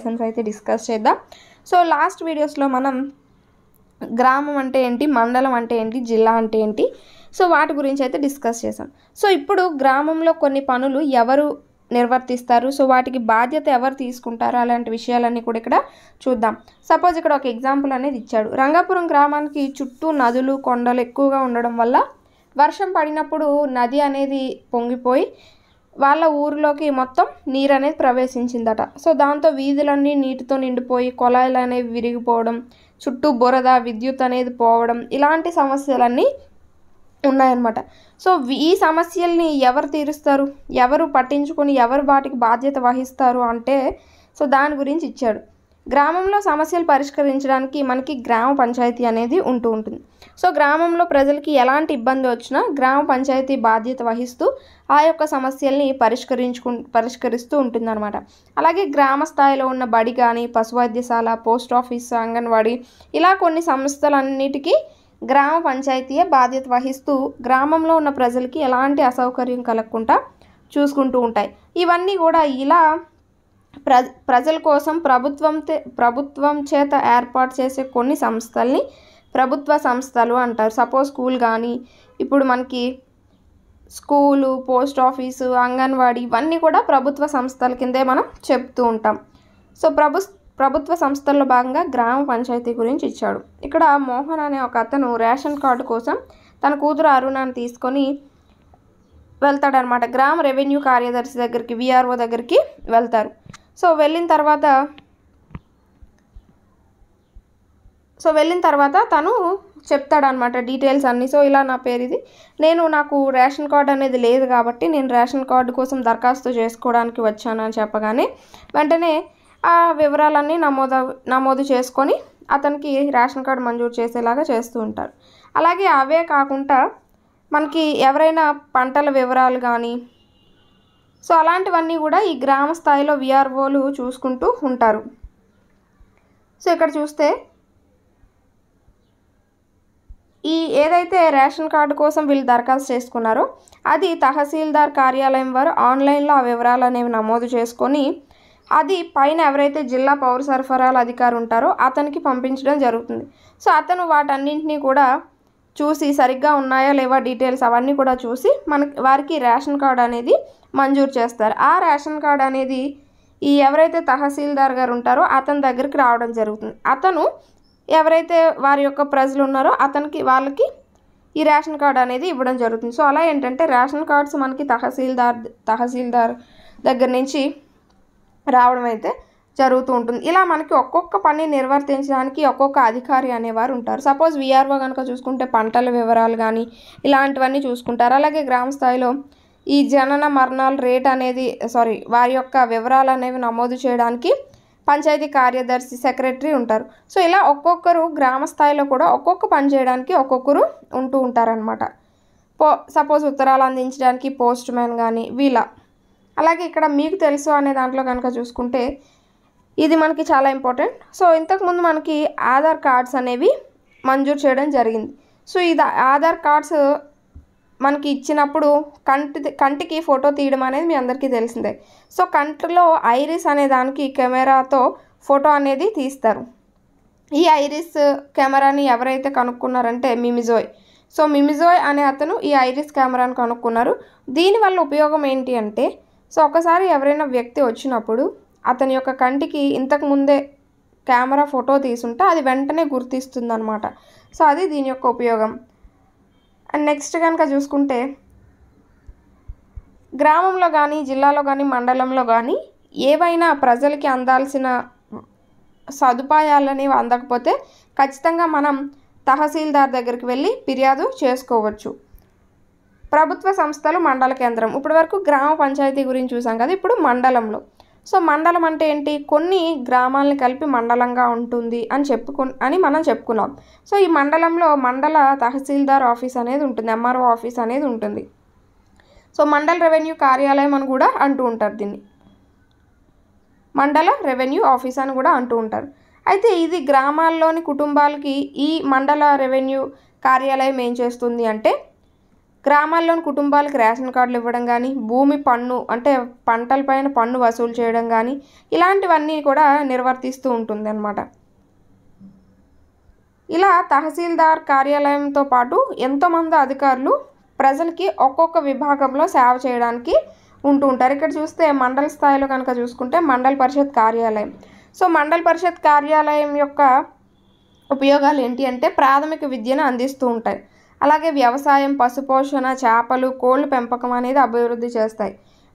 lessons అయితే discuss చేద్దాం so last వీడియోస్లో మనం గ్రామం అంటే ఏంటి మండలం అంటే ఏంటి జిల్లా అంటే ఏంటి సో వాటి గురించి అయితే డిస్కస్ చేసాం సో ఇప్పుడు గ్రామంలో కొన్ని పనులు ఎవరు నిర్వర్తిస్తారు సో వాటికి బాధ్యత ఎవరు తీసుకుంటారు అలాంటి విషయాలన్నీ కూడా ఇక్కడ చూద్దాం సపోజ్ ఇక్కడ ఒక ఎగ్జాంపుల్ అనేది ఇచ్చాడు రంగాపురం గ్రామానికి చుట్టూ నదులు కొండలు ఎక్కువగా ఉండడం వల్ల వర్షం పడినప్పుడు నది అనేది పొంగిపోయి వాళ్ళ ఊరిలోకి మొత్తం నీరు అనేది ప్రవేశించిందట సో దాంతో వీధులన్నీ నీటితో నిండిపోయి కొలాయిలు అనేవి విరిగిపోవడం చుట్టూ బురద విద్యుత్ అనేది పోవడం ఇలాంటి సమస్యలన్నీ ఉన్నాయన్నమాట సో ఈ సమస్యల్ని ఎవరు తీరుస్తారు ఎవరు పట్టించుకొని ఎవరు వాటికి బాధ్యత వహిస్తారు అంటే సో దాని గురించి ఇచ్చాడు గ్రామంలో సమస్యలు పరిష్కరించడానికి మనకి గ్రామ పంచాయతీ అనేది ఉంటూ ఉంటుంది సో గ్రామంలో ప్రజలకి ఎలాంటి ఇబ్బంది వచ్చినా గ్రామ పంచాయతీ బాధ్యత వహిస్తూ ఆ యొక్క సమస్యల్ని పరిష్కరించుకు పరిష్కరిస్తూ ఉంటుందన్నమాట అలాగే గ్రామ స్థాయిలో ఉన్న బడి కానీ పశువైద్యశాల పోస్ట్ ఆఫీస్ అంగన్వాడీ ఇలా కొన్ని సంస్థలన్నిటికీ గ్రామ పంచాయతీయే బాధ్యత వహిస్తూ గ్రామంలో ఉన్న ప్రజలకి ఎలాంటి అసౌకర్యం కలగకుండా చూసుకుంటూ ఉంటాయి ఇవన్నీ కూడా ఇలా ప్ర ప్రజల కోసం ప్రభుత్వం ప్రభుత్వం చేత ఏర్పాటు చేసే కొన్ని సంస్థల్ని ప్రభుత్వ సంస్థలు అంటారు సపోజ్ స్కూల్ కానీ ఇప్పుడు మనకి స్కూలు పోస్ట్ ఆఫీసు అంగన్వాడీ ఇవన్నీ కూడా ప్రభుత్వ సంస్థల కిందే మనం చెప్తూ ఉంటాం సో ప్రభు ప్రభుత్వ సంస్థల్లో భాగంగా గ్రామ పంచాయతీ గురించి ఇచ్చాడు ఇక్కడ మోహన్ అనే ఒక అతను రేషన్ కార్డు కోసం తన కూతురు అరుణాన్ని తీసుకొని వెళ్తాడనమాట గ్రామ రెవెన్యూ కార్యదర్శి దగ్గరికి విఆర్ఓ దగ్గరికి వెళ్తారు సో వెళ్ళిన తర్వాత సో వెళ్ళిన తర్వాత తను చెప్తాడనమాట డీటెయిల్స్ అన్నీ సో ఇలా నా పేరు ఇది నేను నాకు రేషన్ కార్డు అనేది లేదు కాబట్టి నేను రేషన్ కార్డు కోసం దరఖాస్తు చేసుకోవడానికి వచ్చాను అని చెప్పగానే వెంటనే ఆ వివరాలన్నీ నమోదు నమోదు చేసుకొని అతనికి రేషన్ కార్డు మంజూరు చేసేలాగా చేస్తూ ఉంటారు అలాగే అవే కాకుండా మనకి ఎవరైనా పంటల వివరాలు కానీ సో అలాంటివన్నీ కూడా ఈ గ్రామ స్థాయిలో విఆర్ఓలు చూసుకుంటూ ఉంటారు సో ఇక్కడ చూస్తే ఈ ఏదైతే రేషన్ కార్డు కోసం వీళ్ళు దరఖాస్తు చేసుకున్నారో అది తహసీల్దార్ కార్యాలయం వారు ఆన్లైన్లో ఆ వివరాలు అనేవి నమోదు చేసుకొని అది పైన ఎవరైతే జిల్లా పౌర సరఫరాల అధికారి ఉంటారో అతనికి పంపించడం జరుగుతుంది సో అతను వాటన్నింటినీ కూడా చూసి సరిగ్గా ఉన్నాయా లేవా డీటెయిల్స్ అవన్నీ కూడా చూసి మనకి వారికి రేషన్ కార్డు అనేది మంజూరు చేస్తారు ఆ రేషన్ కార్డు అనేది ఈ ఎవరైతే తహసీల్దార్ గారు ఉంటారో అతని దగ్గరికి రావడం జరుగుతుంది అతను ఎవరైతే వారి యొక్క ప్రజలు ఉన్నారో అతనికి వాళ్ళకి ఈ రేషన్ కార్డు అనేది ఇవ్వడం జరుగుతుంది సో అలా ఏంటంటే రేషన్ కార్డ్స్ మనకి తహసీల్దార్ తహసీల్దార్ దగ్గర నుంచి రావడం అయితే జరుగుతూ ఉంటుంది ఇలా మనకి ఒక్కొక్క పని నిర్వర్తించడానికి ఒక్కొక్క అధికారి అనేవారు ఉంటారు సపోజ్ విఆర్ఓ కనుక చూసుకుంటే పంటల వివరాలు కానీ ఇలాంటివన్నీ చూసుకుంటారు అలాగే గ్రామ స్థాయిలో ఈ జనన మరణాల రేట్ అనేది సారీ వారి యొక్క వివరాలు అనేవి నమోదు చేయడానికి పంచాయతీ కార్యదర్శి సెక్రటరీ ఉంటారు సో ఇలా ఒక్కొక్కరు గ్రామ స్థాయిలో కూడా ఒక్కొక్క పని చేయడానికి ఒక్కొక్కరు ఉంటూ ఉంటారనమాట పో సపోజ్ ఉత్తరాలు అందించడానికి పోస్ట్ మ్యాన్ కానీ వీళ్ళ అలాగే ఇక్కడ మీకు తెలుసు అనే దాంట్లో కనుక చూసుకుంటే ఇది మనకి చాలా ఇంపార్టెంట్ సో ఇంతకుముందు మనకి ఆధార్ కార్డ్స్ అనేవి మంజూరు చేయడం జరిగింది సో ఇది ఆధార్ కార్డ్స్ మనకి ఇచ్చినప్పుడు కంటి కంటికి ఫోటో తీయడం అనేది మీ అందరికీ తెలిసిందే సో కంటిలో ఐరిస్ అనే దానికి కెమెరాతో ఫోటో అనేది తీస్తారు ఈ ఐరిస్ కెమెరాని ఎవరైతే కనుక్కున్నారంటే మిమిజోయ్ సో మిమిజోయ్ అనే అతను ఈ ఐరిస్ కెమెరాను కనుక్కున్నారు దీనివల్ల ఉపయోగం ఏంటి అంటే సో ఒకసారి ఎవరైనా వ్యక్తి వచ్చినప్పుడు అతని యొక్క కంటికి ఇంతకుముందే కెమెరా ఫోటో తీసుంటే అది వెంటనే గుర్తిస్తుంది అనమాట సో అది దీని యొక్క ఉపయోగం అండ్ నెక్స్ట్ కనుక చూసుకుంటే గ్రామంలో కానీ జిల్లాలో కానీ మండలంలో కానీ ఏవైనా ప్రజలకి అందాల్సిన సదుపాయాలు అనేవి అందకపోతే ఖచ్చితంగా మనం తహసీల్దార్ దగ్గరికి వెళ్ళి ఫిర్యాదు చేసుకోవచ్చు ప్రభుత్వ సంస్థలు మండల కేంద్రం ఇప్పటి వరకు గ్రామ పంచాయతీ గురించి చూసాం కదా ఇప్పుడు మండలంలో సో మండలం అంటే ఏంటి కొన్ని గ్రామాలను కలిపి మండలంగా ఉంటుంది అని చెప్పుకు అని మనం చెప్పుకున్నాం సో ఈ మండలంలో మండల తహసీల్దార్ ఆఫీస్ అనేది ఉంటుంది ఎంఆర్ఓ ఆఫీస్ అనేది ఉంటుంది సో మండల రెవెన్యూ కార్యాలయం అని కూడా అంటూ ఉంటారు దీన్ని మండల రెవెన్యూ ఆఫీస్ అని కూడా అంటూ ఉంటారు అయితే ఇది గ్రామాల్లోని కుటుంబాలకి ఈ మండల రెవెన్యూ కార్యాలయం ఏం చేస్తుంది అంటే గ్రామాల్లోని కుటుంబాలకు రేషన్ కార్డులు ఇవ్వడం కానీ భూమి పన్ను అంటే పంటలపైన పన్ను వసూలు చేయడం కానీ ఇలాంటివన్నీ కూడా నిర్వర్తిస్తూ ఉంటుందన్నమాట ఇలా తహసీల్దార్ కార్యాలయంతో పాటు ఎంతోమంది అధికారులు ప్రజలకి ఒక్కొక్క విభాగంలో సేవ చేయడానికి ఉంటూ ఉంటారు ఇక్కడ చూస్తే మండల స్థాయిలో కనుక చూసుకుంటే మండల పరిషత్ కార్యాలయం సో మండల పరిషత్ కార్యాలయం యొక్క ఉపయోగాలు ఏంటి అంటే ప్రాథమిక విద్యను అందిస్తూ ఉంటాయి అలాగే వ్యవసాయం పశుపోషణ చేపలు కోళ్ళ పెంపకం అనేది అభివృద్ధి చేస్తాయి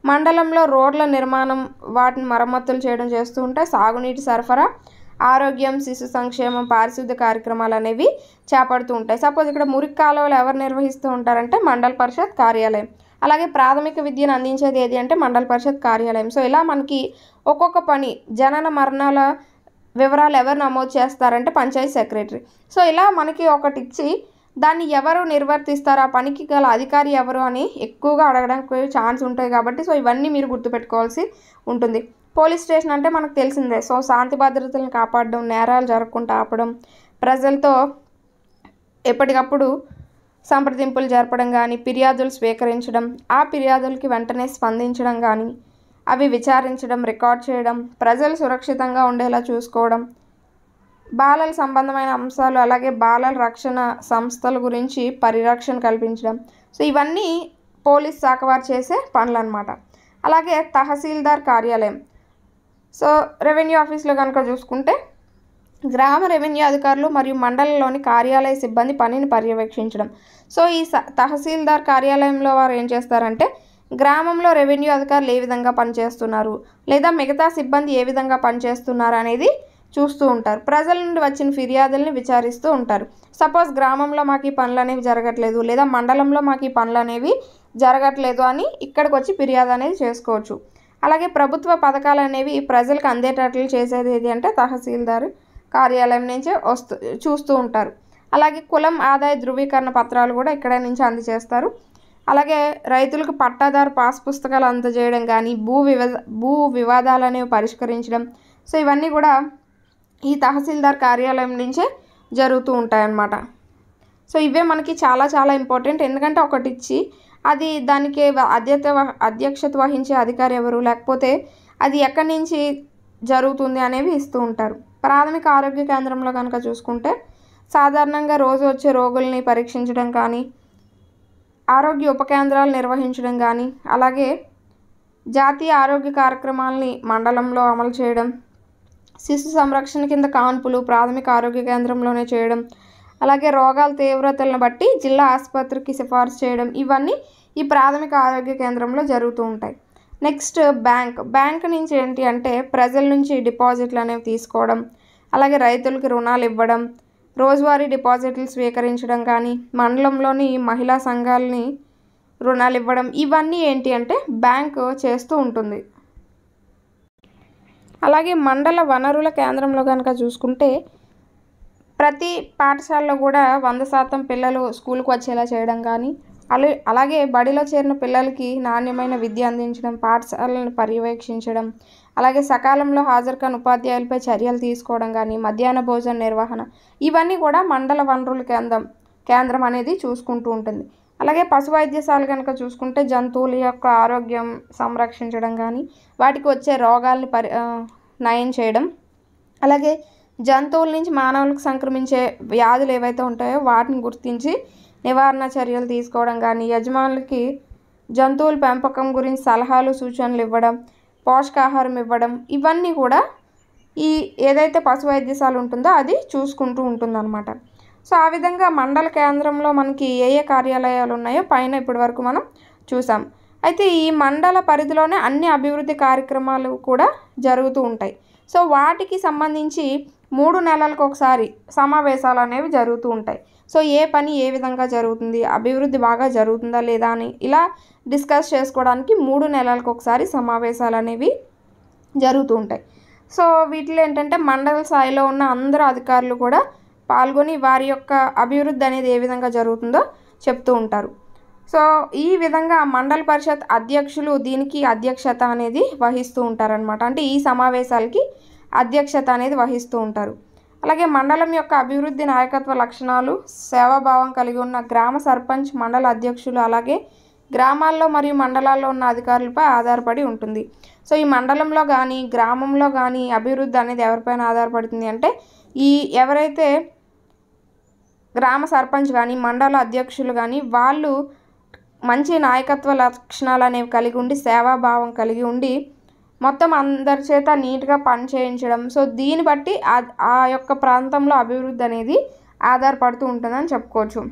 మండలంలో రోడ్ల నిర్మాణం వాటిని మరమ్మతులు చేయడం చేస్తూ ఉంటే సాగునీటి సరఫరా ఆరోగ్యం శిశు సంక్షేమం పారిశుద్ధ కార్యక్రమాలు అనేవి చేపడుతూ ఉంటాయి సపోజ్ ఇక్కడ మురికి కాలువలు ఎవరు నిర్వహిస్తూ ఉంటారంటే మండల పరిషత్ కార్యాలయం అలాగే ప్రాథమిక విద్యను అందించేది ఏది అంటే మండల పరిషత్ కార్యాలయం సో ఇలా మనకి ఒక్కొక్క పని జనన మరణాల వివరాలు ఎవరు నమోదు చేస్తారంటే పంచాయతీ సెక్రటరీ సో ఇలా మనకి ఒకటిచ్చి దాన్ని ఎవరు నిర్వర్తిస్తారు ఆ పనికి గల అధికారి ఎవరు అని ఎక్కువగా అడగడానికి ఛాన్స్ ఉంటాయి కాబట్టి సో ఇవన్నీ మీరు గుర్తుపెట్టుకోవాల్సి ఉంటుంది పోలీస్ స్టేషన్ అంటే మనకు తెలిసిందే సో శాంతి భద్రతలను కాపాడడం నేరాలు జరగకుండా ఆపడం ప్రజలతో ఎప్పటికప్పుడు సంప్రదింపులు జరపడం కానీ ఫిర్యాదులు స్వీకరించడం ఆ ఫిర్యాదులకి వెంటనే స్పందించడం కానీ అవి విచారించడం రికార్డ్ చేయడం ప్రజలు సురక్షితంగా ఉండేలా చూసుకోవడం బాలల సంబంధమైన అంశాలు అలాగే బాలల రక్షణ సంస్థల గురించి పరిరక్షణ కల్పించడం సో ఇవన్నీ పోలీస్ శాఖ వారు చేసే పనులు అనమాట అలాగే తహసీల్దార్ కార్యాలయం సో రెవెన్యూ ఆఫీస్లో కనుక చూసుకుంటే గ్రామ రెవెన్యూ అధికారులు మరియు మండలంలోని కార్యాలయ సిబ్బంది పనిని పర్యవేక్షించడం సో ఈ తహసీల్దార్ కార్యాలయంలో వారు ఏం చేస్తారంటే గ్రామంలో రెవెన్యూ అధికారులు ఏ విధంగా పనిచేస్తున్నారు లేదా మిగతా సిబ్బంది ఏ విధంగా పనిచేస్తున్నారు అనేది చూస్తూ ఉంటారు ప్రజల నుండి వచ్చిన ఫిర్యాదుల్ని విచారిస్తూ ఉంటారు సపోజ్ గ్రామంలో మాకు ఈ పనులు అనేవి జరగట్లేదు లేదా మండలంలో మాకు ఈ పనులు అనేవి జరగట్లేదు అని ఇక్కడికి వచ్చి ఫిర్యాదు అనేది చేసుకోవచ్చు అలాగే ప్రభుత్వ పథకాలు అనేవి ప్రజలకు అందేటట్లు చేసేది ఏది అంటే తహసీల్దార్ కార్యాలయం నుంచే వస్తూ చూస్తూ ఉంటారు అలాగే కులం ఆదాయ ధృవీకరణ పత్రాలు కూడా ఇక్కడ నుంచి అందజేస్తారు అలాగే రైతులకు పట్టాదారు పాస్ పుస్తకాలు అందజేయడం కానీ భూ వివ భూ వివాదాలు అనేవి పరిష్కరించడం సో ఇవన్నీ కూడా ఈ తహసీల్దార్ కార్యాలయం నుంచే జరుగుతూ ఉంటాయన్నమాట సో ఇవే మనకి చాలా చాలా ఇంపార్టెంట్ ఎందుకంటే ఒకటి ఇచ్చి అది దానికి అధ్యత అధ్యక్షత వహించే అధికారి ఎవరు లేకపోతే అది ఎక్కడి నుంచి జరుగుతుంది అనేవి ఇస్తూ ఉంటారు ప్రాథమిక ఆరోగ్య కేంద్రంలో కనుక చూసుకుంటే సాధారణంగా రోజు వచ్చే రోగుల్ని పరీక్షించడం కానీ ఆరోగ్య ఉపకేంద్రాలు నిర్వహించడం కానీ అలాగే జాతీయ ఆరోగ్య కార్యక్రమాలని మండలంలో అమలు చేయడం శిశు సంరక్షణ కింద కాన్పులు ప్రాథమిక ఆరోగ్య కేంద్రంలోనే చేయడం అలాగే రోగాల తీవ్రతలను బట్టి జిల్లా ఆసుపత్రికి సిఫార్సు చేయడం ఇవన్నీ ఈ ప్రాథమిక ఆరోగ్య కేంద్రంలో జరుగుతూ ఉంటాయి నెక్స్ట్ బ్యాంక్ బ్యాంక్ నుంచి ఏంటి అంటే ప్రజల నుంచి డిపాజిట్లు అనేవి తీసుకోవడం అలాగే రైతులకి రుణాలు ఇవ్వడం రోజువారీ డిపాజిట్లు స్వీకరించడం కానీ మండలంలోని మహిళా సంఘాలని రుణాలు ఇవ్వడం ఇవన్నీ ఏంటి అంటే బ్యాంకు చేస్తూ ఉంటుంది అలాగే మండల వనరుల కేంద్రంలో కనుక చూసుకుంటే ప్రతి పాఠశాలలో కూడా వంద శాతం పిల్లలు స్కూల్కి వచ్చేలా చేయడం కానీ అలా అలాగే బడిలో చేరిన పిల్లలకి నాణ్యమైన విద్య అందించడం పాఠశాలను పర్యవేక్షించడం అలాగే సకాలంలో హాజరు కాని ఉపాధ్యాయులపై చర్యలు తీసుకోవడం కానీ మధ్యాహ్న భోజన నిర్వహణ ఇవన్నీ కూడా మండల వనరుల కేంద్రం కేంద్రం అనేది చూసుకుంటూ ఉంటుంది అలాగే పశు వైద్యశాల కనుక చూసుకుంటే జంతువుల యొక్క ఆరోగ్యం సంరక్షించడం కానీ వాటికి వచ్చే రోగాల్ని పరి నయం చేయడం అలాగే జంతువుల నుంచి మానవులకు సంక్రమించే వ్యాధులు ఏవైతే ఉంటాయో వాటిని గుర్తించి నివారణ చర్యలు తీసుకోవడం కానీ యజమానులకి జంతువుల పెంపకం గురించి సలహాలు సూచనలు ఇవ్వడం పోషకాహారం ఇవ్వడం ఇవన్నీ కూడా ఈ ఏదైతే పశు వైద్యశాల ఉంటుందో అది చూసుకుంటూ ఉంటుందన్నమాట సో ఆ విధంగా మండల కేంద్రంలో మనకి ఏ ఏ కార్యాలయాలు ఉన్నాయో పైన ఇప్పటి వరకు మనం చూసాం అయితే ఈ మండల పరిధిలోనే అన్ని అభివృద్ధి కార్యక్రమాలు కూడా జరుగుతూ ఉంటాయి సో వాటికి సంబంధించి మూడు నెలలకు ఒకసారి సమావేశాలు అనేవి జరుగుతూ ఉంటాయి సో ఏ పని ఏ విధంగా జరుగుతుంది అభివృద్ధి బాగా జరుగుతుందా లేదా అని ఇలా డిస్కస్ చేసుకోవడానికి మూడు నెలలకు ఒకసారి సమావేశాలు అనేవి జరుగుతూ ఉంటాయి సో వీటిలో ఏంటంటే మండల స్థాయిలో ఉన్న అందరు అధికారులు కూడా పాల్గొని వారి యొక్క అభివృద్ధి అనేది ఏ విధంగా జరుగుతుందో చెప్తూ ఉంటారు సో ఈ విధంగా మండల పరిషత్ అధ్యక్షులు దీనికి అధ్యక్షత అనేది వహిస్తూ ఉంటారనమాట అంటే ఈ సమావేశాలకి అధ్యక్షత అనేది వహిస్తూ ఉంటారు అలాగే మండలం యొక్క అభివృద్ధి నాయకత్వ లక్షణాలు సేవాభావం కలిగి ఉన్న గ్రామ సర్పంచ్ మండల అధ్యక్షులు అలాగే గ్రామాల్లో మరియు మండలాల్లో ఉన్న అధికారులపై ఆధారపడి ఉంటుంది సో ఈ మండలంలో కానీ గ్రామంలో కానీ అభివృద్ధి అనేది ఎవరిపైన ఆధారపడుతుంది అంటే ఈ ఎవరైతే గ్రామ సర్పంచ్ కానీ మండల అధ్యక్షులు కానీ వాళ్ళు మంచి నాయకత్వ లక్షణాలు అనేవి కలిగి ఉండి సేవాభావం కలిగి ఉండి మొత్తం అందరి చేత నీట్గా పని చేయించడం సో దీన్ని బట్టి ఆ యొక్క ప్రాంతంలో అభివృద్ధి అనేది ఆధారపడుతూ ఉంటుందని చెప్పుకోవచ్చు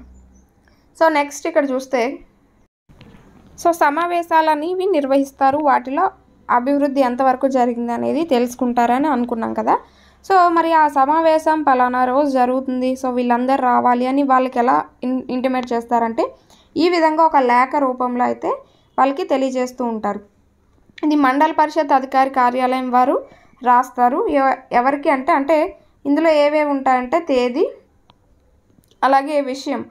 సో నెక్స్ట్ ఇక్కడ చూస్తే సో సమావేశాలు అనేవి నిర్వహిస్తారు వాటిలో అభివృద్ధి ఎంతవరకు జరిగింది అనేది తెలుసుకుంటారని అనుకున్నాం కదా సో మరి ఆ సమావేశం పలానా రోజు జరుగుతుంది సో వీళ్ళందరూ రావాలి అని వాళ్ళకి ఎలా ఇంటిమేట్ చేస్తారంటే ఈ విధంగా ఒక లేఖ రూపంలో అయితే వాళ్ళకి తెలియజేస్తూ ఉంటారు ఇది మండల పరిషత్ అధికారి కార్యాలయం వారు రాస్తారు ఎవరికి అంటే అంటే ఇందులో ఏవేవి ఉంటాయంటే తేదీ అలాగే విషయం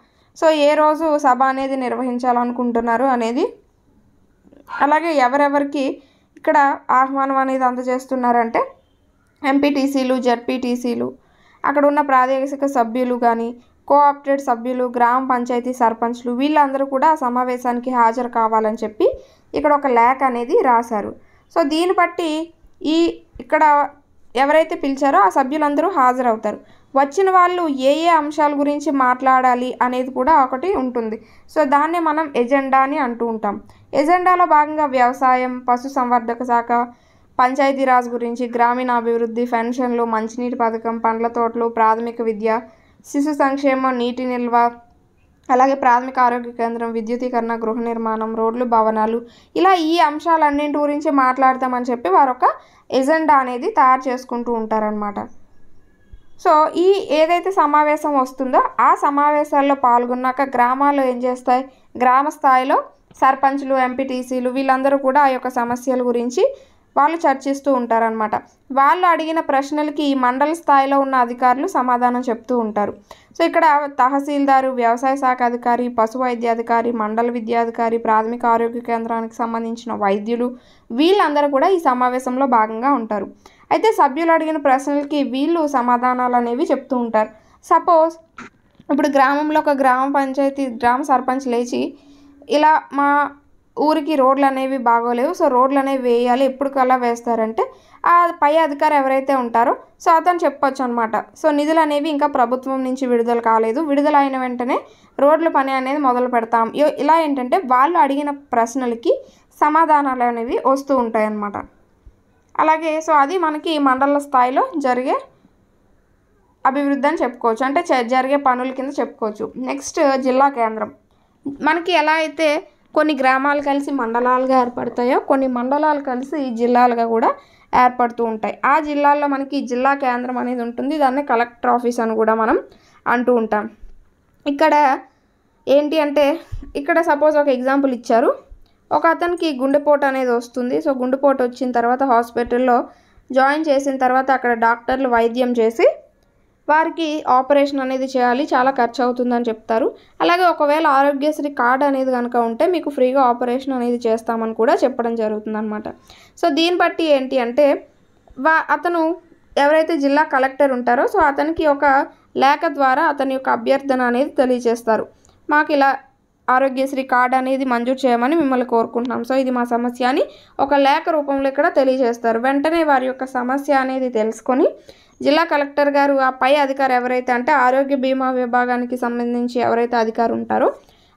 సో ఏ రోజు సభ అనేది నిర్వహించాలనుకుంటున్నారు అనేది అలాగే ఎవరెవరికి ఇక్కడ ఆహ్వానం అనేది అందజేస్తున్నారంటే ఎంపీటీసీలు జడ్పీటీసీలు అక్కడ ఉన్న ప్రాదేశిక సభ్యులు కానీ కోఆప్టెడ్ సభ్యులు గ్రామ పంచాయతీ సర్పంచ్లు వీళ్ళందరూ కూడా సమావేశానికి హాజరు కావాలని చెప్పి ఇక్కడ ఒక లేఖ అనేది రాశారు సో దీన్ని బట్టి ఈ ఇక్కడ ఎవరైతే పిలిచారో ఆ సభ్యులందరూ హాజరవుతారు వచ్చిన వాళ్ళు ఏ ఏ అంశాల గురించి మాట్లాడాలి అనేది కూడా ఒకటి ఉంటుంది సో దాన్నే మనం ఎజెండా అని అంటూ ఉంటాం ఎజెండాలో భాగంగా వ్యవసాయం పశు సంవర్ధక శాఖ పంచాయతీరాజ్ గురించి గ్రామీణాభివృద్ధి పెన్షన్లు మంచినీటి పథకం పండ్ల తోటలు ప్రాథమిక విద్య శిశు సంక్షేమం నీటి నిల్వ అలాగే ప్రాథమిక ఆరోగ్య కేంద్రం విద్యుతీకరణ గృహ నిర్మాణం రోడ్లు భవనాలు ఇలా ఈ అంశాలన్నింటి గురించి మాట్లాడతామని చెప్పి వారొక ఎజెండా అనేది తయారు చేసుకుంటూ ఉంటారనమాట సో ఈ ఏదైతే సమావేశం వస్తుందో ఆ సమావేశాల్లో పాల్గొన్నాక గ్రామాల్లో ఏం చేస్తాయి గ్రామ స్థాయిలో సర్పంచ్లు ఎంపీటీసీలు వీళ్ళందరూ కూడా ఆ యొక్క సమస్యల గురించి వాళ్ళు చర్చిస్తూ ఉంటారనమాట వాళ్ళు అడిగిన ప్రశ్నలకి మండల స్థాయిలో ఉన్న అధికారులు సమాధానం చెప్తూ ఉంటారు సో ఇక్కడ తహసీల్దారు వ్యవసాయ శాఖ అధికారి పశు వైద్యాధికారి మండల విద్యాధికారి ప్రాథమిక ఆరోగ్య కేంద్రానికి సంబంధించిన వైద్యులు వీళ్ళందరూ కూడా ఈ సమావేశంలో భాగంగా ఉంటారు అయితే సభ్యులు అడిగిన ప్రశ్నలకి వీళ్ళు సమాధానాలు అనేవి చెప్తూ ఉంటారు సపోజ్ ఇప్పుడు గ్రామంలో ఒక గ్రామ పంచాయతీ గ్రామ సర్పంచ్ లేచి ఇలా మా ఊరికి రోడ్లు అనేవి బాగోలేవు సో రోడ్లు అనేవి వేయాలి ఎప్పటికల్లా వేస్తారంటే ఆ పై అధికారి ఎవరైతే ఉంటారో సో అతను చెప్పొచ్చు అనమాట సో నిధులు అనేవి ఇంకా ప్రభుత్వం నుంచి విడుదల కాలేదు విడుదలైన వెంటనే రోడ్ల పని అనేది మొదలు పెడతాం ఇలా ఏంటంటే వాళ్ళు అడిగిన ప్రశ్నలకి సమాధానాలు అనేవి వస్తూ ఉంటాయి అన్నమాట అలాగే సో అది మనకి మండల స్థాయిలో జరిగే అభివృద్ధి అని చెప్పుకోవచ్చు అంటే జరిగే పనుల కింద చెప్పుకోవచ్చు నెక్స్ట్ జిల్లా కేంద్రం మనకి ఎలా అయితే కొన్ని గ్రామాలు కలిసి మండలాలుగా ఏర్పడతాయో కొన్ని మండలాలు కలిసి జిల్లాలుగా కూడా ఏర్పడుతూ ఉంటాయి ఆ జిల్లాల్లో మనకి జిల్లా కేంద్రం అనేది ఉంటుంది దాన్ని కలెక్టర్ ఆఫీస్ అని కూడా మనం అంటూ ఉంటాం ఇక్కడ ఏంటి అంటే ఇక్కడ సపోజ్ ఒక ఎగ్జాంపుల్ ఇచ్చారు ఒక అతనికి గుండెపోటు అనేది వస్తుంది సో గుండెపోటు వచ్చిన తర్వాత హాస్పిటల్లో జాయిన్ చేసిన తర్వాత అక్కడ డాక్టర్లు వైద్యం చేసి వారికి ఆపరేషన్ అనేది చేయాలి చాలా ఖర్చు అవుతుందని చెప్తారు అలాగే ఒకవేళ ఆరోగ్యశ్రీ కార్డు అనేది కనుక ఉంటే మీకు ఫ్రీగా ఆపరేషన్ అనేది చేస్తామని కూడా చెప్పడం జరుగుతుందనమాట సో దీన్ని బట్టి ఏంటి అంటే వా అతను ఎవరైతే జిల్లా కలెక్టర్ ఉంటారో సో అతనికి ఒక లేఖ ద్వారా అతని యొక్క అభ్యర్థన అనేది తెలియజేస్తారు మాకు ఇలా ఆరోగ్యశ్రీ కార్డు అనేది మంజూరు చేయమని మిమ్మల్ని కోరుకుంటున్నాం సో ఇది మా సమస్య అని ఒక లేఖ రూపంలో ఇక్కడ తెలియజేస్తారు వెంటనే వారి యొక్క సమస్య అనేది తెలుసుకొని జిల్లా కలెక్టర్ గారు ఆ పై అధికారి ఎవరైతే అంటే ఆరోగ్య బీమా విభాగానికి సంబంధించి ఎవరైతే అధికారు ఉంటారో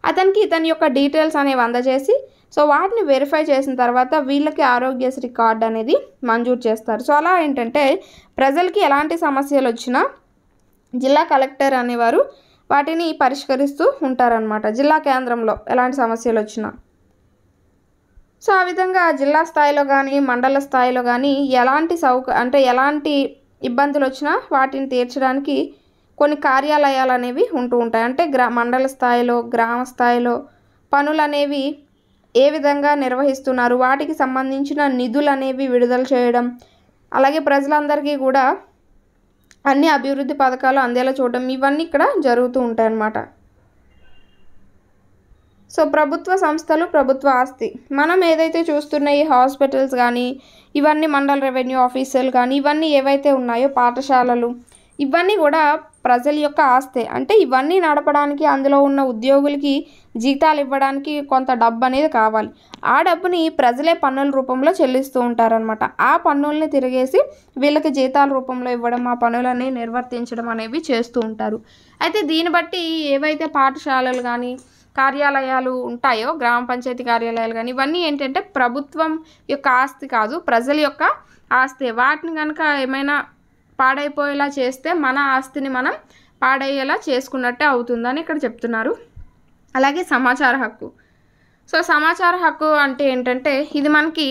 అతనికి ఇతని యొక్క డీటెయిల్స్ అనేవి అందజేసి సో వాటిని వెరిఫై చేసిన తర్వాత వీళ్ళకి ఆరోగ్యశ్రీ కార్డు అనేది మంజూరు చేస్తారు సో అలా ఏంటంటే ప్రజలకి ఎలాంటి సమస్యలు వచ్చినా జిల్లా కలెక్టర్ అనేవారు వాటిని పరిష్కరిస్తూ ఉంటారనమాట జిల్లా కేంద్రంలో ఎలాంటి సమస్యలు వచ్చినా సో ఆ విధంగా జిల్లా స్థాయిలో కానీ మండల స్థాయిలో కానీ ఎలాంటి సౌక అంటే ఎలాంటి ఇబ్బందులు వచ్చినా వాటిని తీర్చడానికి కొన్ని కార్యాలయాలు అనేవి ఉంటూ ఉంటాయి అంటే గ్రా మండల స్థాయిలో గ్రామ స్థాయిలో పనులు అనేవి ఏ విధంగా నిర్వహిస్తున్నారు వాటికి సంబంధించిన నిధులు అనేవి విడుదల చేయడం అలాగే ప్రజలందరికీ కూడా అన్ని అభివృద్ధి పథకాలు అందేలా చూడడం ఇవన్నీ ఇక్కడ జరుగుతూ ఉంటాయన్నమాట సో ప్రభుత్వ సంస్థలు ప్రభుత్వ ఆస్తి మనం ఏదైతే చూస్తున్న ఈ హాస్పిటల్స్ కానీ ఇవన్నీ మండల రెవెన్యూ ఆఫీసర్లు కానీ ఇవన్నీ ఏవైతే ఉన్నాయో పాఠశాలలు ఇవన్నీ కూడా ప్రజల యొక్క ఆస్తే అంటే ఇవన్నీ నడపడానికి అందులో ఉన్న ఉద్యోగులకి జీతాలు ఇవ్వడానికి కొంత డబ్బు అనేది కావాలి ఆ డబ్బుని ప్రజలే పన్నుల రూపంలో చెల్లిస్తూ ఉంటారనమాట ఆ పన్నుల్ని తిరిగేసి వీళ్ళకి జీతాల రూపంలో ఇవ్వడం ఆ పనులని నిర్వర్తించడం అనేవి చేస్తూ ఉంటారు అయితే దీన్ని బట్టి ఏవైతే పాఠశాలలు కానీ కార్యాలయాలు ఉంటాయో గ్రామ పంచాయతీ కార్యాలయాలు కానీ ఇవన్నీ ఏంటంటే ప్రభుత్వం యొక్క ఆస్తి కాదు ప్రజల యొక్క ఆస్తి వాటిని కనుక ఏమైనా పాడైపోయేలా చేస్తే మన ఆస్తిని మనం పాడయ్యేలా చేసుకున్నట్టే అవుతుందని ఇక్కడ చెప్తున్నారు అలాగే సమాచార హక్కు సో సమాచార హక్కు అంటే ఏంటంటే ఇది మనకి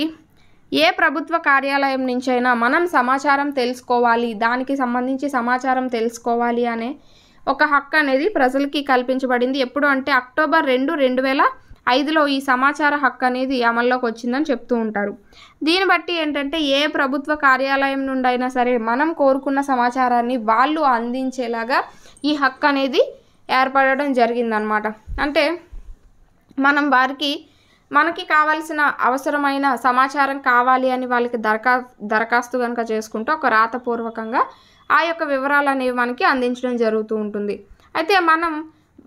ఏ ప్రభుత్వ కార్యాలయం నుంచైనా మనం సమాచారం తెలుసుకోవాలి దానికి సంబంధించి సమాచారం తెలుసుకోవాలి అనే ఒక హక్కు అనేది ప్రజలకి కల్పించబడింది ఎప్పుడు అంటే అక్టోబర్ రెండు రెండు వేల ఐదులో ఈ సమాచార హక్కు అనేది అమల్లోకి వచ్చిందని చెప్తూ ఉంటారు దీన్ని బట్టి ఏంటంటే ఏ ప్రభుత్వ కార్యాలయం నుండి అయినా సరే మనం కోరుకున్న సమాచారాన్ని వాళ్ళు అందించేలాగా ఈ హక్కు అనేది ఏర్పడడం జరిగిందనమాట అంటే మనం వారికి మనకి కావాల్సిన అవసరమైన సమాచారం కావాలి అని వాళ్ళకి దరఖా దరఖాస్తు కనుక చేసుకుంటే ఒక రాతపూర్వకంగా ఆ యొక్క వివరాలు అనేవి మనకి అందించడం జరుగుతూ ఉంటుంది అయితే మనం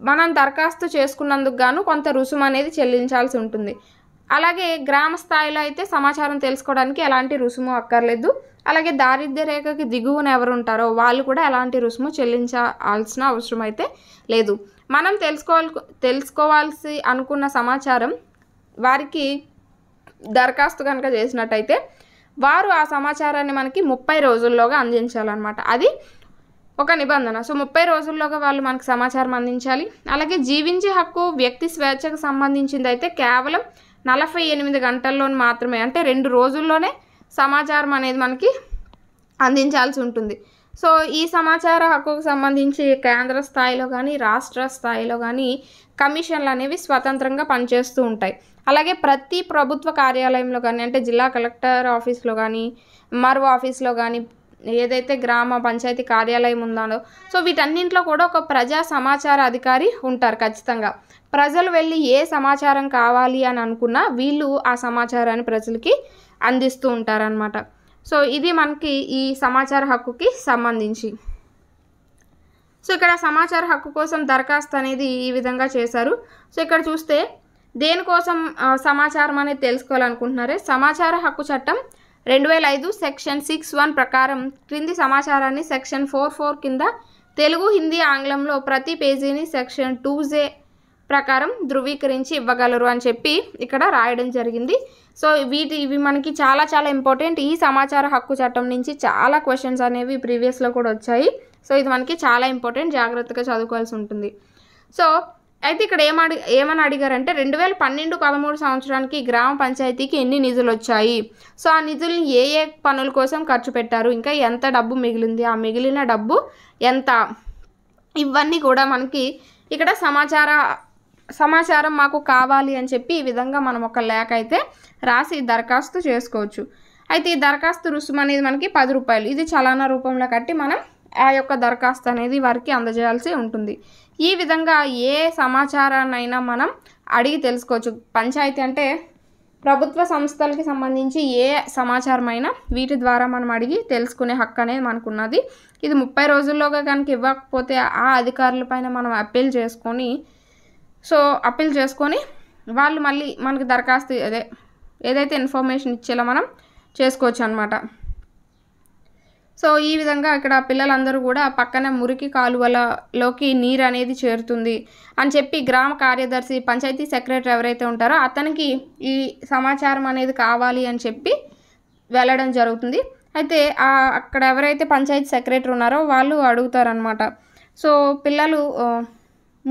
మనం దరఖాస్తు చేసుకున్నందుకు గాను కొంత రుసుము అనేది చెల్లించాల్సి ఉంటుంది అలాగే గ్రామ స్థాయిలో అయితే సమాచారం తెలుసుకోవడానికి ఎలాంటి రుసుము అక్కర్లేదు అలాగే దారిద్ర్య రేఖకి దిగువన ఎవరు ఉంటారో వాళ్ళు కూడా ఎలాంటి రుసుము చెల్లించాల్సిన అవసరం అయితే లేదు మనం తెలుసుకోవాలి తెలుసుకోవాల్సి అనుకున్న సమాచారం వారికి దరఖాస్తు కనుక చేసినట్టయితే వారు ఆ సమాచారాన్ని మనకి ముప్పై రోజుల్లోగా అందించాలన్నమాట అది ఒక నిబంధన సో ముప్పై రోజుల్లోగా వాళ్ళు మనకు సమాచారం అందించాలి అలాగే జీవించే హక్కు వ్యక్తి స్వేచ్ఛకు సంబంధించింది అయితే కేవలం నలభై ఎనిమిది గంటల్లో మాత్రమే అంటే రెండు రోజుల్లోనే సమాచారం అనేది మనకి అందించాల్సి ఉంటుంది సో ఈ సమాచార హక్కుకు సంబంధించి కేంద్ర స్థాయిలో కానీ రాష్ట్ర స్థాయిలో కానీ కమిషన్లు అనేవి స్వతంత్రంగా పనిచేస్తూ ఉంటాయి అలాగే ప్రతి ప్రభుత్వ కార్యాలయంలో కానీ అంటే జిల్లా కలెక్టర్ ఆఫీస్లో కానీ ఎంఆర్ఓ ఆఫీస్లో కానీ ఏదైతే గ్రామ పంచాయతీ కార్యాలయం ఉందో సో వీటన్నింటిలో కూడా ఒక ప్రజా సమాచార అధికారి ఉంటారు ఖచ్చితంగా ప్రజలు వెళ్ళి ఏ సమాచారం కావాలి అని అనుకున్నా వీళ్ళు ఆ సమాచారాన్ని ప్రజలకి అందిస్తూ ఉంటారనమాట సో ఇది మనకి ఈ సమాచార హక్కుకి సంబంధించి సో ఇక్కడ సమాచార హక్కు కోసం దరఖాస్తు అనేది ఈ విధంగా చేశారు సో ఇక్కడ చూస్తే దేనికోసం సమాచారం అనేది తెలుసుకోవాలనుకుంటున్నారే సమాచార హక్కు చట్టం రెండు వేల ఐదు సెక్షన్ సిక్స్ వన్ ప్రకారం క్రింది సమాచారాన్ని సెక్షన్ ఫోర్ ఫోర్ కింద తెలుగు హిందీ ఆంగ్లంలో ప్రతి పేజీని సెక్షన్ టూ జే ప్రకారం ధృవీకరించి ఇవ్వగలరు అని చెప్పి ఇక్కడ రాయడం జరిగింది సో వీటి ఇవి మనకి చాలా చాలా ఇంపార్టెంట్ ఈ సమాచార హక్కు చట్టం నుంచి చాలా క్వశ్చన్స్ అనేవి ప్రీవియస్లో కూడా వచ్చాయి సో ఇది మనకి చాలా ఇంపార్టెంట్ జాగ్రత్తగా చదువుకోవాల్సి ఉంటుంది సో అయితే ఇక్కడ ఏమడి ఏమని అడిగారంటే రెండు వేల పన్నెండు పదమూడు సంవత్సరానికి గ్రామ పంచాయతీకి ఎన్ని నిధులు వచ్చాయి సో ఆ నిధుల్ని ఏ ఏ పనుల కోసం ఖర్చు పెట్టారు ఇంకా ఎంత డబ్బు మిగిలింది ఆ మిగిలిన డబ్బు ఎంత ఇవన్నీ కూడా మనకి ఇక్కడ సమాచార సమాచారం మాకు కావాలి అని చెప్పి ఈ విధంగా మనం ఒక లేఖ అయితే రాసి దరఖాస్తు చేసుకోవచ్చు అయితే ఈ దరఖాస్తు రుసుము అనేది మనకి పది రూపాయలు ఇది చలానా రూపంలో కట్టి మనం ఆ యొక్క దరఖాస్తు అనేది వారికి అందజేయాల్సి ఉంటుంది ఈ విధంగా ఏ సమాచారాన్నైనా మనం అడిగి తెలుసుకోవచ్చు పంచాయతీ అంటే ప్రభుత్వ సంస్థలకి సంబంధించి ఏ అయినా వీటి ద్వారా మనం అడిగి తెలుసుకునే హక్కు అనేది మనకున్నది ఇది ముప్పై రోజుల్లోగా కనుక ఇవ్వకపోతే ఆ పైన మనం అప్పీల్ చేసుకొని సో అప్పీల్ చేసుకొని వాళ్ళు మళ్ళీ మనకి దరఖాస్తు అదే ఏదైతే ఇన్ఫర్మేషన్ ఇచ్చేలా మనం చేసుకోవచ్చు అనమాట సో ఈ విధంగా ఇక్కడ పిల్లలందరూ కూడా పక్కన మురికి కాలువలలోకి నీరు అనేది చేరుతుంది అని చెప్పి గ్రామ కార్యదర్శి పంచాయతీ సెక్రటరీ ఎవరైతే ఉంటారో అతనికి ఈ సమాచారం అనేది కావాలి అని చెప్పి వెళ్ళడం జరుగుతుంది అయితే అక్కడ ఎవరైతే పంచాయతీ సెక్రటరీ ఉన్నారో వాళ్ళు అడుగుతారనమాట సో పిల్లలు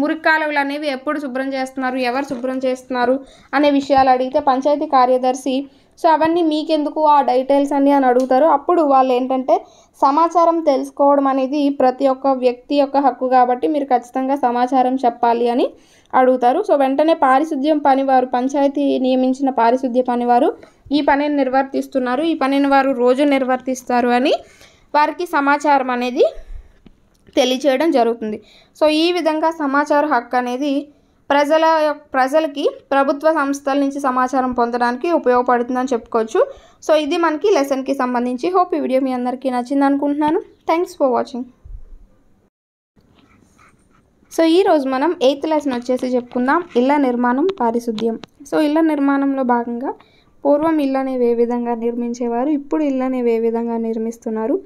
మురికి కాలువలు అనేవి ఎప్పుడు శుభ్రం చేస్తున్నారు ఎవరు శుభ్రం చేస్తున్నారు అనే విషయాలు అడిగితే పంచాయతీ కార్యదర్శి సో అవన్నీ మీకెందుకు ఆ డీటెయిల్స్ అన్నీ అని అడుగుతారు అప్పుడు వాళ్ళు ఏంటంటే సమాచారం తెలుసుకోవడం అనేది ప్రతి ఒక్క వ్యక్తి యొక్క హక్కు కాబట్టి మీరు ఖచ్చితంగా సమాచారం చెప్పాలి అని అడుగుతారు సో వెంటనే పారిశుద్ధ్యం పనివారు పంచాయతీ నియమించిన పారిశుద్ధ్య పనివారు ఈ పనిని నిర్వర్తిస్తున్నారు ఈ పనిని వారు రోజు నిర్వర్తిస్తారు అని వారికి సమాచారం అనేది తెలియచేయడం జరుగుతుంది సో ఈ విధంగా సమాచార హక్కు అనేది ప్రజల ప్రజలకి ప్రభుత్వ సంస్థల నుంచి సమాచారం పొందడానికి ఉపయోగపడుతుందని చెప్పుకోవచ్చు సో ఇది మనకి లెసన్కి సంబంధించి హోప్ ఈ వీడియో మీ అందరికీ నచ్చింది అనుకుంటున్నాను థ్యాంక్స్ ఫర్ వాచింగ్ సో ఈరోజు మనం ఎయిత్ లెసన్ వచ్చేసి చెప్పుకుందాం ఇళ్ళ నిర్మాణం పారిశుద్ధ్యం సో ఇళ్ళ నిర్మాణంలో భాగంగా పూర్వం ఇళ్ళనేవి ఏ విధంగా నిర్మించేవారు ఇప్పుడు ఇళ్ళనేవి ఏ విధంగా నిర్మిస్తున్నారు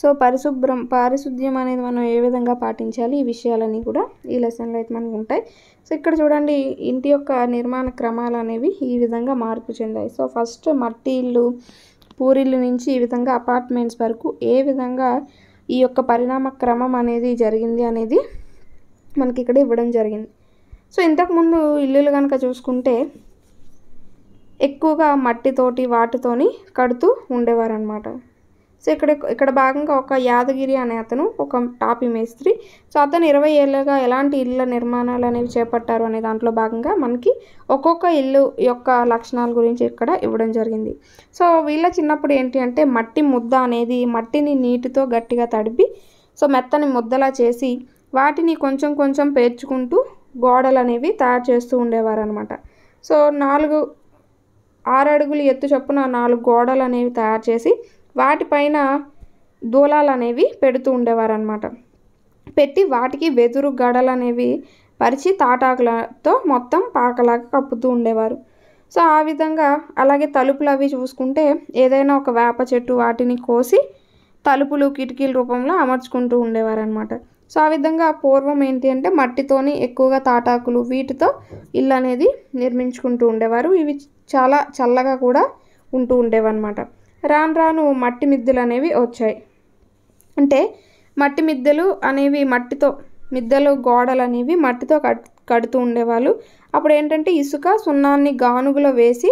సో పరిశుభ్రం పారిశుద్ధ్యం అనేది మనం ఏ విధంగా పాటించాలి ఈ విషయాలన్నీ కూడా ఈ లెసన్లో అయితే మనకు ఉంటాయి సో ఇక్కడ చూడండి ఇంటి యొక్క నిర్మాణ క్రమాలు అనేవి ఈ విధంగా మార్పు చెందాయి సో ఫస్ట్ మట్టి ఇల్లు పూరిల్లు నుంచి ఈ విధంగా అపార్ట్మెంట్స్ వరకు ఏ విధంగా ఈ యొక్క పరిణామ క్రమం అనేది జరిగింది అనేది మనకి ఇక్కడ ఇవ్వడం జరిగింది సో ఇంతకుముందు ఇల్లులు కనుక చూసుకుంటే ఎక్కువగా మట్టితోటి వాటితోని కడుతూ ఉండేవారు అనమాట సో ఇక్కడ ఇక్కడ భాగంగా ఒక యాదగిరి అనే అతను ఒక టాపీ మేస్త్రి సో అతను ఇరవై ఏళ్ళగా ఎలాంటి ఇళ్ళ నిర్మాణాలు అనేవి చేపట్టారు అనే దాంట్లో భాగంగా మనకి ఒక్కొక్క ఇల్లు యొక్క లక్షణాల గురించి ఇక్కడ ఇవ్వడం జరిగింది సో వీళ్ళ చిన్నప్పుడు ఏంటి అంటే మట్టి ముద్ద అనేది మట్టిని నీటితో గట్టిగా తడిపి సో మెత్తని ముద్దలా చేసి వాటిని కొంచెం కొంచెం పేర్చుకుంటూ గోడలు అనేవి తయారు చేస్తూ ఉండేవారు అనమాట సో నాలుగు ఆరు అడుగులు ఎత్తు చొప్పున నాలుగు గోడలు అనేవి తయారు చేసి వాటిపైన దూలాలు అనేవి పెడుతూ ఉండేవారనమాట పెట్టి వాటికి వెదురు గడలు అనేవి పరిచి తాటాకులతో మొత్తం పాకలాగా కప్పుతూ ఉండేవారు సో ఆ విధంగా అలాగే తలుపులు అవి చూసుకుంటే ఏదైనా ఒక వేప చెట్టు వాటిని కోసి తలుపులు కిటికీల రూపంలో అమర్చుకుంటూ ఉండేవారు అనమాట సో ఆ విధంగా పూర్వం ఏంటి అంటే మట్టితోని ఎక్కువగా తాటాకులు వీటితో ఇల్లు అనేది నిర్మించుకుంటూ ఉండేవారు ఇవి చాలా చల్లగా కూడా ఉంటూ ఉండేవన్నమాట రాను రాను మట్టి మిద్దెలు అనేవి వచ్చాయి అంటే మట్టి మిద్దెలు అనేవి మట్టితో మిద్దెలు గోడలు అనేవి మట్టితో కడుతూ ఉండేవాళ్ళు అప్పుడు ఏంటంటే ఇసుక సున్నాన్ని గానుగులో వేసి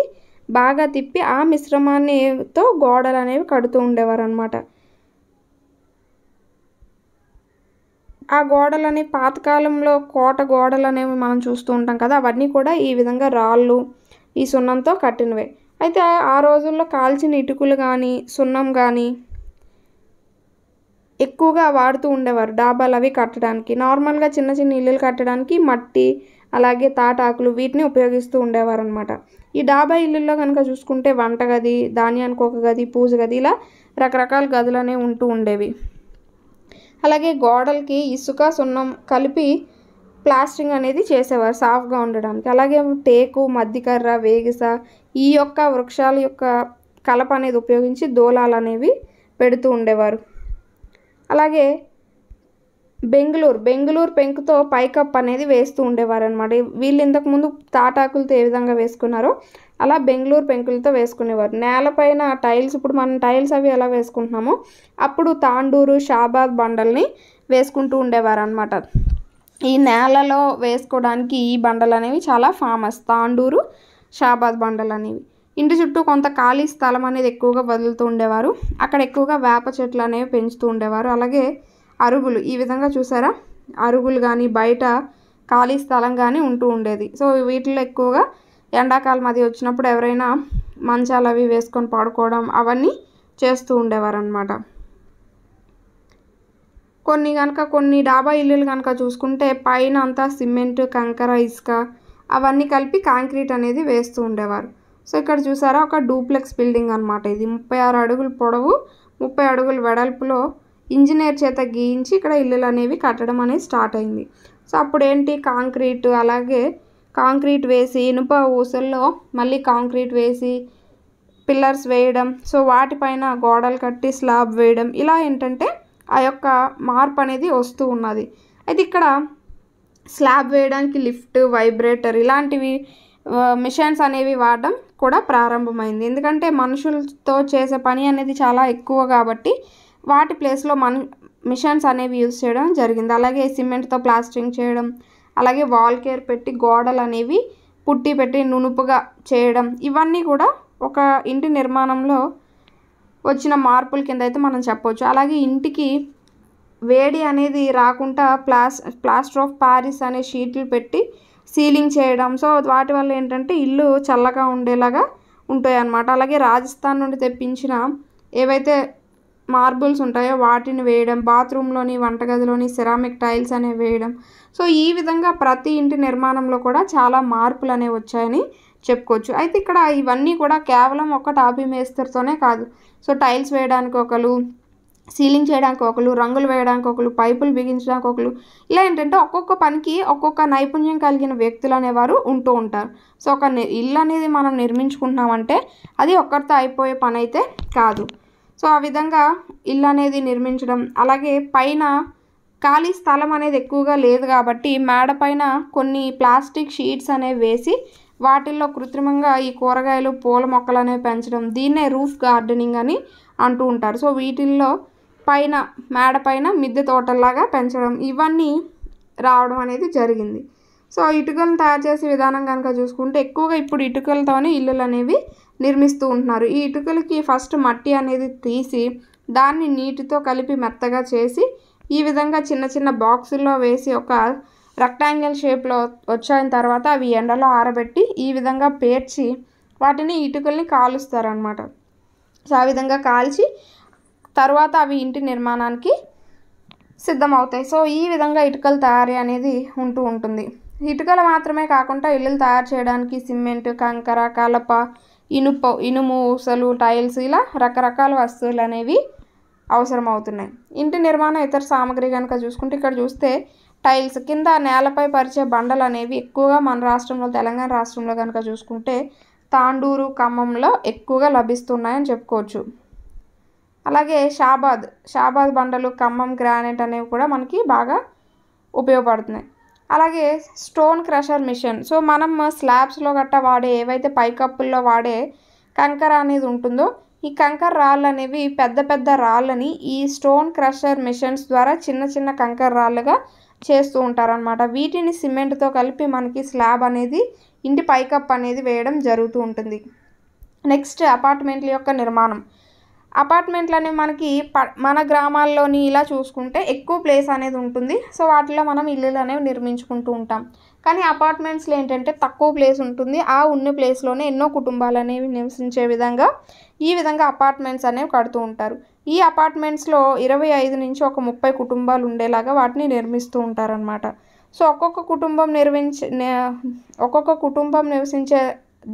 బాగా తిప్పి ఆ మిశ్రమాన్నితో గోడలు అనేవి కడుతూ ఉండేవారు అనమాట ఆ గోడలు అనేవి పాతకాలంలో కోట గోడలు అనేవి మనం చూస్తూ ఉంటాం కదా అవన్నీ కూడా ఈ విధంగా రాళ్ళు ఈ సున్నంతో కట్టినవే అయితే ఆ రోజుల్లో కాల్చిన ఇటుకలు కానీ సున్నం కానీ ఎక్కువగా వాడుతూ ఉండేవారు డాబాలు అవి కట్టడానికి నార్మల్గా చిన్న చిన్న ఇల్లులు కట్టడానికి మట్టి అలాగే తాటాకులు వీటిని ఉపయోగిస్తూ ఉండేవారు అనమాట ఈ డాబా ఇల్లుల్లో కనుక చూసుకుంటే వంట గది ధాన్యానికి ఒక గది పూజ గది ఇలా రకరకాల గదులనే ఉంటూ ఉండేవి అలాగే గోడలకి ఇసుక సున్నం కలిపి ప్లాస్టింగ్ అనేది చేసేవారు సాఫ్గా ఉండడానికి అలాగే టేకు మద్దికర్ర వేగిస ఈ యొక్క వృక్షాల యొక్క కలప అనేది ఉపయోగించి దోలాలు అనేవి పెడుతూ ఉండేవారు అలాగే బెంగళూరు బెంగళూరు పెంకుతో పైకప్ అనేది వేస్తూ ఉండేవారు అనమాట వీళ్ళు ఇంతకుముందు తాటాకులతో ఏ విధంగా వేసుకున్నారో అలా బెంగళూరు పెంకులతో వేసుకునేవారు నేలపైన టైల్స్ ఇప్పుడు మనం టైల్స్ అవి ఎలా వేసుకుంటున్నామో అప్పుడు తాండూరు షాబాద్ బండల్ని వేసుకుంటూ ఉండేవారు అనమాట ఈ నేలలో వేసుకోవడానికి ఈ బండలు అనేవి చాలా ఫేమస్ తాండూరు షాబాద్ బండలు అనేవి ఇంటి చుట్టూ కొంత ఖాళీ స్థలం అనేది ఎక్కువగా వదులుతూ ఉండేవారు అక్కడ ఎక్కువగా వేప చెట్లు అనేవి పెంచుతూ ఉండేవారు అలాగే అరుగులు ఈ విధంగా చూసారా అరుగులు కానీ బయట ఖాళీ స్థలం కానీ ఉంటూ ఉండేది సో వీటిలో ఎక్కువగా ఎండాకాలం అది వచ్చినప్పుడు ఎవరైనా మంచాలు అవి వేసుకొని పడుకోవడం అవన్నీ చేస్తూ ఉండేవారు అనమాట కొన్ని కనుక కొన్ని డాబా ఇల్లులు కనుక చూసుకుంటే పైన అంతా సిమెంట్ కంకర ఇసుక అవన్నీ కలిపి కాంక్రీట్ అనేది వేస్తూ ఉండేవారు సో ఇక్కడ చూసారా ఒక డూప్లెక్స్ బిల్డింగ్ అనమాట ఇది ముప్పై ఆరు అడుగులు పొడవు ముప్పై అడుగులు వెడల్పులో ఇంజనీర్ చేత గీయించి ఇక్కడ ఇల్లులు అనేవి కట్టడం అనేది స్టార్ట్ అయింది సో అప్పుడు ఏంటి కాంక్రీట్ అలాగే కాంక్రీట్ వేసి ఇనుప ఊసల్లో మళ్ళీ కాంక్రీట్ వేసి పిల్లర్స్ వేయడం సో వాటిపైన గోడలు కట్టి స్లాబ్ వేయడం ఇలా ఏంటంటే ఆ యొక్క మార్పు అనేది వస్తూ ఉన్నది అయితే ఇక్కడ స్లాబ్ వేయడానికి లిఫ్ట్ వైబ్రేటర్ ఇలాంటివి మిషన్స్ అనేవి వాడడం కూడా ప్రారంభమైంది ఎందుకంటే మనుషులతో చేసే పని అనేది చాలా ఎక్కువ కాబట్టి వాటి ప్లేస్లో మన మిషన్స్ అనేవి యూజ్ చేయడం జరిగింది అలాగే సిమెంట్తో ప్లాస్టింగ్ చేయడం అలాగే వాల్ కేర్ పెట్టి గోడలు అనేవి పుట్టి పెట్టి నునుపుగా చేయడం ఇవన్నీ కూడా ఒక ఇంటి నిర్మాణంలో వచ్చిన మార్పుల కింద అయితే మనం చెప్పవచ్చు అలాగే ఇంటికి వేడి అనేది రాకుండా ప్లాస్ ప్లాస్టర్ ఆఫ్ ప్యారిస్ అనే షీట్లు పెట్టి సీలింగ్ చేయడం సో వాటి వల్ల ఏంటంటే ఇల్లు చల్లగా ఉండేలాగా ఉంటాయి అన్నమాట అలాగే రాజస్థాన్ నుండి తెప్పించిన ఏవైతే మార్బుల్స్ ఉంటాయో వాటిని వేయడం బాత్రూంలోని వంటగదిలోని సిరామిక్ టైల్స్ అనేవి వేయడం సో ఈ విధంగా ప్రతి ఇంటి నిర్మాణంలో కూడా చాలా మార్పులు అనేవి వచ్చాయని చెప్పుకోవచ్చు అయితే ఇక్కడ ఇవన్నీ కూడా కేవలం ఒక్క టాపీ మేస్తరితోనే కాదు సో టైల్స్ వేయడానికి ఒకరు సీలింగ్ చేయడానికి ఒకరు రంగులు వేయడానికి ఒకరు పైపులు బిగించడానికి ఒకరు ఇలా ఏంటంటే ఒక్కొక్క పనికి ఒక్కొక్క నైపుణ్యం కలిగిన వ్యక్తులు అనేవారు ఉంటూ ఉంటారు సో ఒక ఇల్లు అనేది మనం నిర్మించుకుంటున్నామంటే అది ఒక్కరితో అయిపోయే పని అయితే కాదు సో ఆ విధంగా ఇల్లు అనేది నిర్మించడం అలాగే పైన ఖాళీ స్థలం అనేది ఎక్కువగా లేదు కాబట్టి మేడ పైన కొన్ని ప్లాస్టిక్ షీట్స్ అనేవి వేసి వాటిల్లో కృత్రిమంగా ఈ కూరగాయలు పూల మొక్కలు అనేవి పెంచడం దీన్నే రూఫ్ గార్డెనింగ్ అని అంటూ ఉంటారు సో వీటిల్లో పైన మేడ పైన మిద్దె తోటల్లాగా పెంచడం ఇవన్నీ రావడం అనేది జరిగింది సో ఇటుకలను తయారు చేసే విధానం కనుక చూసుకుంటే ఎక్కువగా ఇప్పుడు ఇటుకలతోనే ఇల్లులు అనేవి నిర్మిస్తూ ఉంటున్నారు ఈ ఇటుకలకి ఫస్ట్ మట్టి అనేది తీసి దాన్ని నీటితో కలిపి మెత్తగా చేసి ఈ విధంగా చిన్న చిన్న బాక్సుల్లో వేసి ఒక రెక్టాంగిల్ షేప్లో వచ్చిన తర్వాత అవి ఎండలో ఆరబెట్టి ఈ విధంగా పేర్చి వాటిని ఇటుకల్ని కాలుస్తారనమాట సో ఆ విధంగా కాల్చి తర్వాత అవి ఇంటి నిర్మాణానికి సిద్ధమవుతాయి సో ఈ విధంగా ఇటుకల తయారీ అనేది ఉంటూ ఉంటుంది ఇటుకలు మాత్రమే కాకుండా ఇల్లులు తయారు చేయడానికి సిమెంట్ కంకర కలప ఇనుప ఇనుము ఊసలు టైల్స్ ఇలా రకరకాల వస్తువులు అనేవి అవసరమవుతున్నాయి ఇంటి నిర్మాణం ఇతర సామాగ్రి కనుక చూసుకుంటే ఇక్కడ చూస్తే టైల్స్ కింద నేలపై పరిచే బండలు అనేవి ఎక్కువగా మన రాష్ట్రంలో తెలంగాణ రాష్ట్రంలో కనుక చూసుకుంటే తాండూరు ఖమ్మంలో ఎక్కువగా లభిస్తున్నాయని చెప్పుకోవచ్చు అలాగే షాబాద్ షాబాద్ బండలు ఖమ్మం గ్రానైట్ అనేవి కూడా మనకి బాగా ఉపయోగపడుతున్నాయి అలాగే స్టోన్ క్రషర్ మిషన్ సో మనం స్లాబ్స్లో గట్ట వాడే ఏవైతే పైకప్పుల్లో వాడే కంకర అనేది ఉంటుందో ఈ కంకర రాళ్ళు అనేవి పెద్ద పెద్ద రాళ్ళని ఈ స్టోన్ క్రషర్ మిషన్స్ ద్వారా చిన్న చిన్న కంకర రాళ్ళుగా చేస్తూ ఉంటారనమాట వీటిని సిమెంట్తో కలిపి మనకి స్లాబ్ అనేది ఇంటి పైకప్ అనేది వేయడం జరుగుతూ ఉంటుంది నెక్స్ట్ అపార్ట్మెంట్ల యొక్క నిర్మాణం అపార్ట్మెంట్లు అనేవి మనకి ప మన గ్రామాల్లోని ఇలా చూసుకుంటే ఎక్కువ ప్లేస్ అనేది ఉంటుంది సో వాటిలో మనం ఇల్లులు అనేవి నిర్మించుకుంటూ ఉంటాం కానీ అపార్ట్మెంట్స్లో ఏంటంటే తక్కువ ప్లేస్ ఉంటుంది ఆ ఉన్న ప్లేస్లోనే ఎన్నో కుటుంబాలు అనేవి నివసించే విధంగా ఈ విధంగా అపార్ట్మెంట్స్ అనేవి కడుతూ ఉంటారు ఈ అపార్ట్మెంట్స్లో ఇరవై ఐదు నుంచి ఒక ముప్పై కుటుంబాలు ఉండేలాగా వాటిని నిర్మిస్తూ ఉంటారనమాట సో ఒక్కొక్క కుటుంబం నిర్మించే ఒక్కొక్క కుటుంబం నివసించే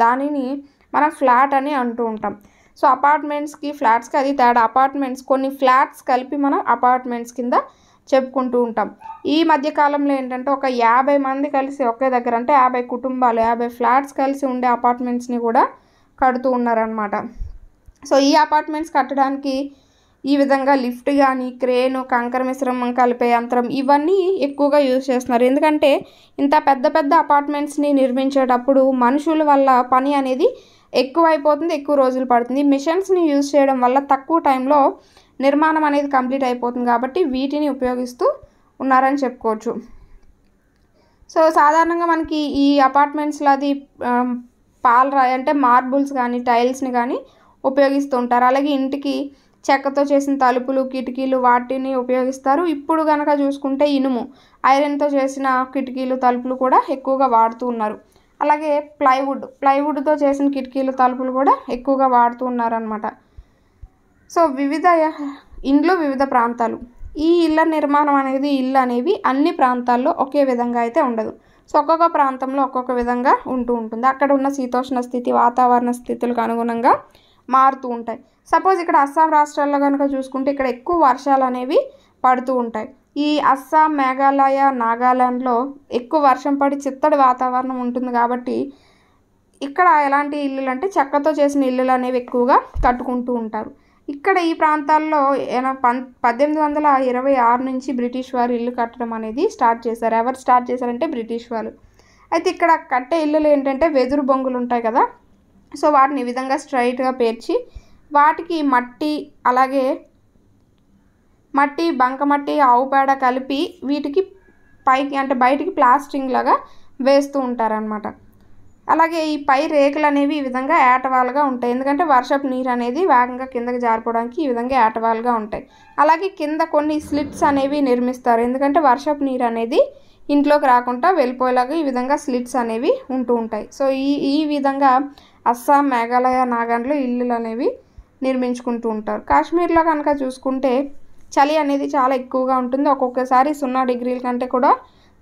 దానిని మనం ఫ్లాట్ అని అంటూ ఉంటాం సో అపార్ట్మెంట్స్కి ఫ్లాట్స్కి అది తేడా అపార్ట్మెంట్స్ కొన్ని ఫ్లాట్స్ కలిపి మనం అపార్ట్మెంట్స్ కింద చెప్పుకుంటూ ఉంటాం ఈ మధ్యకాలంలో ఏంటంటే ఒక యాభై మంది కలిసి ఒకే దగ్గర అంటే యాభై కుటుంబాలు యాభై ఫ్లాట్స్ కలిసి ఉండే అపార్ట్మెంట్స్ని కూడా కడుతూ ఉన్నారనమాట సో ఈ అపార్ట్మెంట్స్ కట్టడానికి ఈ విధంగా లిఫ్ట్ కానీ క్రేను కంకర మిశ్రమం కలిపే యంత్రం ఇవన్నీ ఎక్కువగా యూజ్ చేస్తున్నారు ఎందుకంటే ఇంత పెద్ద పెద్ద అపార్ట్మెంట్స్ని నిర్మించేటప్పుడు మనుషుల వల్ల పని అనేది ఎక్కువ అయిపోతుంది ఎక్కువ రోజులు పడుతుంది మిషన్స్ని యూజ్ చేయడం వల్ల తక్కువ టైంలో నిర్మాణం అనేది కంప్లీట్ అయిపోతుంది కాబట్టి వీటిని ఉపయోగిస్తూ ఉన్నారని చెప్పుకోవచ్చు సో సాధారణంగా మనకి ఈ అపార్ట్మెంట్స్లో అది పాలరాయి అంటే మార్బుల్స్ కానీ టైల్స్ని కానీ ఉపయోగిస్తూ ఉంటారు అలాగే ఇంటికి చెక్కతో చేసిన తలుపులు కిటికీలు వాటిని ఉపయోగిస్తారు ఇప్పుడు కనుక చూసుకుంటే ఇనుము ఐరన్తో చేసిన కిటికీలు తలుపులు కూడా ఎక్కువగా వాడుతూ ఉన్నారు అలాగే ప్లైవుడ్ ప్లైవుడ్తో చేసిన కిటికీలు తలుపులు కూడా ఎక్కువగా వాడుతూ ఉన్నారనమాట సో వివిధ ఇండ్లు వివిధ ప్రాంతాలు ఈ ఇళ్ళ నిర్మాణం అనేది ఇళ్ళు అనేవి అన్ని ప్రాంతాల్లో ఒకే విధంగా అయితే ఉండదు సో ఒక్కొక్క ప్రాంతంలో ఒక్కొక్క విధంగా ఉంటూ ఉంటుంది అక్కడ ఉన్న శీతోష్ణ స్థితి వాతావరణ స్థితులకు అనుగుణంగా మారుతూ ఉంటాయి సపోజ్ ఇక్కడ అస్సాం రాష్ట్రాల్లో కనుక చూసుకుంటే ఇక్కడ ఎక్కువ వర్షాలు అనేవి పడుతూ ఉంటాయి ఈ అస్సాం మేఘాలయ నాగాలాండ్లో ఎక్కువ వర్షం పడి చిత్తడి వాతావరణం ఉంటుంది కాబట్టి ఇక్కడ ఎలాంటి ఇల్లులు అంటే చెక్కతో చేసిన ఇల్లులు అనేవి ఎక్కువగా కట్టుకుంటూ ఉంటారు ఇక్కడ ఈ ప్రాంతాల్లో పం పద్దెనిమిది వందల ఇరవై ఆరు నుంచి బ్రిటిష్ వారు ఇల్లు కట్టడం అనేది స్టార్ట్ చేశారు ఎవరు స్టార్ట్ చేశారంటే బ్రిటిష్ వాళ్ళు అయితే ఇక్కడ కట్టే ఇల్లులు ఏంటంటే వెదురు బొంగులు ఉంటాయి కదా సో వాటిని ఈ విధంగా స్ట్రైట్గా పేర్చి వాటికి మట్టి అలాగే మట్టి బంకమట్టి ఆవు పేడ కలిపి వీటికి పైకి అంటే బయటికి ప్లాస్టింగ్ లాగా వేస్తూ ఉంటారనమాట అలాగే ఈ పై రేకులు అనేవి ఈ విధంగా ఏటవాలుగా ఉంటాయి ఎందుకంటే వర్షపు నీరు అనేది వేగంగా కిందకి జారిపోవడానికి ఈ విధంగా ఏటవాలుగా ఉంటాయి అలాగే కింద కొన్ని స్లిట్స్ అనేవి నిర్మిస్తారు ఎందుకంటే వర్షపు నీరు అనేది ఇంట్లోకి రాకుండా వెళ్ళిపోయేలాగా ఈ విధంగా స్లిట్స్ అనేవి ఉంటూ ఉంటాయి సో ఈ ఈ విధంగా అస్సాం మేఘాలయ నాగాండ్లో ఇల్లులు అనేవి నిర్మించుకుంటూ ఉంటారు కాశ్మీర్లో కనుక చూసుకుంటే చలి అనేది చాలా ఎక్కువగా ఉంటుంది ఒక్కొక్కసారి సున్నా డిగ్రీల కంటే కూడా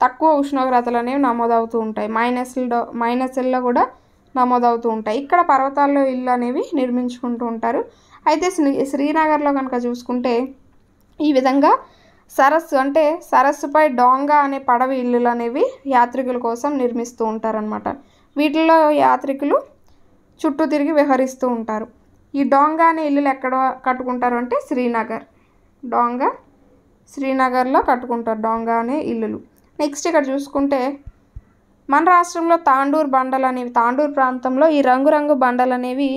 తక్కువ ఉష్ణోగ్రతలు అనేవి నమోదవుతూ ఉంటాయి మైనస్లో మైనస్ల్లో కూడా నమోదవుతూ ఉంటాయి ఇక్కడ పర్వతాల్లో ఇల్లు అనేవి నిర్మించుకుంటూ ఉంటారు అయితే శ్రీ శ్రీనగర్లో కనుక చూసుకుంటే ఈ విధంగా సరస్సు అంటే సరస్సుపై డోంగా అనే పడవ ఇల్లులు అనేవి యాత్రికుల కోసం నిర్మిస్తూ ఉంటారనమాట వీటిల్లో యాత్రికులు చుట్టూ తిరిగి విహరిస్తూ ఉంటారు ఈ డోంగా అనే ఇల్లులు ఎక్కడ కట్టుకుంటారు అంటే శ్రీనగర్ డోంగా శ్రీనగర్లో కట్టుకుంటారు డోంగా అనే ఇల్లులు నెక్స్ట్ ఇక్కడ చూసుకుంటే మన రాష్ట్రంలో తాండూరు బండలు అనేవి తాండూరు ప్రాంతంలో ఈ రంగురంగు బండలు అనేవి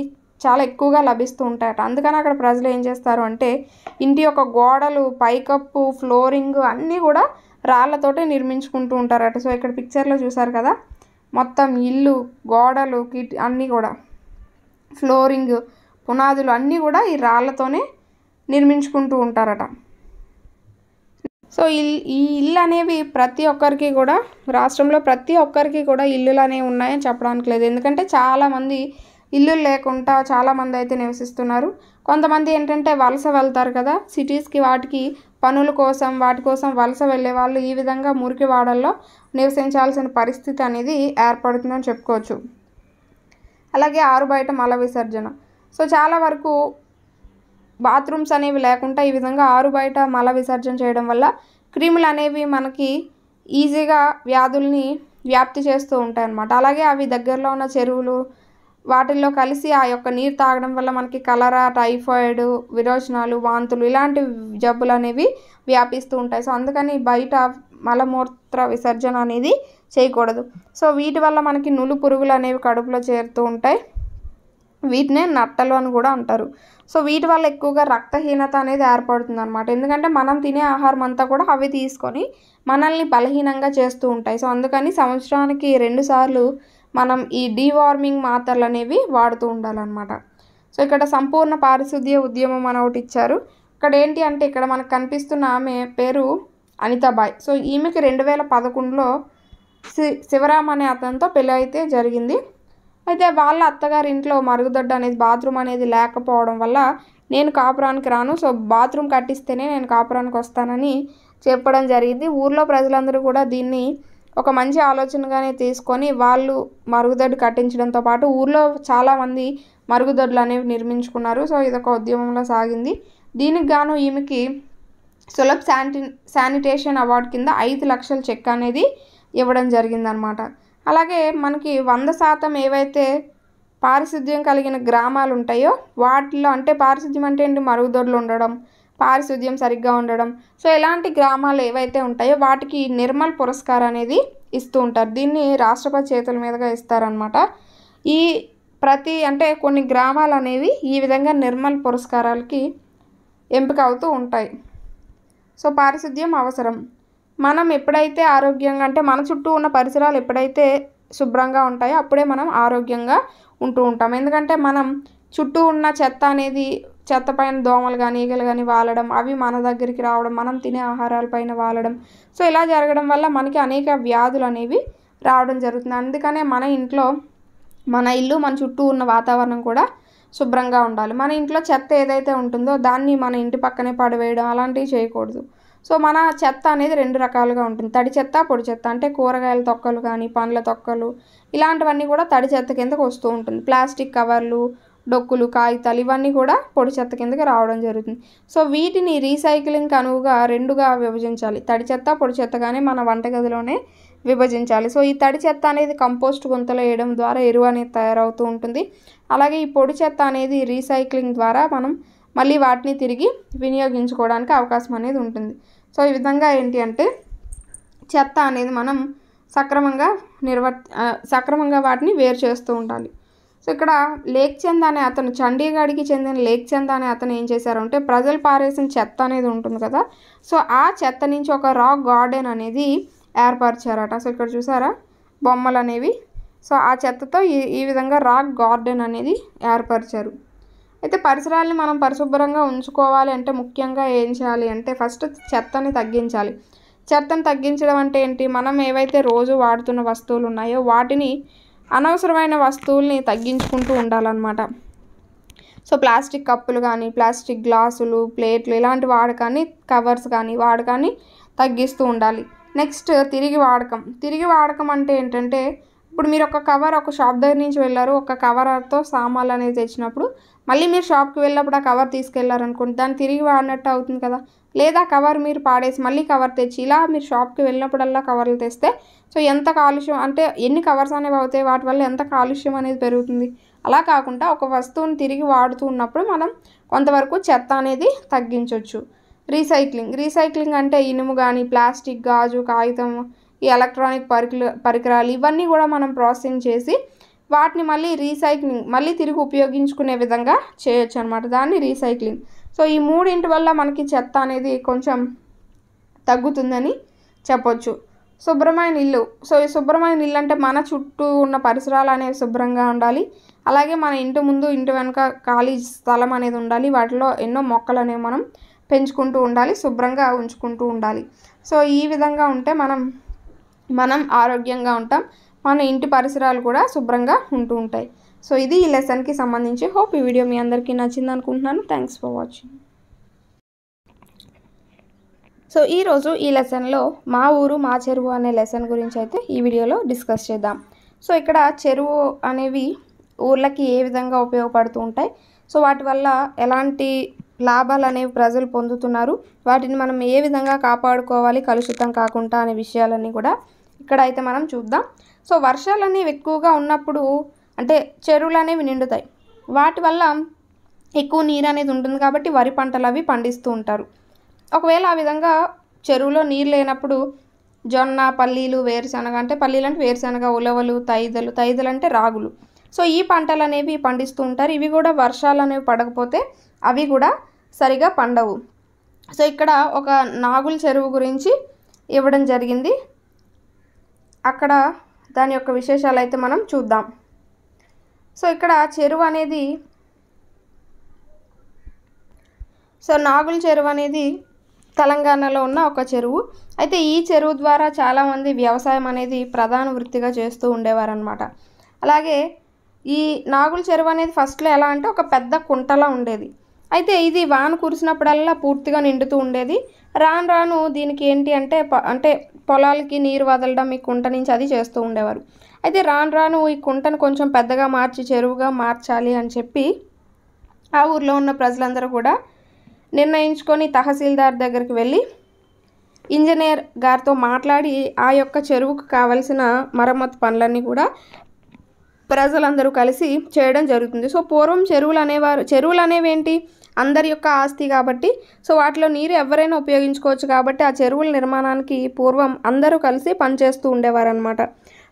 చాలా ఎక్కువగా లభిస్తూ ఉంటాయట అందుకని అక్కడ ప్రజలు ఏం చేస్తారు అంటే ఇంటి యొక్క గోడలు పైకప్పు ఫ్లోరింగ్ అన్నీ కూడా రాళ్లతోటే నిర్మించుకుంటూ ఉంటారట సో ఇక్కడ పిక్చర్లో చూసారు కదా మొత్తం ఇల్లు గోడలు కిట్ అన్నీ కూడా ఫ్లోరింగ్ పునాదులు అన్నీ కూడా ఈ రాళ్ళతోనే నిర్మించుకుంటూ ఉంటారట సో ఈ ఇల్లు అనేవి ప్రతి ఒక్కరికి కూడా రాష్ట్రంలో ప్రతి ఒక్కరికి కూడా ఇల్లులు అనేవి ఉన్నాయని చెప్పడానికి లేదు ఎందుకంటే చాలామంది ఇల్లు లేకుండా చాలామంది అయితే నివసిస్తున్నారు కొంతమంది ఏంటంటే వలస వెళ్తారు కదా సిటీస్కి వాటికి పనుల కోసం వాటి కోసం వలస వెళ్ళే వాళ్ళు ఈ విధంగా మురికివాడల్లో నివసించాల్సిన పరిస్థితి అనేది ఏర్పడుతుందని చెప్పుకోవచ్చు అలాగే ఆరు బయట మల విసర్జన సో చాలా వరకు బాత్రూమ్స్ అనేవి లేకుండా ఈ విధంగా ఆరు బయట మల విసర్జన చేయడం వల్ల క్రిములు అనేవి మనకి ఈజీగా వ్యాధుల్ని వ్యాప్తి చేస్తూ ఉంటాయి అన్నమాట అలాగే అవి దగ్గరలో ఉన్న చెరువులు వాటిల్లో కలిసి ఆ యొక్క నీరు తాగడం వల్ల మనకి కలరా టైఫాయిడ్ విరోచనాలు వాంతులు ఇలాంటి జబ్బులు అనేవి వ్యాపిస్తూ ఉంటాయి సో అందుకని బయట మలమూత్ర విసర్జన అనేది చేయకూడదు సో వీటి వల్ల మనకి నులు పురుగులు అనేవి కడుపులో చేరుతూ ఉంటాయి వీటినే నట్టలు అని కూడా అంటారు సో వీటి వల్ల ఎక్కువగా రక్తహీనత అనేది ఏర్పడుతుంది అనమాట ఎందుకంటే మనం తినే ఆహారం అంతా కూడా అవి తీసుకొని మనల్ని బలహీనంగా చేస్తూ ఉంటాయి సో అందుకని సంవత్సరానికి రెండుసార్లు మనం ఈ డీవార్మింగ్ మాత్రలు అనేవి వాడుతూ ఉండాలన్నమాట సో ఇక్కడ సంపూర్ణ పారిశుద్ధ్య ఉద్యమం అని ఒకటి ఇచ్చారు ఇక్కడ ఏంటి అంటే ఇక్కడ మనకు కనిపిస్తున్న ఆమె పేరు అనితాబాయ్ సో ఈమెకి రెండు వేల పదకొండులో శి శివరామ్ అనే అతనితో పెళ్ళి అయితే జరిగింది అయితే వాళ్ళ అత్తగారి ఇంట్లో మరుగుదొడ్డ అనేది బాత్రూమ్ అనేది లేకపోవడం వల్ల నేను కాపురానికి రాను సో బాత్రూమ్ కట్టిస్తేనే నేను కాపురానికి వస్తానని చెప్పడం జరిగింది ఊర్లో ప్రజలందరూ కూడా దీన్ని ఒక మంచి ఆలోచనగానే తీసుకొని వాళ్ళు మరుగుదొడ్డు కట్టించడంతో పాటు ఊర్లో చాలామంది మరుగుదొడ్లు అనేవి నిర్మించుకున్నారు సో ఇదొక ఉద్యమంలో సాగింది దీనికి గాను ఈమెకి సులభ్ శానిటి శానిటేషన్ అవార్డు కింద ఐదు లక్షల చెక్ అనేది ఇవ్వడం జరిగిందనమాట అలాగే మనకి వంద శాతం ఏవైతే పారిశుద్ధ్యం కలిగిన గ్రామాలు ఉంటాయో వాటిలో అంటే పారిశుద్ధ్యం అంటే ఏంటి మరుగుదొడ్లు ఉండడం పారిశుద్ధ్యం సరిగ్గా ఉండడం సో ఇలాంటి గ్రామాలు ఏవైతే ఉంటాయో వాటికి నిర్మల్ పురస్కార్ అనేది ఇస్తూ ఉంటారు దీన్ని రాష్ట్రపతి చేతుల మీదుగా ఇస్తారనమాట ఈ ప్రతి అంటే కొన్ని గ్రామాలు అనేవి ఈ విధంగా నిర్మల్ పురస్కారాలకి ఎంపిక అవుతూ ఉంటాయి సో పారిశుద్ధ్యం అవసరం మనం ఎప్పుడైతే ఆరోగ్యంగా అంటే మన చుట్టూ ఉన్న పరిసరాలు ఎప్పుడైతే శుభ్రంగా ఉంటాయో అప్పుడే మనం ఆరోగ్యంగా ఉంటూ ఉంటాం ఎందుకంటే మనం చుట్టూ ఉన్న చెత్త అనేది చెత్త పైన దోమలు కానీ ఈగలు కానీ వాలడం అవి మన దగ్గరికి రావడం మనం తినే ఆహారాల పైన వాలడం సో ఇలా జరగడం వల్ల మనకి అనేక వ్యాధులు అనేవి రావడం జరుగుతుంది అందుకనే మన ఇంట్లో మన ఇల్లు మన చుట్టూ ఉన్న వాతావరణం కూడా శుభ్రంగా ఉండాలి మన ఇంట్లో చెత్త ఏదైతే ఉంటుందో దాన్ని మన ఇంటి పక్కనే పడవేయడం అలాంటివి చేయకూడదు సో మన చెత్త అనేది రెండు రకాలుగా ఉంటుంది తడి చెత్త పొడి చెత్త అంటే కూరగాయల తొక్కలు కానీ పండ్ల తొక్కలు ఇలాంటివన్నీ కూడా తడి చెత్త కిందకు వస్తూ ఉంటుంది ప్లాస్టిక్ కవర్లు డొక్కులు కాగితాలు ఇవన్నీ కూడా పొడి చెత్త కిందకి రావడం జరుగుతుంది సో వీటిని రీసైక్లింగ్ అనువుగా రెండుగా విభజించాలి తడి చెత్త పొడి చెత్తగానే మన వంటగదిలోనే విభజించాలి సో ఈ తడి చెత్త అనేది కంపోస్ట్ గుంతలో వేయడం ద్వారా ఎరువు అనేది తయారవుతూ ఉంటుంది అలాగే ఈ పొడి చెత్త అనేది రీసైక్లింగ్ ద్వారా మనం మళ్ళీ వాటిని తిరిగి వినియోగించుకోవడానికి అవకాశం అనేది ఉంటుంది సో ఈ విధంగా ఏంటి అంటే చెత్త అనేది మనం సక్రమంగా నిర్వర్తి సక్రమంగా వాటిని వేరు చేస్తూ ఉండాలి సో ఇక్కడ లేక్ చంద్ అనే అతను చండీగఢ్కి చెందిన లేక్ చంద్ అనే అతను ఏం చేశారంటే ప్రజలు పారేసిన చెత్త అనేది ఉంటుంది కదా సో ఆ చెత్త నుంచి ఒక రాక్ గార్డెన్ అనేది ఏర్పరిచారట సో ఇక్కడ చూసారా బొమ్మలు అనేవి సో ఆ చెత్తతో ఈ ఈ విధంగా రాక్ గార్డెన్ అనేది ఏర్పరిచారు అయితే పరిసరాలని మనం పరిశుభ్రంగా ఉంచుకోవాలి అంటే ముఖ్యంగా ఏం చేయాలి అంటే ఫస్ట్ చెత్తని తగ్గించాలి చెత్తను తగ్గించడం అంటే ఏంటి మనం ఏవైతే రోజు వాడుతున్న వస్తువులు ఉన్నాయో వాటిని అనవసరమైన వస్తువుల్ని తగ్గించుకుంటూ ఉండాలన్నమాట సో ప్లాస్టిక్ కప్పులు కానీ ప్లాస్టిక్ గ్లాసులు ప్లేట్లు ఇలాంటి వాడకాన్ని కవర్స్ కానీ వాడకాన్ని తగ్గిస్తూ ఉండాలి నెక్స్ట్ తిరిగి వాడకం తిరిగి వాడకం అంటే ఏంటంటే ఇప్పుడు మీరు ఒక కవర్ ఒక షాప్ దగ్గర నుంచి వెళ్ళారు ఒక కవర్తో సామాన్లు అనేది తెచ్చినప్పుడు మళ్ళీ మీరు షాప్కి వెళ్ళినప్పుడు ఆ కవర్ తీసుకెళ్లారనుకోండి దాన్ని తిరిగి వాడినట్టు అవుతుంది కదా లేదా కవర్ మీరు పాడేసి మళ్ళీ కవర్ తెచ్చి ఇలా మీరు షాప్కి వెళ్ళినప్పుడల్లా కవర్లు తెస్తే సో ఎంత కాలుష్యం అంటే ఎన్ని కవర్స్ అనేవి అవుతాయి వాటి వల్ల ఎంత కాలుష్యం అనేది పెరుగుతుంది అలా కాకుండా ఒక వస్తువుని తిరిగి వాడుతూ ఉన్నప్పుడు మనం కొంతవరకు చెత్త అనేది తగ్గించవచ్చు రీసైక్లింగ్ రీసైక్లింగ్ అంటే ఇనుము కానీ ప్లాస్టిక్ గాజు కాగితం ఈ ఎలక్ట్రానిక్ పరికలు పరికరాలు ఇవన్నీ కూడా మనం ప్రాసెసింగ్ చేసి వాటిని మళ్ళీ రీసైక్లింగ్ మళ్ళీ తిరిగి ఉపయోగించుకునే విధంగా చేయొచ్చు అనమాట దాన్ని రీసైక్లింగ్ సో ఈ మూడింటి వల్ల మనకి చెత్త అనేది కొంచెం తగ్గుతుందని చెప్పొచ్చు శుభ్రమైన ఇల్లు సో ఈ శుభ్రమైన ఇల్లు అంటే మన చుట్టూ ఉన్న పరిసరాలు అనేవి శుభ్రంగా ఉండాలి అలాగే మన ఇంటి ముందు ఇంటి వెనుక ఖాళీ స్థలం అనేది ఉండాలి వాటిలో ఎన్నో మొక్కలు అనేవి మనం పెంచుకుంటూ ఉండాలి శుభ్రంగా ఉంచుకుంటూ ఉండాలి సో ఈ విధంగా ఉంటే మనం మనం ఆరోగ్యంగా ఉంటాం మన ఇంటి పరిసరాలు కూడా శుభ్రంగా ఉంటూ ఉంటాయి సో ఇది ఈ లెసన్కి సంబంధించి హోప్ ఈ వీడియో మీ అందరికీ నచ్చింది అనుకుంటున్నాను థ్యాంక్స్ ఫర్ వాచింగ్ సో ఈరోజు ఈ లెసన్లో మా ఊరు మా చెరువు అనే లెసన్ గురించి అయితే ఈ వీడియోలో డిస్కస్ చేద్దాం సో ఇక్కడ చెరువు అనేవి ఊర్లకి ఏ విధంగా ఉపయోగపడుతూ ఉంటాయి సో వాటి వల్ల ఎలాంటి లాభాలు అనేవి ప్రజలు పొందుతున్నారు వాటిని మనం ఏ విధంగా కాపాడుకోవాలి కలుషితం కాకుండా అనే విషయాలన్నీ కూడా ఇక్కడ అయితే మనం చూద్దాం సో వర్షాలు అనేవి ఎక్కువగా ఉన్నప్పుడు అంటే చెరువులు అనేవి నిండుతాయి వాటి వల్ల ఎక్కువ నీరు అనేది ఉంటుంది కాబట్టి వరి పంటలు అవి పండిస్తూ ఉంటారు ఒకవేళ ఆ విధంగా చెరువులో నీళ్ళు లేనప్పుడు జొన్న పల్లీలు వేరుశనగ అంటే పల్లీలు అంటే వేరుశనగ ఉలవలు తైదలు తైదలు అంటే రాగులు సో ఈ పంటలు అనేవి పండిస్తూ ఉంటారు ఇవి కూడా వర్షాలు అనేవి పడకపోతే అవి కూడా సరిగా పండవు సో ఇక్కడ ఒక నాగుల చెరువు గురించి ఇవ్వడం జరిగింది అక్కడ దాని యొక్క విశేషాలు అయితే మనం చూద్దాం సో ఇక్కడ చెరువు అనేది సో నాగుల చెరువు అనేది తెలంగాణలో ఉన్న ఒక చెరువు అయితే ఈ చెరువు ద్వారా చాలామంది వ్యవసాయం అనేది ప్రధాన వృత్తిగా చేస్తూ ఉండేవారనమాట అలాగే ఈ నాగుల చెరువు అనేది ఫస్ట్లో ఎలా అంటే ఒక పెద్ద కుంటలా ఉండేది అయితే ఇది వాన కురిసినప్పుడల్లా పూర్తిగా నిండుతూ ఉండేది రాను రాను దీనికి ఏంటి అంటే అంటే పొలాలకి నీరు వదలడం ఈ కుంట నుంచి అది చేస్తూ ఉండేవారు అయితే రాను రాను ఈ కుంటను కొంచెం పెద్దగా మార్చి చెరువుగా మార్చాలి అని చెప్పి ఆ ఊర్లో ఉన్న ప్రజలందరూ కూడా నిర్ణయించుకొని తహసీల్దార్ దగ్గరికి వెళ్ళి ఇంజనీర్ గారితో మాట్లాడి ఆ యొక్క చెరువుకు కావలసిన మరమ్మతు పనులన్నీ కూడా ప్రజలందరూ కలిసి చేయడం జరుగుతుంది సో పూర్వం చెరువులు అనేవారు చెరువులు అనేవి ఏంటి అందరి యొక్క ఆస్తి కాబట్టి సో వాటిలో నీరు ఎవరైనా ఉపయోగించుకోవచ్చు కాబట్టి ఆ చెరువుల నిర్మాణానికి పూర్వం అందరూ కలిసి పనిచేస్తూ ఉండేవారనమాట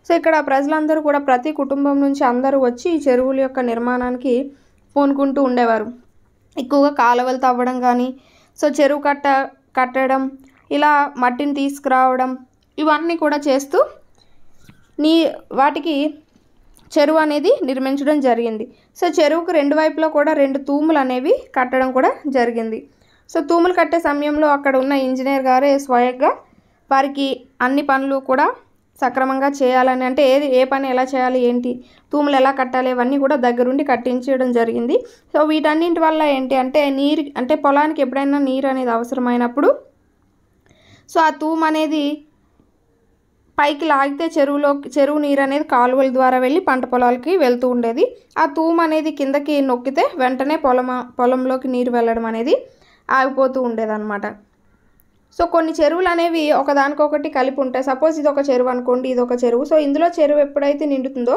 సో ఇక్కడ ప్రజలందరూ కూడా ప్రతి కుటుంబం నుంచి అందరూ వచ్చి ఈ చెరువుల యొక్క నిర్మాణానికి పూనుకుంటూ ఉండేవారు ఎక్కువగా కాలువలు తవ్వడం కానీ సో చెరువు కట్ట కట్టడం ఇలా మట్టిని తీసుకురావడం ఇవన్నీ కూడా చేస్తూ నీ వాటికి చెరువు అనేది నిర్మించడం జరిగింది సో చెరువుకు రెండు వైపులో కూడా రెండు తూములు అనేవి కట్టడం కూడా జరిగింది సో తూములు కట్టే సమయంలో అక్కడ ఉన్న ఇంజనీర్ గారే స్వయంగా వారికి అన్ని పనులు కూడా సక్రమంగా చేయాలని అంటే ఏది ఏ పని ఎలా చేయాలి ఏంటి తూములు ఎలా కట్టాలి ఇవన్నీ కూడా దగ్గరుండి కట్టించడం జరిగింది సో వీటన్నింటి వల్ల ఏంటి అంటే నీరు అంటే పొలానికి ఎప్పుడైనా నీరు అనేది అవసరమైనప్పుడు సో ఆ తూము అనేది పైకి లాగితే చెరువులో చెరువు నీరు అనేది కాలువల ద్వారా వెళ్ళి పంట పొలాలకి వెళ్తూ ఉండేది ఆ తూము అనేది కిందకి నొక్కితే వెంటనే పొలం పొలంలోకి నీరు వెళ్ళడం అనేది ఆగిపోతూ ఉండేదన్నమాట సో కొన్ని చెరువులు అనేవి ఒకదానికొకటి కలిపి ఉంటాయి సపోజ్ ఇది ఒక చెరువు అనుకోండి ఇది ఒక చెరువు సో ఇందులో చెరువు ఎప్పుడైతే నిండుతుందో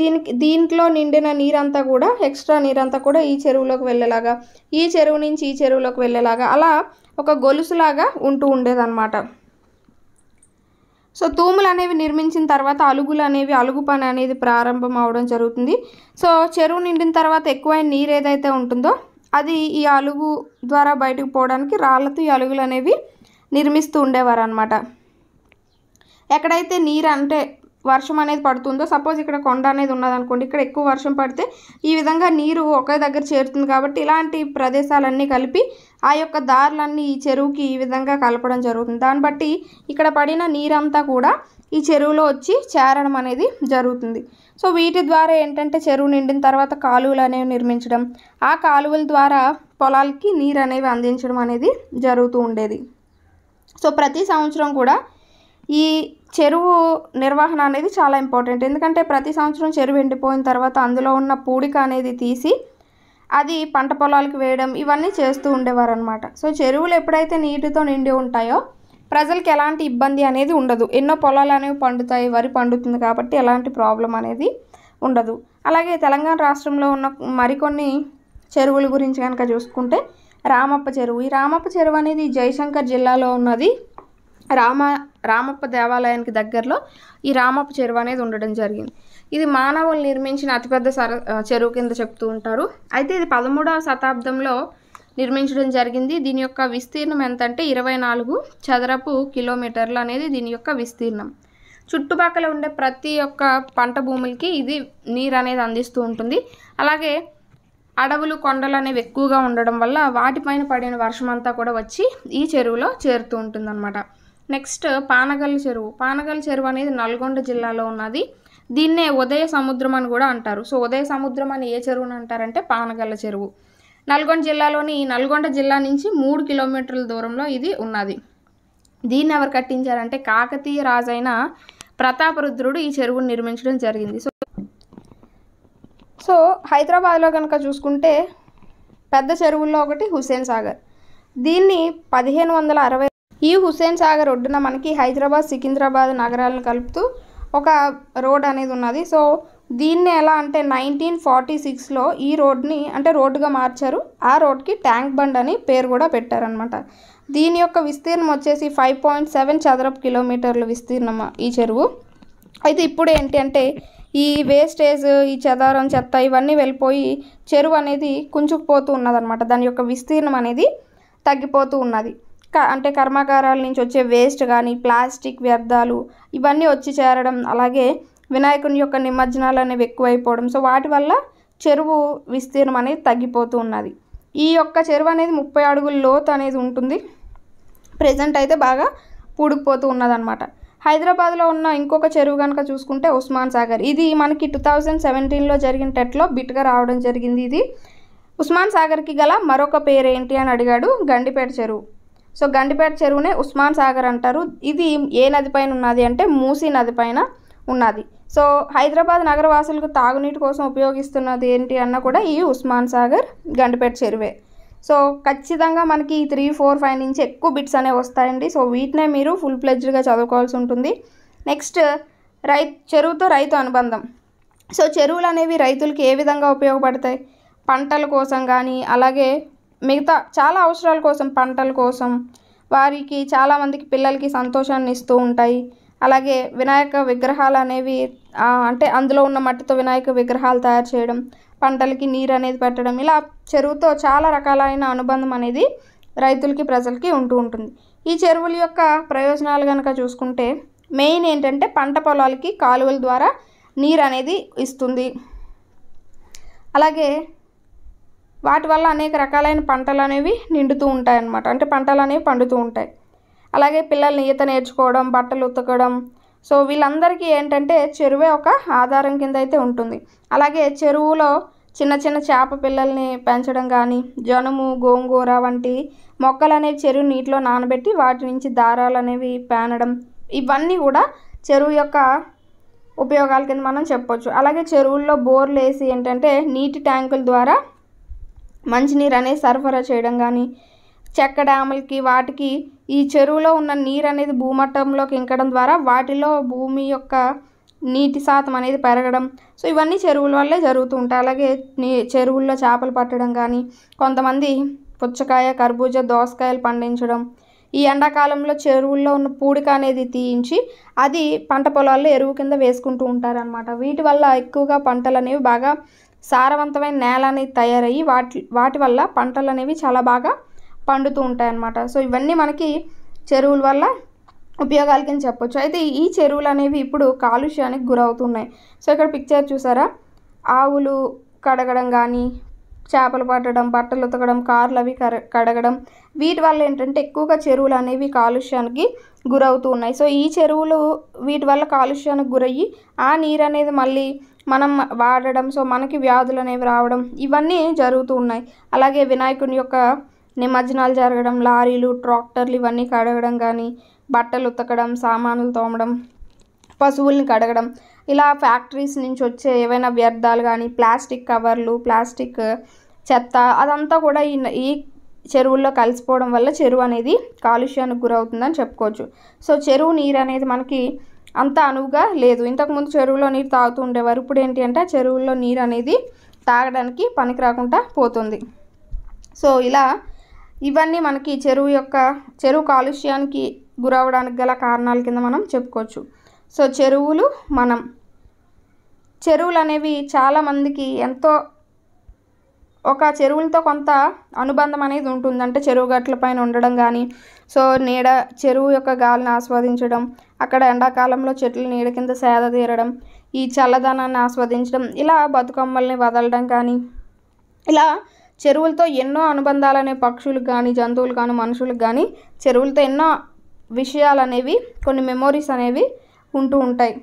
దీనికి దీంట్లో నిండిన నీరంతా కూడా ఎక్స్ట్రా నీరంతా కూడా ఈ చెరువులోకి వెళ్ళేలాగా ఈ చెరువు నుంచి ఈ చెరువులోకి వెళ్ళేలాగా అలా ఒక గొలుసులాగా ఉంటూ ఉండేదన్నమాట సో తూములు అనేవి నిర్మించిన తర్వాత అలుగులు అనేవి అలుగు పని అనేది ప్రారంభం అవడం జరుగుతుంది సో చెరువు నిండిన తర్వాత ఎక్కువైన నీరు ఏదైతే ఉంటుందో అది ఈ అలుగు ద్వారా బయటకు పోవడానికి రాళ్ళతో ఈ అలుగులు అనేవి నిర్మిస్తూ ఉండేవారు అనమాట ఎక్కడైతే నీరు అంటే వర్షం అనేది పడుతుందో సపోజ్ ఇక్కడ కొండ అనేది ఉన్నదనుకోండి ఇక్కడ ఎక్కువ వర్షం పడితే ఈ విధంగా నీరు ఒకే దగ్గర చేరుతుంది కాబట్టి ఇలాంటి ప్రదేశాలన్నీ కలిపి ఆ యొక్క దారులన్నీ ఈ చెరువుకి ఈ విధంగా కలపడం జరుగుతుంది దాన్ని బట్టి ఇక్కడ పడిన నీరంతా కూడా ఈ చెరువులో వచ్చి చేరడం అనేది జరుగుతుంది సో వీటి ద్వారా ఏంటంటే చెరువు నిండిన తర్వాత కాలువలు అనేవి నిర్మించడం ఆ కాలువల ద్వారా పొలాలకి నీరు అనేవి అందించడం అనేది జరుగుతూ ఉండేది సో ప్రతి సంవత్సరం కూడా ఈ చెరువు నిర్వహణ అనేది చాలా ఇంపార్టెంట్ ఎందుకంటే ప్రతి సంవత్సరం చెరువు ఎండిపోయిన తర్వాత అందులో ఉన్న పూడిక అనేది తీసి అది పంట పొలాలకు వేయడం ఇవన్నీ చేస్తూ ఉండేవారు అనమాట సో చెరువులు ఎప్పుడైతే నీటితో నిండి ఉంటాయో ప్రజలకు ఎలాంటి ఇబ్బంది అనేది ఉండదు ఎన్నో పొలాలు అనేవి పండుతాయి వరి పండుతుంది కాబట్టి ఎలాంటి ప్రాబ్లం అనేది ఉండదు అలాగే తెలంగాణ రాష్ట్రంలో ఉన్న మరికొన్ని చెరువుల గురించి కనుక చూసుకుంటే రామప్ప చెరువు ఈ రామప్ప చెరువు అనేది జయశంకర్ జిల్లాలో ఉన్నది రామ రామప్ప దేవాలయానికి దగ్గరలో ఈ రామప్ప చెరువు అనేది ఉండడం జరిగింది ఇది మానవులు నిర్మించిన అతిపెద్ద సర చెరువు కింద చెప్తూ ఉంటారు అయితే ఇది పదమూడవ శతాబ్దంలో నిర్మించడం జరిగింది దీని యొక్క విస్తీర్ణం ఎంతంటే ఇరవై నాలుగు చదరపు కిలోమీటర్లు అనేది దీని యొక్క విస్తీర్ణం చుట్టుపక్కల ఉండే ప్రతి ఒక్క పంట భూములకి ఇది నీరు అనేది అందిస్తూ ఉంటుంది అలాగే అడవులు కొండలు అనేవి ఎక్కువగా ఉండడం వల్ల వాటిపైన పడిన వర్షం అంతా కూడా వచ్చి ఈ చెరువులో చేరుతూ ఉంటుందన్నమాట నెక్స్ట్ పానగల్ చెరువు పానగల్ చెరువు అనేది నల్గొండ జిల్లాలో ఉన్నది దీన్నే ఉదయ సముద్రం అని కూడా అంటారు సో ఉదయ సముద్రం అని ఏ చెరువుని అంటారంటే పానగల్ల చెరువు నల్గొండ జిల్లాలోని నల్గొండ జిల్లా నుంచి మూడు కిలోమీటర్ల దూరంలో ఇది ఉన్నది దీన్ని ఎవరు కట్టించారంటే కాకతీయ రాజైన ప్రతాపరుద్రుడు ఈ చెరువును నిర్మించడం జరిగింది సో సో హైదరాబాద్లో కనుక చూసుకుంటే పెద్ద చెరువుల్లో ఒకటి హుస్సేన్ సాగర్ దీన్ని పదిహేను వందల అరవై ఈ హుస్సేన్ సాగర్ ఒడ్డున మనకి హైదరాబాద్ సికింద్రాబాద్ నగరాలను కలుపుతూ ఒక రోడ్ అనేది ఉన్నది సో దీన్ని ఎలా అంటే నైన్టీన్ ఫార్టీ సిక్స్లో ఈ రోడ్ని అంటే రోడ్డుగా మార్చారు ఆ రోడ్కి ట్యాంక్ బండ్ అని పేరు కూడా పెట్టారనమాట దీని యొక్క విస్తీర్ణం వచ్చేసి ఫైవ్ పాయింట్ సెవెన్ చదరపు కిలోమీటర్ల విస్తీర్ణం ఈ చెరువు అయితే ఇప్పుడు ఏంటి అంటే ఈ వేస్టేజ్ ఈ చెదారం చెత్త ఇవన్నీ వెళ్ళిపోయి చెరువు అనేది కుంచుకుపోతూ ఉన్నదనమాట దాని యొక్క విస్తీర్ణం అనేది తగ్గిపోతూ ఉన్నది అంటే కర్మాగారాల నుంచి వచ్చే వేస్ట్ కానీ ప్లాస్టిక్ వ్యర్థాలు ఇవన్నీ వచ్చి చేరడం అలాగే వినాయకుని యొక్క నిమజ్జనాలు అనేవి ఎక్కువైపోవడం సో వాటి వల్ల చెరువు విస్తీర్ణం అనేది తగ్గిపోతూ ఉన్నది ఈ యొక్క చెరువు అనేది ముప్పై అడుగుల లోతు అనేది ఉంటుంది ప్రజెంట్ అయితే బాగా పూడుకుపోతూ ఉన్నదనమాట హైదరాబాద్లో ఉన్న ఇంకొక చెరువు కనుక చూసుకుంటే ఉస్మాన్ సాగర్ ఇది మనకి టూ థౌజండ్ సెవెంటీన్లో జరిగిన టెట్లో బిట్గా రావడం జరిగింది ఇది ఉస్మాన్ సాగర్కి గల మరొక పేరు ఏంటి అని అడిగాడు గండిపేట చెరువు సో గండిపేట చెరువునే ఉస్మాన్ సాగర్ అంటారు ఇది ఏ నదిపైన ఉన్నది అంటే మూసీ నదిపైన ఉన్నది సో హైదరాబాద్ నగరవాసులకు తాగునీటి కోసం ఉపయోగిస్తున్నది ఏంటి అన్న కూడా ఈ ఉస్మాన్ సాగర్ గండిపేట చెరువే సో ఖచ్చితంగా మనకి త్రీ ఫోర్ ఫైవ్ నుంచి ఎక్కువ బిట్స్ అనేవి వస్తాయండి సో వీటినే మీరు ఫుల్ ప్లెజ్డ్గా చదువుకోవాల్సి ఉంటుంది నెక్స్ట్ రై చెరువుతో రైతు అనుబంధం సో చెరువులు అనేవి రైతులకి ఏ విధంగా ఉపయోగపడతాయి పంటల కోసం కానీ అలాగే మిగతా చాలా అవసరాల కోసం పంటల కోసం వారికి చాలామందికి పిల్లలకి సంతోషాన్ని ఇస్తూ ఉంటాయి అలాగే వినాయక విగ్రహాలు అనేవి అంటే అందులో ఉన్న మట్టితో వినాయక విగ్రహాలు తయారు చేయడం పంటలకి నీరు అనేది పెట్టడం ఇలా చెరువుతో చాలా రకాలైన అనుబంధం అనేది రైతులకి ప్రజలకి ఉంటూ ఉంటుంది ఈ చెరువుల యొక్క ప్రయోజనాలు కనుక చూసుకుంటే మెయిన్ ఏంటంటే పంట పొలాలకి కాలువల ద్వారా నీరు అనేది ఇస్తుంది అలాగే వాటి వల్ల అనేక రకాలైన పంటలు అనేవి నిండుతూ ఉంటాయి అన్నమాట అంటే పంటలు అనేవి పండుతూ ఉంటాయి అలాగే పిల్లల్ని ఈత నేర్చుకోవడం బట్టలు ఉతకడం సో వీళ్ళందరికీ ఏంటంటే చెరువే ఒక ఆధారం కింద అయితే ఉంటుంది అలాగే చెరువులో చిన్న చిన్న చేప పిల్లల్ని పెంచడం కానీ జనుము గోంగూర వంటి మొక్కలు అనేవి చెరువు నీటిలో నానబెట్టి వాటి నుంచి దారాలు అనేవి పేనడం ఇవన్నీ కూడా చెరువు యొక్క ఉపయోగాల కింద మనం చెప్పవచ్చు అలాగే చెరువుల్లో బోర్లు వేసి ఏంటంటే నీటి ట్యాంకుల ద్వారా మంచినీరు అనేది సరఫరా చేయడం కానీ చెక్క డ్యాములకి వాటికి ఈ చెరువులో ఉన్న నీరు అనేది భూమట్టంలోకి ఇంకడం ద్వారా వాటిలో భూమి యొక్క నీటి శాతం అనేది పెరగడం సో ఇవన్నీ చెరువుల వల్లే జరుగుతూ ఉంటాయి అలాగే నీ చెరువుల్లో చేపలు పట్టడం కానీ కొంతమంది పుచ్చకాయ కర్బూజా దోసకాయలు పండించడం ఈ ఎండాకాలంలో చెరువుల్లో ఉన్న పూడిక అనేది తీయించి అది పంట పొలాల్లో ఎరువు కింద వేసుకుంటూ ఉంటారనమాట వీటి వల్ల ఎక్కువగా పంటలు అనేవి బాగా సారవంతమైన నేల అనేది తయారయ్యి వాటి వాటి వల్ల పంటలు అనేవి చాలా బాగా పండుతూ ఉంటాయన్నమాట సో ఇవన్నీ మనకి చెరువుల వల్ల ఉపయోగాలు కింద చెప్పొచ్చు అయితే ఈ చెరువులు అనేవి ఇప్పుడు కాలుష్యానికి గురవుతున్నాయి సో ఇక్కడ పిక్చర్ చూసారా ఆవులు కడగడం కానీ చేపలు పట్టడం బట్టలు ఉతకడం కార్లు అవి కడగడం వీటి వల్ల ఏంటంటే ఎక్కువగా చెరువులు అనేవి కాలుష్యానికి గురవుతూ ఉన్నాయి సో ఈ చెరువులు వీటి వల్ల కాలుష్యానికి గురయ్యి ఆ నీరు అనేది మళ్ళీ మనం వాడడం సో మనకి వ్యాధులు అనేవి రావడం ఇవన్నీ జరుగుతూ ఉన్నాయి అలాగే వినాయకుని యొక్క నిమజ్జనాలు జరగడం లారీలు ట్రాక్టర్లు ఇవన్నీ కడగడం కానీ బట్టలు ఉతకడం సామానులు తోమడం పశువుల్ని కడగడం ఇలా ఫ్యాక్టరీస్ నుంచి వచ్చే ఏవైనా వ్యర్థాలు కానీ ప్లాస్టిక్ కవర్లు ప్లాస్టిక్ చెత్త అదంతా కూడా ఈ ఈ చెరువుల్లో కలిసిపోవడం వల్ల చెరువు అనేది కాలుష్యానికి గురవుతుందని చెప్పుకోవచ్చు సో చెరువు నీరు అనేది మనకి అంత అనువుగా లేదు ఇంతకుముందు చెరువులో నీరు తాగుతూ ఉండేవారు ఇప్పుడు ఏంటి అంటే చెరువుల్లో నీరు అనేది తాగడానికి పనికి రాకుండా పోతుంది సో ఇలా ఇవన్నీ మనకి చెరువు యొక్క చెరువు కాలుష్యానికి గురవడానికి గల కారణాల కింద మనం చెప్పుకోవచ్చు సో చెరువులు మనం చెరువులు అనేవి చాలామందికి ఎంతో ఒక చెరువులతో కొంత అనుబంధం అనేది ఉంటుంది అంటే చెరువు గట్ల పైన ఉండడం కానీ సో నీడ చెరువు యొక్క గాలిని ఆస్వాదించడం అక్కడ ఎండాకాలంలో చెట్లు నీడ కింద సేద తీరడం ఈ చల్లదనాన్ని ఆస్వాదించడం ఇలా బతుకమ్మల్ని వదలడం కానీ ఇలా చెరువులతో ఎన్నో అనుబంధాలు అనే పక్షులకు కానీ జంతువులు కానీ మనుషులకు కానీ చెరువులతో ఎన్నో విషయాలు అనేవి కొన్ని మెమోరీస్ అనేవి ఉంటూ ఉంటాయి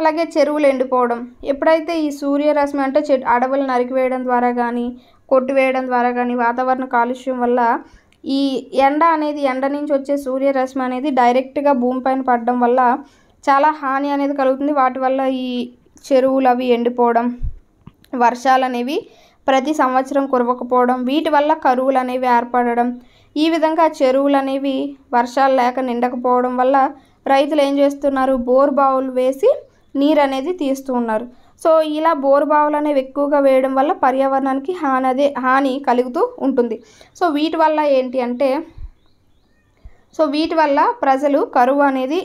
అలాగే చెరువులు ఎండిపోవడం ఎప్పుడైతే ఈ సూర్యరశ్మి అంటే చె అడవులు నరికివేయడం ద్వారా కానీ కొట్టివేయడం ద్వారా కానీ వాతావరణ కాలుష్యం వల్ల ఈ ఎండ అనేది ఎండ నుంచి వచ్చే సూర్యరశ్మి అనేది డైరెక్ట్గా భూమిపైన పడడం వల్ల చాలా హాని అనేది కలుగుతుంది వాటి వల్ల ఈ చెరువులు అవి ఎండిపోవడం వర్షాలు అనేవి ప్రతి సంవత్సరం కురవకపోవడం వీటి వల్ల కరువులు అనేవి ఏర్పడడం ఈ విధంగా చెరువులు అనేవి వర్షాలు లేక నిండకపోవడం వల్ల రైతులు ఏం చేస్తున్నారు బోర్ బావులు వేసి నీరు అనేది తీస్తూ ఉన్నారు సో ఇలా బోర్ బావులు అనేవి ఎక్కువగా వేయడం వల్ల పర్యావరణానికి హాని అదే హాని కలుగుతూ ఉంటుంది సో వీటి వల్ల ఏంటి అంటే సో వీటి వల్ల ప్రజలు కరువు అనేది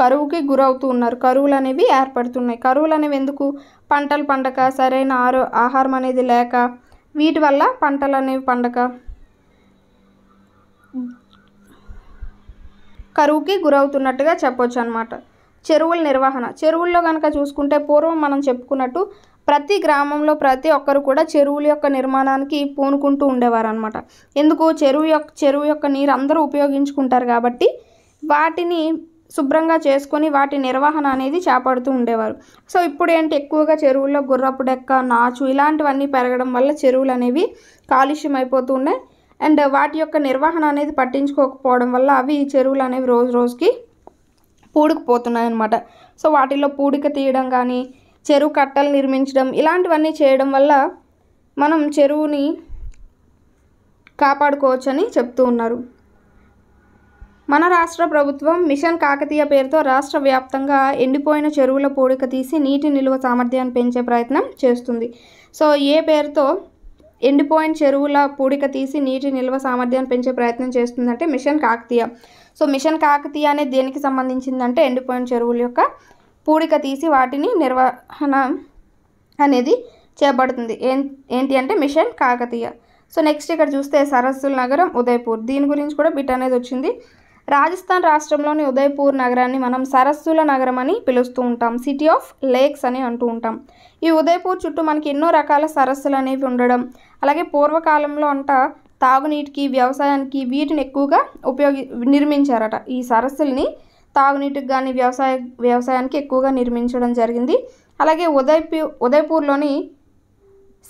కరువుకి గురవుతూ ఉన్నారు కరువులు అనేవి ఏర్పడుతున్నాయి కరువులు అనేవి ఎందుకు పంటలు పండక సరైన ఆరో ఆహారం అనేది లేక వీటి వల్ల పంటలు అనేవి పండక కరువుకి గురవుతున్నట్టుగా చెప్పొచ్చు అనమాట చెరువుల నిర్వహణ చెరువుల్లో కనుక చూసుకుంటే పూర్వం మనం చెప్పుకున్నట్టు ప్రతి గ్రామంలో ప్రతి ఒక్కరు కూడా చెరువుల యొక్క నిర్మాణానికి పూనుకుంటూ ఉండేవారు అనమాట ఎందుకు చెరువు యొక్క చెరువు యొక్క నీరు అందరూ ఉపయోగించుకుంటారు కాబట్టి వాటిని శుభ్రంగా చేసుకొని వాటి నిర్వహణ అనేది చేపడుతూ ఉండేవారు సో ఇప్పుడు ఏంటి ఎక్కువగా చెరువుల్లో గుర్రపు డెక్క నాచు ఇలాంటివన్నీ పెరగడం వల్ల చెరువులు అనేవి కాలుష్యం అయిపోతూ ఉన్నాయి అండ్ వాటి యొక్క నిర్వహణ అనేది పట్టించుకోకపోవడం వల్ల అవి చెరువులు అనేవి రోజు రోజుకి పూడుకుపోతున్నాయి అనమాట సో వాటిలో పూడిక తీయడం కానీ చెరువు కట్టలు నిర్మించడం ఇలాంటివన్నీ చేయడం వల్ల మనం చెరువుని కాపాడుకోవచ్చని చెప్తూ ఉన్నారు మన రాష్ట్ర ప్రభుత్వం మిషన్ కాకతీయ పేరుతో రాష్ట్ర వ్యాప్తంగా ఎండిపోయిన చెరువుల పూడిక తీసి నీటి నిల్వ సామర్థ్యాన్ని పెంచే ప్రయత్నం చేస్తుంది సో ఏ పేరుతో ఎండిపోయిన చెరువుల పూడిక తీసి నీటి నిల్వ సామర్థ్యాన్ని పెంచే ప్రయత్నం చేస్తుందంటే mission Kakatiya so mission Kakatiya అనేది దేనికి సంబంధించిందంటే ఎండిపోయిన చెరువుల యొక్క పూడిక తీసి వాటిని నిర్వహణ అనేది చేపడుతుంది ఏంటి అంటే మిషన్ కాకతీయ సో నెక్స్ట్ ఇక్కడ చూస్తే సరస్సుల నగరం ఉదయపూర్ దీని గురించి కూడా బిట్ అనేది వచ్చింది రాజస్థాన్ రాష్ట్రంలోని ఉదయపూర్ నగరాన్ని మనం సరస్సుల నగరం అని పిలుస్తూ ఉంటాం సిటీ ఆఫ్ లేక్స్ అని అంటూ ఉంటాం ఈ ఉదయపూర్ చుట్టూ మనకి ఎన్నో రకాల సరస్సులు అనేవి ఉండడం అలాగే పూర్వకాలంలో అంట తాగునీటికి వ్యవసాయానికి వీటిని ఎక్కువగా ఉపయోగి నిర్మించారట ఈ సరస్సుల్ని తాగునీటికి కానీ వ్యవసాయ వ్యవసాయానికి ఎక్కువగా నిర్మించడం జరిగింది అలాగే ఉదయపూ ఉదయపూర్లోని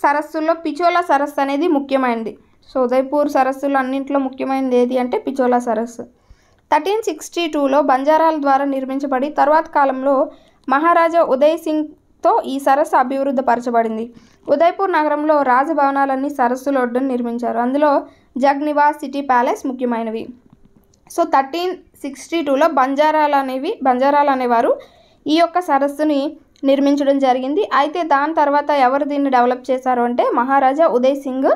సరస్సుల్లో పిచోలా సరస్సు అనేది ముఖ్యమైనది సో ఉదయపూర్ సరస్సులు అన్నింటిలో ముఖ్యమైనది ఏది అంటే పిచోలా సరస్సు థర్టీన్ సిక్స్టీ టూలో బంజారాల ద్వారా నిర్మించబడి తర్వాత కాలంలో మహారాజా ఉదయ్ సింగ్తో ఈ సరస్సు అభివృద్ధి పరచబడింది ఉదయ్పూర్ నగరంలో రాజభవనాలన్నీ సరస్సుల ఒడ్డును నిర్మించారు అందులో జగ్నివాస్ సిటీ ప్యాలెస్ ముఖ్యమైనవి సో థర్టీన్ సిక్స్టీ టూలో బంజారాలు అనేవి బంజారాలు అనేవారు ఈ యొక్క సరస్సుని నిర్మించడం జరిగింది అయితే దాని తర్వాత ఎవరు దీన్ని డెవలప్ చేశారు అంటే మహారాజా ఉదయ్ సింగ్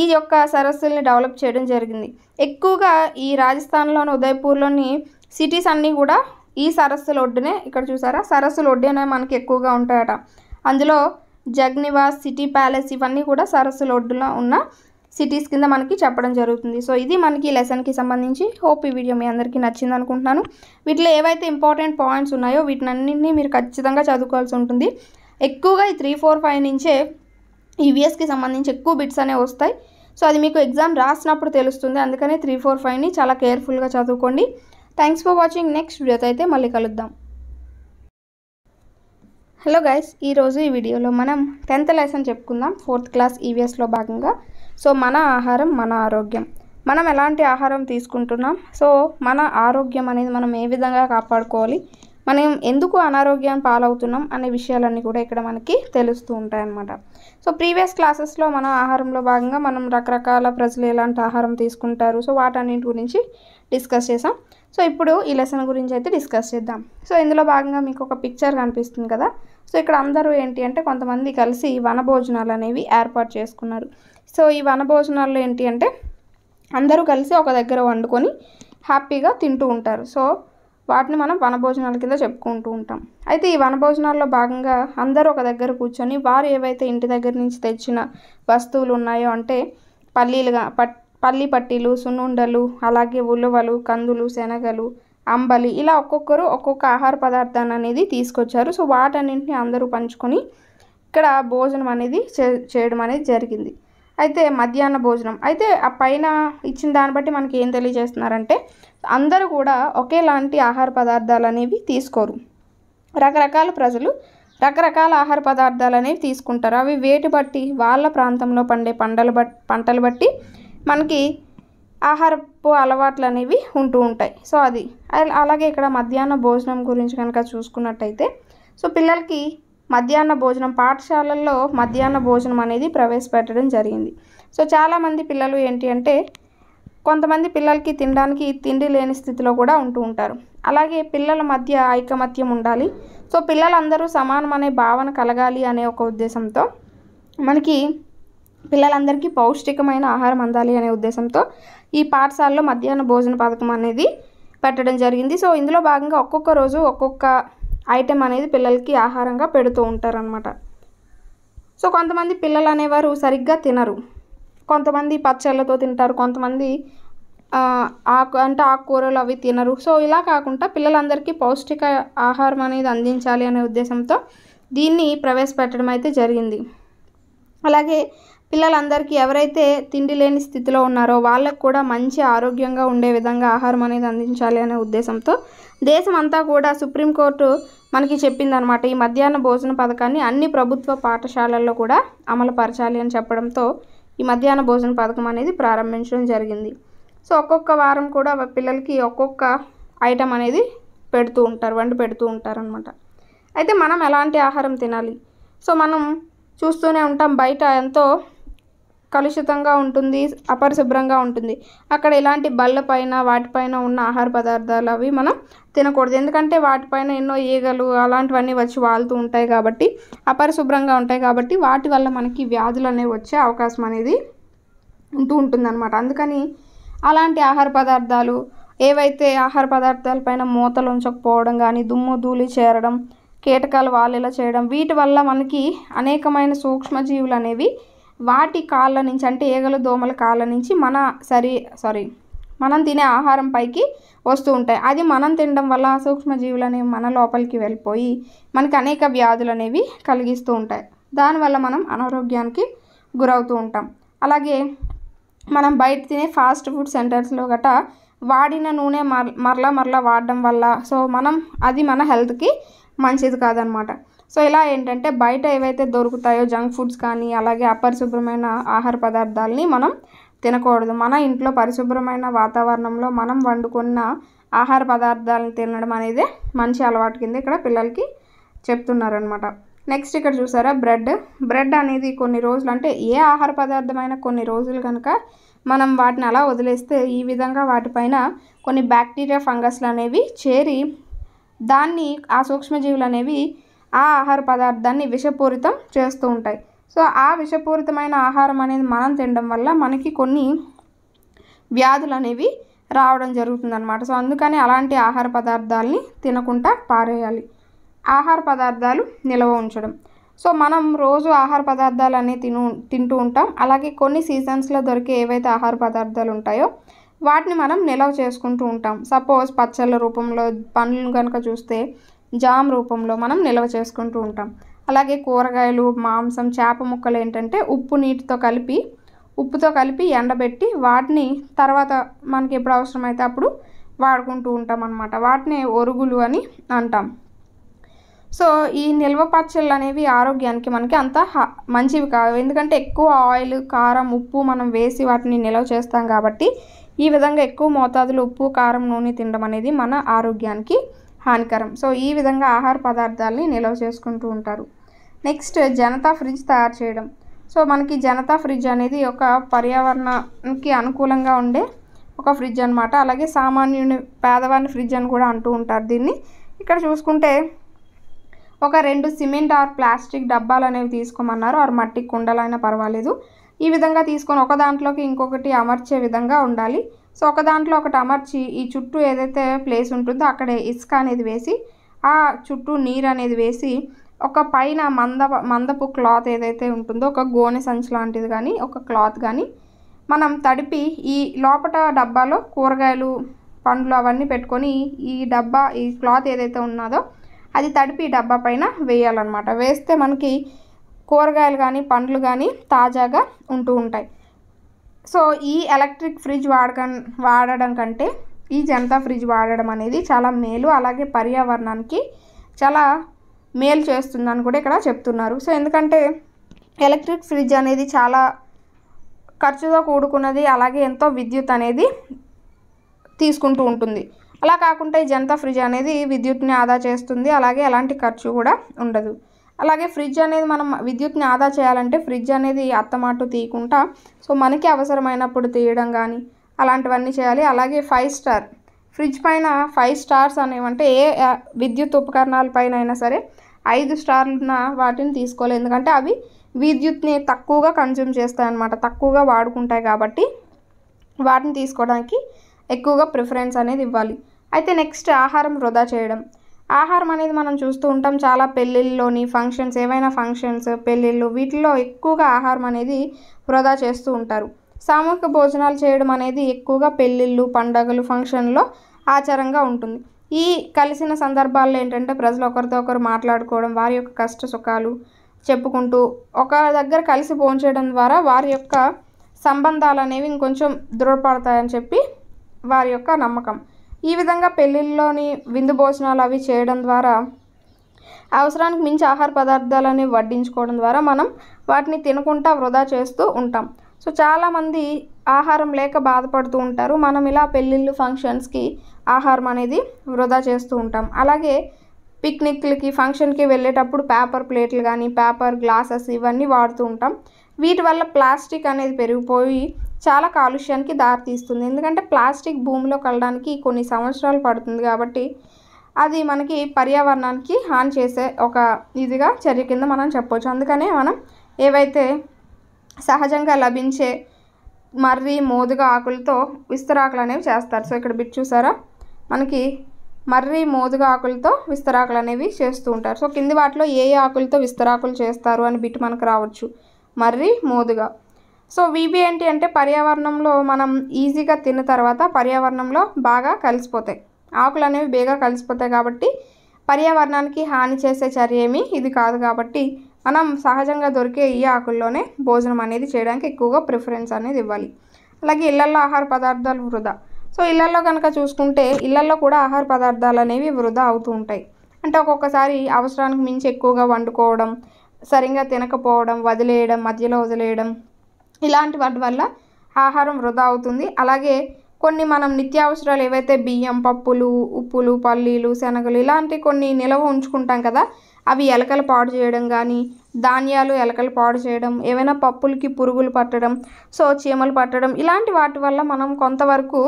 ఈ యొక్క సరస్సుల్ని డెవలప్ చేయడం జరిగింది ఎక్కువగా ఈ రాజస్థాన్లోని ఉదయ్పూర్లోని సిటీస్ అన్నీ కూడా ఈ సరస్సుల ఒడ్డునే ఇక్కడ చూసారా సరస్సులు ఒడ్డునే మనకి ఎక్కువగా ఉంటాయట అందులో జగ్నివాస్ సిటీ ప్యాలెస్ ఇవన్నీ కూడా సరస్సుల ఒడ్డులో ఉన్న సిటీస్ కింద మనకి చెప్పడం జరుగుతుంది సో ఇది మనకి లెసన్కి సంబంధించి హోప్ ఈ వీడియో మీ అందరికీ నచ్చింది అనుకుంటున్నాను వీటిలో ఏవైతే ఇంపార్టెంట్ పాయింట్స్ ఉన్నాయో వీటినన్నింటినీ మీరు ఖచ్చితంగా చదువుకోవాల్సి ఉంటుంది ఎక్కువగా ఈ త్రీ ఫోర్ ఫైవ్ నుంచే ఈవీఎస్కి సంబంధించి ఎక్కువ బిట్స్ అనేవి వస్తాయి సో అది మీకు ఎగ్జామ్ రాసినప్పుడు తెలుస్తుంది అందుకనే త్రీ ఫోర్ ఫైవ్ని చాలా కేర్ఫుల్గా చదువుకోండి థ్యాంక్స్ ఫర్ వాచింగ్ నెక్స్ట్ వీడియోతో అయితే మళ్ళీ కలుద్దాం హలో గైస్ ఈరోజు ఈ వీడియోలో మనం టెన్త్ లెసన్ చెప్పుకుందాం ఫోర్త్ క్లాస్ ఈవీఎస్లో భాగంగా సో మన ఆహారం మన ఆరోగ్యం మనం ఎలాంటి ఆహారం తీసుకుంటున్నాం సో మన ఆరోగ్యం అనేది మనం ఏ విధంగా కాపాడుకోవాలి మనం ఎందుకు అనారోగ్యాన్ని పాలవుతున్నాం అనే విషయాలన్నీ కూడా ఇక్కడ మనకి తెలుస్తూ ఉంటాయన్నమాట సో ప్రీవియస్ క్లాసెస్లో మన ఆహారంలో భాగంగా మనం రకరకాల ప్రజలు ఎలాంటి ఆహారం తీసుకుంటారు సో వాటన్నింటి గురించి డిస్కస్ చేసాం సో ఇప్పుడు ఈ లెసన్ గురించి అయితే డిస్కస్ చేద్దాం సో ఇందులో భాగంగా మీకు ఒక పిక్చర్ కనిపిస్తుంది కదా సో ఇక్కడ అందరూ ఏంటి అంటే కొంతమంది కలిసి వనభోజనాలు అనేవి ఏర్పాటు చేసుకున్నారు సో ఈ వనభోజనాలు ఏంటి అంటే అందరూ కలిసి ఒక దగ్గర వండుకొని హ్యాపీగా తింటూ ఉంటారు సో వాటిని మనం వనభోజనాల కింద చెప్పుకుంటూ ఉంటాం అయితే ఈ వనభోజనాల్లో భాగంగా అందరూ ఒక దగ్గర కూర్చొని వారు ఏవైతే ఇంటి దగ్గర నుంచి తెచ్చిన వస్తువులు ఉన్నాయో అంటే పల్లీలుగా పట్ పల్లి పట్టీలు సున్నుండలు అలాగే ఉలవలు కందులు శనగలు అంబలి ఇలా ఒక్కొక్కరు ఒక్కొక్క ఆహార పదార్థాన్ని అనేది తీసుకొచ్చారు సో వాటన్నింటిని అందరూ పంచుకొని ఇక్కడ భోజనం అనేది చేయడం అనేది జరిగింది అయితే మధ్యాహ్న భోజనం అయితే ఆ పైన ఇచ్చిన దాన్ని బట్టి మనకి ఏం తెలియజేస్తున్నారంటే అందరూ కూడా ఒకేలాంటి ఆహార పదార్థాలు అనేవి తీసుకోరు రకరకాల ప్రజలు రకరకాల ఆహార పదార్థాలు అనేవి తీసుకుంటారు అవి వేటి బట్టి వాళ్ళ ప్రాంతంలో పండే పంటలు బట్ పంటలు బట్టి మనకి ఆహారపు అలవాట్లు అనేవి ఉంటూ ఉంటాయి సో అది అలాగే ఇక్కడ మధ్యాహ్న భోజనం గురించి కనుక చూసుకున్నట్టయితే సో పిల్లలకి మధ్యాహ్న భోజనం పాఠశాలల్లో మధ్యాహ్న భోజనం అనేది ప్రవేశపెట్టడం జరిగింది సో చాలామంది పిల్లలు ఏంటి అంటే కొంతమంది పిల్లలకి తినడానికి తిండి లేని స్థితిలో కూడా ఉంటూ ఉంటారు అలాగే పిల్లల మధ్య ఐకమత్యం ఉండాలి సో పిల్లలందరూ సమానం అనే భావన కలగాలి అనే ఒక ఉద్దేశంతో మనకి పిల్లలందరికీ పౌష్టికమైన ఆహారం అందాలి అనే ఉద్దేశంతో ఈ పాఠశాలలో మధ్యాహ్న భోజన పథకం అనేది పెట్టడం జరిగింది సో ఇందులో భాగంగా ఒక్కొక్క రోజు ఒక్కొక్క ఐటెం అనేది పిల్లలకి ఆహారంగా పెడుతూ ఉంటారనమాట సో కొంతమంది పిల్లలు అనేవారు సరిగ్గా తినరు కొంతమంది పచ్చళ్ళతో తింటారు కొంతమంది ఆకు అంటే ఆకుకూరలు అవి తినరు సో ఇలా కాకుండా పిల్లలందరికీ పౌష్టిక ఆహారం అనేది అందించాలి అనే ఉద్దేశంతో దీన్ని ప్రవేశపెట్టడం అయితే జరిగింది అలాగే పిల్లలందరికీ ఎవరైతే తిండి లేని స్థితిలో ఉన్నారో వాళ్ళకు కూడా మంచి ఆరోగ్యంగా ఉండే విధంగా ఆహారం అనేది అందించాలి అనే ఉద్దేశంతో దేశం అంతా కూడా సుప్రీంకోర్టు మనకి చెప్పిందనమాట ఈ మధ్యాహ్న భోజన పథకాన్ని అన్ని ప్రభుత్వ పాఠశాలల్లో కూడా అమలుపరచాలి అని చెప్పడంతో ఈ మధ్యాహ్న భోజన పథకం అనేది ప్రారంభించడం జరిగింది సో ఒక్కొక్క వారం కూడా పిల్లలకి ఒక్కొక్క ఐటెం అనేది పెడుతూ ఉంటారు వండి పెడుతూ ఉంటారు అనమాట అయితే మనం ఎలాంటి ఆహారం తినాలి సో మనం చూస్తూనే ఉంటాం బయట ఎంతో కలుషితంగా ఉంటుంది అపరిశుభ్రంగా ఉంటుంది అక్కడ ఇలాంటి పైన వాటిపైన ఉన్న ఆహార పదార్థాలు అవి మనం తినకూడదు ఎందుకంటే వాటిపైన ఎన్నో ఈగలు అలాంటివన్నీ వచ్చి వాళ్తూ ఉంటాయి కాబట్టి అపరిశుభ్రంగా ఉంటాయి కాబట్టి వాటి వల్ల మనకి వ్యాధులు అనేవి వచ్చే అవకాశం అనేది ఉంటూ ఉంటుందన్నమాట అందుకని అలాంటి ఆహార పదార్థాలు ఏవైతే ఆహార పదార్థాలపైన మూతలు ఉంచకపోవడం కానీ దుమ్ము ధూళి చేరడం కీటకాలు వాలేలా చేయడం వీటి వల్ల మనకి అనేకమైన సూక్ష్మజీవులు అనేవి వాటి కాళ్ళ నుంచి అంటే ఈగలు దోమల కాళ్ళ నుంచి మన సరీ సారీ మనం తినే ఆహారం పైకి వస్తూ ఉంటాయి అది మనం తినడం వల్ల సూక్ష్మజీవులు అనేవి మన లోపలికి వెళ్ళిపోయి మనకి అనేక వ్యాధులు అనేవి కలిగిస్తూ ఉంటాయి దానివల్ల మనం అనారోగ్యానికి గురవుతూ ఉంటాం అలాగే మనం బయట తినే ఫాస్ట్ ఫుడ్ సెంటర్స్లో గట వాడిన నూనె మరలా మరలా వాడడం వల్ల సో మనం అది మన హెల్త్కి మంచిది కాదనమాట సో ఇలా ఏంటంటే బయట ఏవైతే దొరుకుతాయో జంక్ ఫుడ్స్ కానీ అలాగే అపరిశుభ్రమైన ఆహార పదార్థాలని మనం తినకూడదు మన ఇంట్లో పరిశుభ్రమైన వాతావరణంలో మనం వండుకున్న ఆహార పదార్థాలను తినడం అనేది మంచి అలవాటు కింద ఇక్కడ పిల్లలకి చెప్తున్నారనమాట నెక్స్ట్ ఇక్కడ చూసారా బ్రెడ్ బ్రెడ్ అనేది కొన్ని రోజులు అంటే ఏ ఆహార పదార్థమైన కొన్ని రోజులు కనుక మనం వాటిని అలా వదిలేస్తే ఈ విధంగా వాటిపైన కొన్ని బ్యాక్టీరియా ఫంగస్లు అనేవి చేరి దాన్ని ఆ సూక్ష్మజీవులు అనేవి ఆ ఆహార పదార్థాన్ని విషపూరితం చేస్తూ ఉంటాయి సో ఆ విషపూరితమైన ఆహారం అనేది మనం తినడం వల్ల మనకి కొన్ని వ్యాధులు అనేవి రావడం జరుగుతుందన్నమాట సో అందుకని అలాంటి ఆహార పదార్థాలని తినకుండా పారేయాలి ఆహార పదార్థాలు నిల్వ ఉంచడం సో మనం రోజు ఆహార పదార్థాలు అనేవి తిను తింటూ ఉంటాం అలాగే కొన్ని సీజన్స్లో దొరికే ఏవైతే ఆహార పదార్థాలు ఉంటాయో వాటిని మనం నిల్వ చేసుకుంటూ ఉంటాం సపోజ్ పచ్చళ్ళ రూపంలో పండ్లు కనుక చూస్తే జామ్ రూపంలో మనం నిల్వ చేసుకుంటూ ఉంటాం అలాగే కూరగాయలు మాంసం చేప ముక్కలు ఏంటంటే ఉప్పు నీటితో కలిపి ఉప్పుతో కలిపి ఎండబెట్టి వాటిని తర్వాత మనకి ఎప్పుడు అవసరమైతే అప్పుడు వాడుకుంటూ ఉంటాం అనమాట వాటిని ఒరుగులు అని అంటాం సో ఈ నిల్వ పచ్చళ్ళు అనేవి ఆరోగ్యానికి మనకి అంత మంచివి కావు ఎందుకంటే ఎక్కువ ఆయిల్ కారం ఉప్పు మనం వేసి వాటిని నిల్వ చేస్తాం కాబట్టి ఈ విధంగా ఎక్కువ మోతాదులో ఉప్పు కారం నూనె తినడం అనేది మన ఆరోగ్యానికి హానికరం సో ఈ విధంగా ఆహార పదార్థాలని నిల్వ చేసుకుంటూ ఉంటారు నెక్స్ట్ జనతా ఫ్రిడ్జ్ తయారు చేయడం సో మనకి జనతా ఫ్రిడ్జ్ అనేది ఒక పర్యావరణానికి అనుకూలంగా ఉండే ఒక ఫ్రిడ్జ్ అనమాట అలాగే సామాన్యుని పేదవాడిని ఫ్రిడ్జ్ అని కూడా అంటూ ఉంటారు దీన్ని ఇక్కడ చూసుకుంటే ఒక రెండు సిమెంట్ ఆర్ ప్లాస్టిక్ డబ్బాలు అనేవి తీసుకోమన్నారు ఆరు మట్టి కుండలైనా పర్వాలేదు ఈ విధంగా తీసుకొని ఒక దాంట్లోకి ఇంకొకటి అమర్చే విధంగా ఉండాలి సో ఒక దాంట్లో ఒకటి అమర్చి ఈ చుట్టూ ఏదైతే ప్లేస్ ఉంటుందో అక్కడే ఇసుక అనేది వేసి ఆ చుట్టూ నీరు అనేది వేసి ఒక పైన మంద మందపు క్లాత్ ఏదైతే ఉంటుందో ఒక గోనె సంచి లాంటిది కానీ ఒక క్లాత్ కానీ మనం తడిపి ఈ లోపల డబ్బాలో కూరగాయలు పండ్లు అవన్నీ పెట్టుకొని ఈ డబ్బా ఈ క్లాత్ ఏదైతే ఉన్నదో అది తడిపి డబ్బా పైన వేయాలన్నమాట వేస్తే మనకి కూరగాయలు కానీ పండ్లు కానీ తాజాగా ఉంటూ ఉంటాయి సో ఈ ఎలక్ట్రిక్ ఫ్రిడ్జ్ వాడక వాడడం కంటే ఈ జనతా ఫ్రిడ్జ్ వాడడం అనేది చాలా మేలు అలాగే పర్యావరణానికి చాలా మేలు చేస్తుందని కూడా ఇక్కడ చెప్తున్నారు సో ఎందుకంటే ఎలక్ట్రిక్ ఫ్రిడ్జ్ అనేది చాలా ఖర్చుతో కూడుకున్నది అలాగే ఎంతో విద్యుత్ అనేది తీసుకుంటూ ఉంటుంది అలా కాకుండా ఈ జనతా ఫ్రిడ్జ్ అనేది విద్యుత్ని ఆదా చేస్తుంది అలాగే ఎలాంటి ఖర్చు కూడా ఉండదు అలాగే ఫ్రిడ్జ్ అనేది మనం విద్యుత్ని ఆదా చేయాలంటే ఫ్రిడ్జ్ అనేది అత్తమాటు తీయకుండా సో మనకి అవసరమైనప్పుడు తీయడం కానీ అలాంటివన్నీ చేయాలి అలాగే ఫైవ్ స్టార్ ఫ్రిడ్జ్ పైన ఫైవ్ స్టార్స్ అనేవంటే ఏ విద్యుత్ ఉపకరణాల పైన అయినా సరే ఐదు స్టార్లున్న వాటిని తీసుకోలేదు ఎందుకంటే అవి విద్యుత్ని తక్కువగా కన్జ్యూమ్ చేస్తాయి అన్నమాట తక్కువగా వాడుకుంటాయి కాబట్టి వాటిని తీసుకోవడానికి ఎక్కువగా ప్రిఫరెన్స్ అనేది ఇవ్వాలి అయితే నెక్స్ట్ ఆహారం వృధా చేయడం ఆహారం అనేది మనం చూస్తూ ఉంటాం చాలా పెళ్ళిళ్ళలోని ఫంక్షన్స్ ఏవైనా ఫంక్షన్స్ పెళ్ళిళ్ళు వీటిల్లో ఎక్కువగా ఆహారం అనేది వృధా చేస్తూ ఉంటారు సామూహిక భోజనాలు చేయడం అనేది ఎక్కువగా పెళ్ళిళ్ళు పండగలు ఫంక్షన్లో ఆచారంగా ఉంటుంది ఈ కలిసిన సందర్భాల్లో ఏంటంటే ప్రజలు ఒకరితో ఒకరు మాట్లాడుకోవడం వారి యొక్క కష్ట సుఖాలు చెప్పుకుంటూ ఒక దగ్గర కలిసి భోంచేయడం ద్వారా వారి యొక్క సంబంధాలు అనేవి ఇంకొంచెం దృఢపడతాయని చెప్పి వారి యొక్క నమ్మకం ఈ విధంగా పెళ్ళిళ్ళలోని విందు భోజనాలు అవి చేయడం ద్వారా అవసరానికి మించి ఆహార పదార్థాలని వడ్డించుకోవడం ద్వారా మనం వాటిని తినకుంటా వృధా చేస్తూ ఉంటాం సో చాలామంది ఆహారం లేక బాధపడుతూ ఉంటారు మనం ఇలా పెళ్ళిళ్ళు ఫంక్షన్స్కి ఆహారం అనేది వృధా చేస్తూ ఉంటాం అలాగే పిక్నిక్లకి ఫంక్షన్కి వెళ్ళేటప్పుడు పేపర్ ప్లేట్లు కానీ పేపర్ గ్లాసెస్ ఇవన్నీ వాడుతూ ఉంటాం వీటి వల్ల ప్లాస్టిక్ అనేది పెరిగిపోయి చాలా కాలుష్యానికి దారితీస్తుంది ఎందుకంటే ప్లాస్టిక్ భూమిలో కలడానికి కొన్ని సంవత్సరాలు పడుతుంది కాబట్టి అది మనకి పర్యావరణానికి హాని చేసే ఒక ఇదిగా చర్య కింద మనం చెప్పవచ్చు అందుకనే మనం ఏవైతే సహజంగా లభించే మర్రి మోదుగా ఆకులతో విస్తరాకులు అనేవి చేస్తారు సో ఇక్కడ బిట్ చూసారా మనకి మర్రి మోదుగా ఆకులతో విస్తరాకులు అనేవి చేస్తూ ఉంటారు సో కింది వాటిలో ఏ ఆకులతో విస్తరాకులు చేస్తారు అని బిట్ మనకు రావచ్చు మర్రి మోదుగా సో ఏంటి అంటే పర్యావరణంలో మనం ఈజీగా తిన్న తర్వాత పర్యావరణంలో బాగా కలిసిపోతాయి ఆకులు అనేవి బేగా కలిసిపోతాయి కాబట్టి పర్యావరణానికి హాని చేసే చర్య ఏమీ ఇది కాదు కాబట్టి మనం సహజంగా దొరికే ఈ ఆకుల్లోనే భోజనం అనేది చేయడానికి ఎక్కువగా ప్రిఫరెన్స్ అనేది ఇవ్వాలి అలాగే ఇళ్లల్లో ఆహార పదార్థాలు వృధా సో ఇళ్లల్లో కనుక చూసుకుంటే ఇళ్లల్లో కూడా ఆహార పదార్థాలు అనేవి వృధా అవుతూ ఉంటాయి అంటే ఒక్కొక్కసారి అవసరానికి మించి ఎక్కువగా వండుకోవడం సరిగ్గా తినకపోవడం వదిలేయడం మధ్యలో వదిలేయడం ఇలాంటి వాటి వల్ల ఆహారం వృధా అవుతుంది అలాగే కొన్ని మనం నిత్యావసరాలు ఏవైతే బియ్యం పప్పులు ఉప్పులు పల్లీలు శనగలు ఇలాంటి కొన్ని నిల్వ ఉంచుకుంటాం కదా అవి ఎలకలు పాడు చేయడం కానీ ధాన్యాలు ఎలకలు పాడు చేయడం ఏమైనా పప్పులకి పురుగులు పట్టడం సో చీమలు పట్టడం ఇలాంటి వాటి వల్ల మనం కొంతవరకు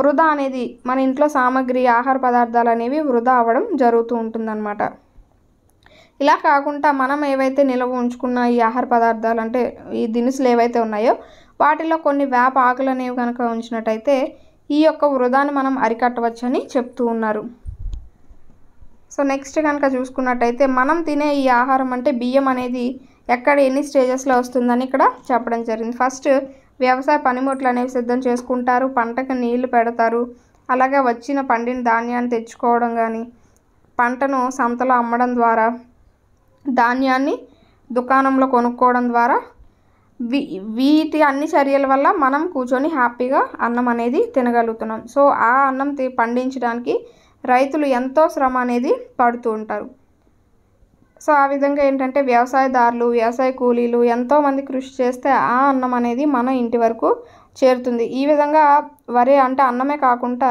వృధా అనేది మన ఇంట్లో సామాగ్రి ఆహార పదార్థాలు అనేవి వృధా అవ్వడం జరుగుతూ ఉంటుందన్నమాట ఇలా కాకుండా మనం ఏవైతే నిల్వ ఉంచుకున్న ఈ ఆహార పదార్థాలు అంటే ఈ దినుసులు ఏవైతే ఉన్నాయో వాటిలో కొన్ని వేప ఆకులు అనేవి కనుక ఉంచినట్టయితే ఈ యొక్క వృధాన్ని మనం అరికట్టవచ్చని చెప్తూ ఉన్నారు సో నెక్స్ట్ కనుక చూసుకున్నట్టయితే మనం తినే ఈ ఆహారం అంటే బియ్యం అనేది ఎక్కడ ఎన్ని స్టేజెస్లో వస్తుందని ఇక్కడ చెప్పడం జరిగింది ఫస్ట్ వ్యవసాయ పనిముట్లు అనేవి సిద్ధం చేసుకుంటారు పంటకు నీళ్లు పెడతారు అలాగే వచ్చిన పండిన ధాన్యాన్ని తెచ్చుకోవడం కానీ పంటను సంతలో అమ్మడం ద్వారా ధాన్యాన్ని దుకాణంలో కొనుక్కోవడం ద్వారా వీ వీటి అన్ని చర్యల వల్ల మనం కూర్చొని హ్యాపీగా అన్నం అనేది తినగలుగుతున్నాం సో ఆ అన్నం పండించడానికి రైతులు ఎంతో శ్రమ అనేది పడుతూ ఉంటారు సో ఆ విధంగా ఏంటంటే వ్యవసాయదారులు వ్యవసాయ కూలీలు ఎంతోమంది కృషి చేస్తే ఆ అన్నం అనేది మన ఇంటి వరకు చేరుతుంది ఈ విధంగా వరి అంటే అన్నమే కాకుండా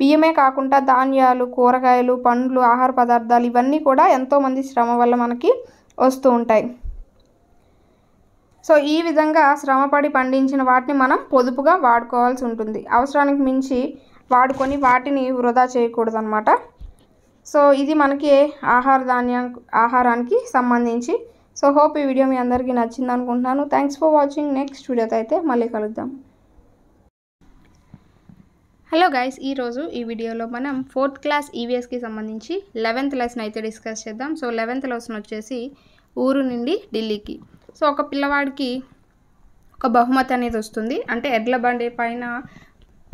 బియ్యమే కాకుండా ధాన్యాలు కూరగాయలు పండ్లు ఆహార పదార్థాలు ఇవన్నీ కూడా ఎంతోమంది శ్రమ వల్ల మనకి వస్తూ ఉంటాయి సో ఈ విధంగా శ్రమపడి పండించిన వాటిని మనం పొదుపుగా వాడుకోవాల్సి ఉంటుంది అవసరానికి మించి వాడుకొని వాటిని వృధా చేయకూడదు అనమాట సో ఇది మనకి ఆహార ధాన్యా ఆహారానికి సంబంధించి సో హోప్ ఈ వీడియో మీ అందరికీ నచ్చింది అనుకుంటున్నాను థ్యాంక్స్ ఫర్ వాచింగ్ నెక్స్ట్ వీడియోతో అయితే మళ్ళీ కలుద్దాం హలో గైస్ ఈరోజు ఈ వీడియోలో మనం ఫోర్త్ క్లాస్ ఈవీఎస్కి సంబంధించి లెవెన్త్ లెసన్ అయితే డిస్కస్ చేద్దాం సో లెవెన్త్ లెసన్ వచ్చేసి ఊరు నుండి ఢిల్లీకి సో ఒక పిల్లవాడికి ఒక బహుమతి అనేది వస్తుంది అంటే ఎడ్ల బండి పైన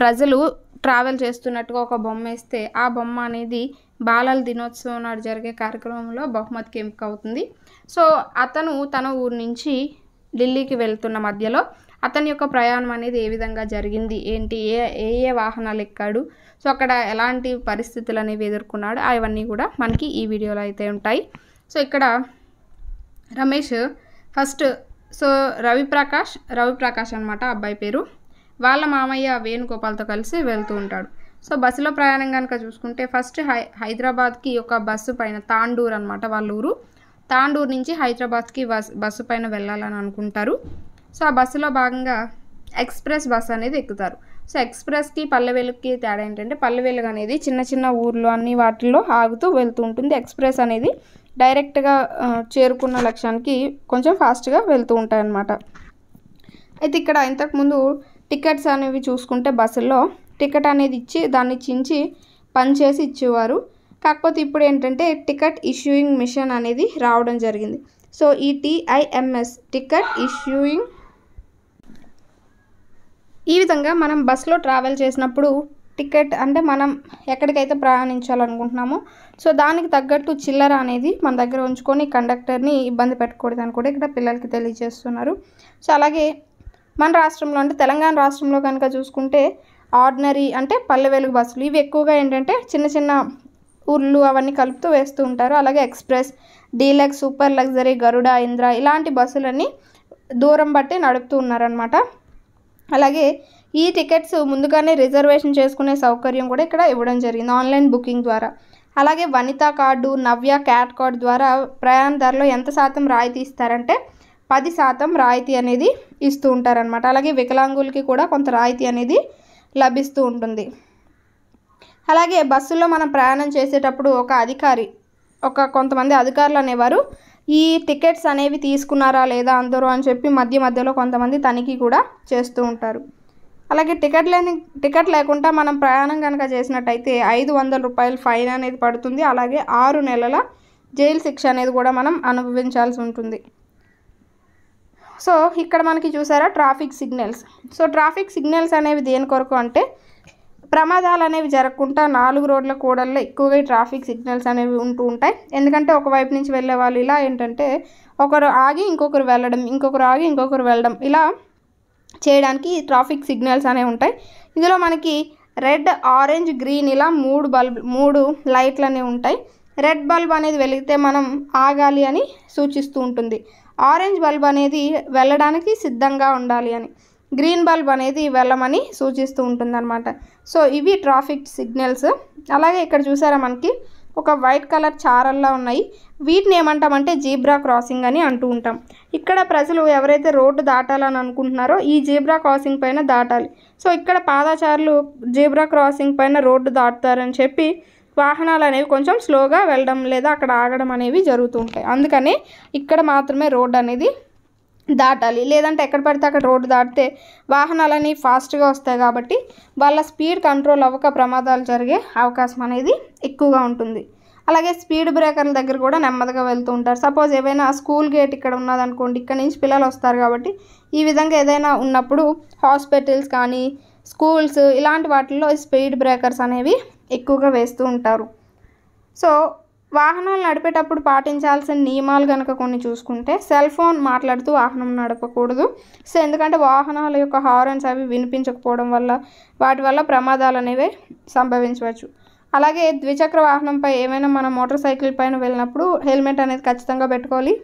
ప్రజలు ట్రావెల్ చేస్తున్నట్టుగా ఒక బొమ్మ వేస్తే ఆ బొమ్మ అనేది బాలల దినోత్సవం నాడు జరిగే కార్యక్రమంలో బహుమతికి ఎంపిక అవుతుంది సో అతను తన ఊరు నుంచి ఢిల్లీకి వెళ్తున్న మధ్యలో అతని యొక్క ప్రయాణం అనేది ఏ విధంగా జరిగింది ఏంటి ఏ ఏ ఏ వాహనాలు ఎక్కాడు సో అక్కడ ఎలాంటి పరిస్థితులు అనేవి ఎదుర్కొన్నాడు అవన్నీ కూడా మనకి ఈ వీడియోలో అయితే ఉంటాయి సో ఇక్కడ రమేష్ ఫస్ట్ సో రవిప్రకాష్ రవిప్రకాష్ అనమాట అబ్బాయి పేరు వాళ్ళ మామయ్య వేణుగోపాల్తో కలిసి వెళ్తూ ఉంటాడు సో బస్సులో ప్రయాణం కనుక చూసుకుంటే ఫస్ట్ హై హైదరాబాద్కి ఒక బస్సు పైన తాండూర్ అనమాట వాళ్ళ ఊరు తాండూరు నుంచి హైదరాబాద్కి బస్ బస్సు పైన వెళ్ళాలని అనుకుంటారు సో ఆ బస్సులో భాగంగా ఎక్స్ప్రెస్ బస్ అనేది ఎక్కుతారు సో ఎక్స్ప్రెస్కి పల్లెవేలుకి తేడా ఏంటంటే పల్లెవేలు అనేది చిన్న చిన్న ఊర్లు అన్ని వాటిల్లో ఆగుతూ వెళ్తూ ఉంటుంది ఎక్స్ప్రెస్ అనేది డైరెక్ట్గా చేరుకున్న లక్ష్యానికి కొంచెం ఫాస్ట్గా వెళ్తూ ఉంటాయన్నమాట అయితే ఇక్కడ ఇంతకుముందు టికెట్స్ అనేవి చూసుకుంటే బస్సుల్లో టికెట్ అనేది ఇచ్చి దాన్ని చించి పనిచేసి ఇచ్చేవారు కాకపోతే ఇప్పుడు ఏంటంటే టికెట్ ఇష్యూయింగ్ మిషన్ అనేది రావడం జరిగింది సో ఈ టీఐఎంఎస్ టికెట్ ఇష్యూయింగ్ ఈ విధంగా మనం బస్సులో ట్రావెల్ చేసినప్పుడు టికెట్ అంటే మనం ఎక్కడికైతే ప్రయాణించాలనుకుంటున్నామో సో దానికి తగ్గట్టు చిల్లర అనేది మన దగ్గర ఉంచుకొని కండక్టర్ని ఇబ్బంది పెట్టకూడదని కూడా ఇక్కడ పిల్లలకి తెలియజేస్తున్నారు సో అలాగే మన రాష్ట్రంలో అంటే తెలంగాణ రాష్ట్రంలో కనుక చూసుకుంటే ఆర్డినరీ అంటే పల్లె వెలుగు బస్సులు ఇవి ఎక్కువగా ఏంటంటే చిన్న చిన్న ఊర్లు అవన్నీ కలుపుతూ వేస్తూ ఉంటారు అలాగే express deluxe super luxury Garuda Indra ఇలాంటి బస్సులన్నీ దూరం బట్టి నడుపుతూ ఉన్నారనమాట అలాగే ఈ టికెట్స్ ముందుగానే రిజర్వేషన్ చేసుకునే సౌకర్యం కూడా ఇక్కడ ఇవ్వడం జరిగింది ఆన్లైన్ బుకింగ్ ద్వారా అలాగే Vanitha card Navya cat card ద్వారా ధరలో ఎంత శాతం రాయితీ ఇస్తారంటే పది శాతం రాయితీ అనేది ఇస్తూ ఉంటారనమాట అలాగే వికలాంగులకి కూడా కొంత రాయితీ అనేది లభిస్తూ ఉంటుంది అలాగే బస్సులో మనం ప్రయాణం చేసేటప్పుడు ఒక అధికారి ఒక కొంతమంది అధికారులు అనేవారు ఈ టికెట్స్ అనేవి తీసుకున్నారా లేదా అందరూ అని చెప్పి మధ్య మధ్యలో కొంతమంది తనిఖీ కూడా చేస్తూ ఉంటారు అలాగే టికెట్ లేని టికెట్ లేకుండా మనం ప్రయాణం కనుక చేసినట్టయితే ఐదు వందల రూపాయలు ఫైన్ అనేది పడుతుంది అలాగే ఆరు నెలల జైలు శిక్ష అనేది కూడా మనం అనుభవించాల్సి ఉంటుంది సో ఇక్కడ మనకి చూసారా traffic signals so traffic signals అనేవి దేని కొరకు అంటే ప్రమాదాలు అనేవి జరగకుండా నాలుగు రోడ్ల కూడల్లో ఎక్కువగా ట్రాఫిక్ సిగ్నల్స్ అనేవి ఉంటూ ఉంటాయి ఎందుకంటే ఒకవైపు నుంచి వెళ్ళే వాళ్ళు ఇలా ఏంటంటే ఒకరు ఆగి ఇంకొకరు వెళ్ళడం ఇంకొకరు ఆగి ఇంకొకరు వెళ్ళడం ఇలా చేయడానికి ట్రాఫిక్ సిగ్నల్స్ అనేవి ఉంటాయి ఇందులో మనకి రెడ్ ఆరెంజ్ గ్రీన్ ఇలా మూడు బల్బ్ మూడు లైట్లు అనేవి ఉంటాయి రెడ్ బల్బ్ అనేది వెలిగితే మనం ఆగాలి అని సూచిస్తూ ఉంటుంది ఆరెంజ్ బల్బ్ అనేది వెళ్ళడానికి సిద్ధంగా ఉండాలి అని గ్రీన్ బల్బ్ అనేది వెళ్ళమని సూచిస్తూ ఉంటుందన్నమాట సో ఇవి ట్రాఫిక్ సిగ్నల్స్ అలాగే ఇక్కడ చూసారా మనకి ఒక వైట్ కలర్ చారల్లా ఉన్నాయి వీటిని ఏమంటామంటే జీబ్రా క్రాసింగ్ అని అంటూ ఉంటాం ఇక్కడ ప్రజలు ఎవరైతే రోడ్డు దాటాలని అనుకుంటున్నారో ఈ జీబ్రా క్రాసింగ్ పైన దాటాలి సో ఇక్కడ పాదాచారులు జీబ్రా క్రాసింగ్ పైన రోడ్డు దాటుతారని చెప్పి వాహనాలు అనేవి కొంచెం స్లోగా వెళ్ళడం లేదా అక్కడ ఆగడం అనేవి జరుగుతూ ఉంటాయి అందుకనే ఇక్కడ మాత్రమే రోడ్డు అనేది దాటాలి లేదంటే ఎక్కడ పడితే అక్కడ రోడ్డు దాటితే వాహనాలని ఫాస్ట్గా వస్తాయి కాబట్టి వాళ్ళ స్పీడ్ కంట్రోల్ అవ్వక ప్రమాదాలు జరిగే అవకాశం అనేది ఎక్కువగా ఉంటుంది అలాగే స్పీడ్ బ్రేకర్ల దగ్గర కూడా నెమ్మదిగా వెళ్తూ ఉంటారు సపోజ్ ఏవైనా స్కూల్ గేట్ ఇక్కడ ఉన్నదనుకోండి ఇక్కడ నుంచి పిల్లలు వస్తారు కాబట్టి ఈ విధంగా ఏదైనా ఉన్నప్పుడు హాస్పిటల్స్ కానీ స్కూల్స్ ఇలాంటి వాటిల్లో స్పీడ్ బ్రేకర్స్ అనేవి ఎక్కువగా వేస్తూ ఉంటారు సో వాహనాలు నడిపేటప్పుడు పాటించాల్సిన నియమాలు కనుక కొన్ని చూసుకుంటే సెల్ ఫోన్ మాట్లాడుతూ వాహనం నడపకూడదు సో ఎందుకంటే వాహనాల యొక్క హార్న్స్ అవి వినిపించకపోవడం వల్ల వాటి వల్ల ప్రమాదాలు అనేవి సంభవించవచ్చు అలాగే ద్విచక్ర వాహనంపై ఏమైనా మనం మోటార్ సైకిల్ పైన వెళ్ళినప్పుడు హెల్మెట్ అనేది ఖచ్చితంగా పెట్టుకోవాలి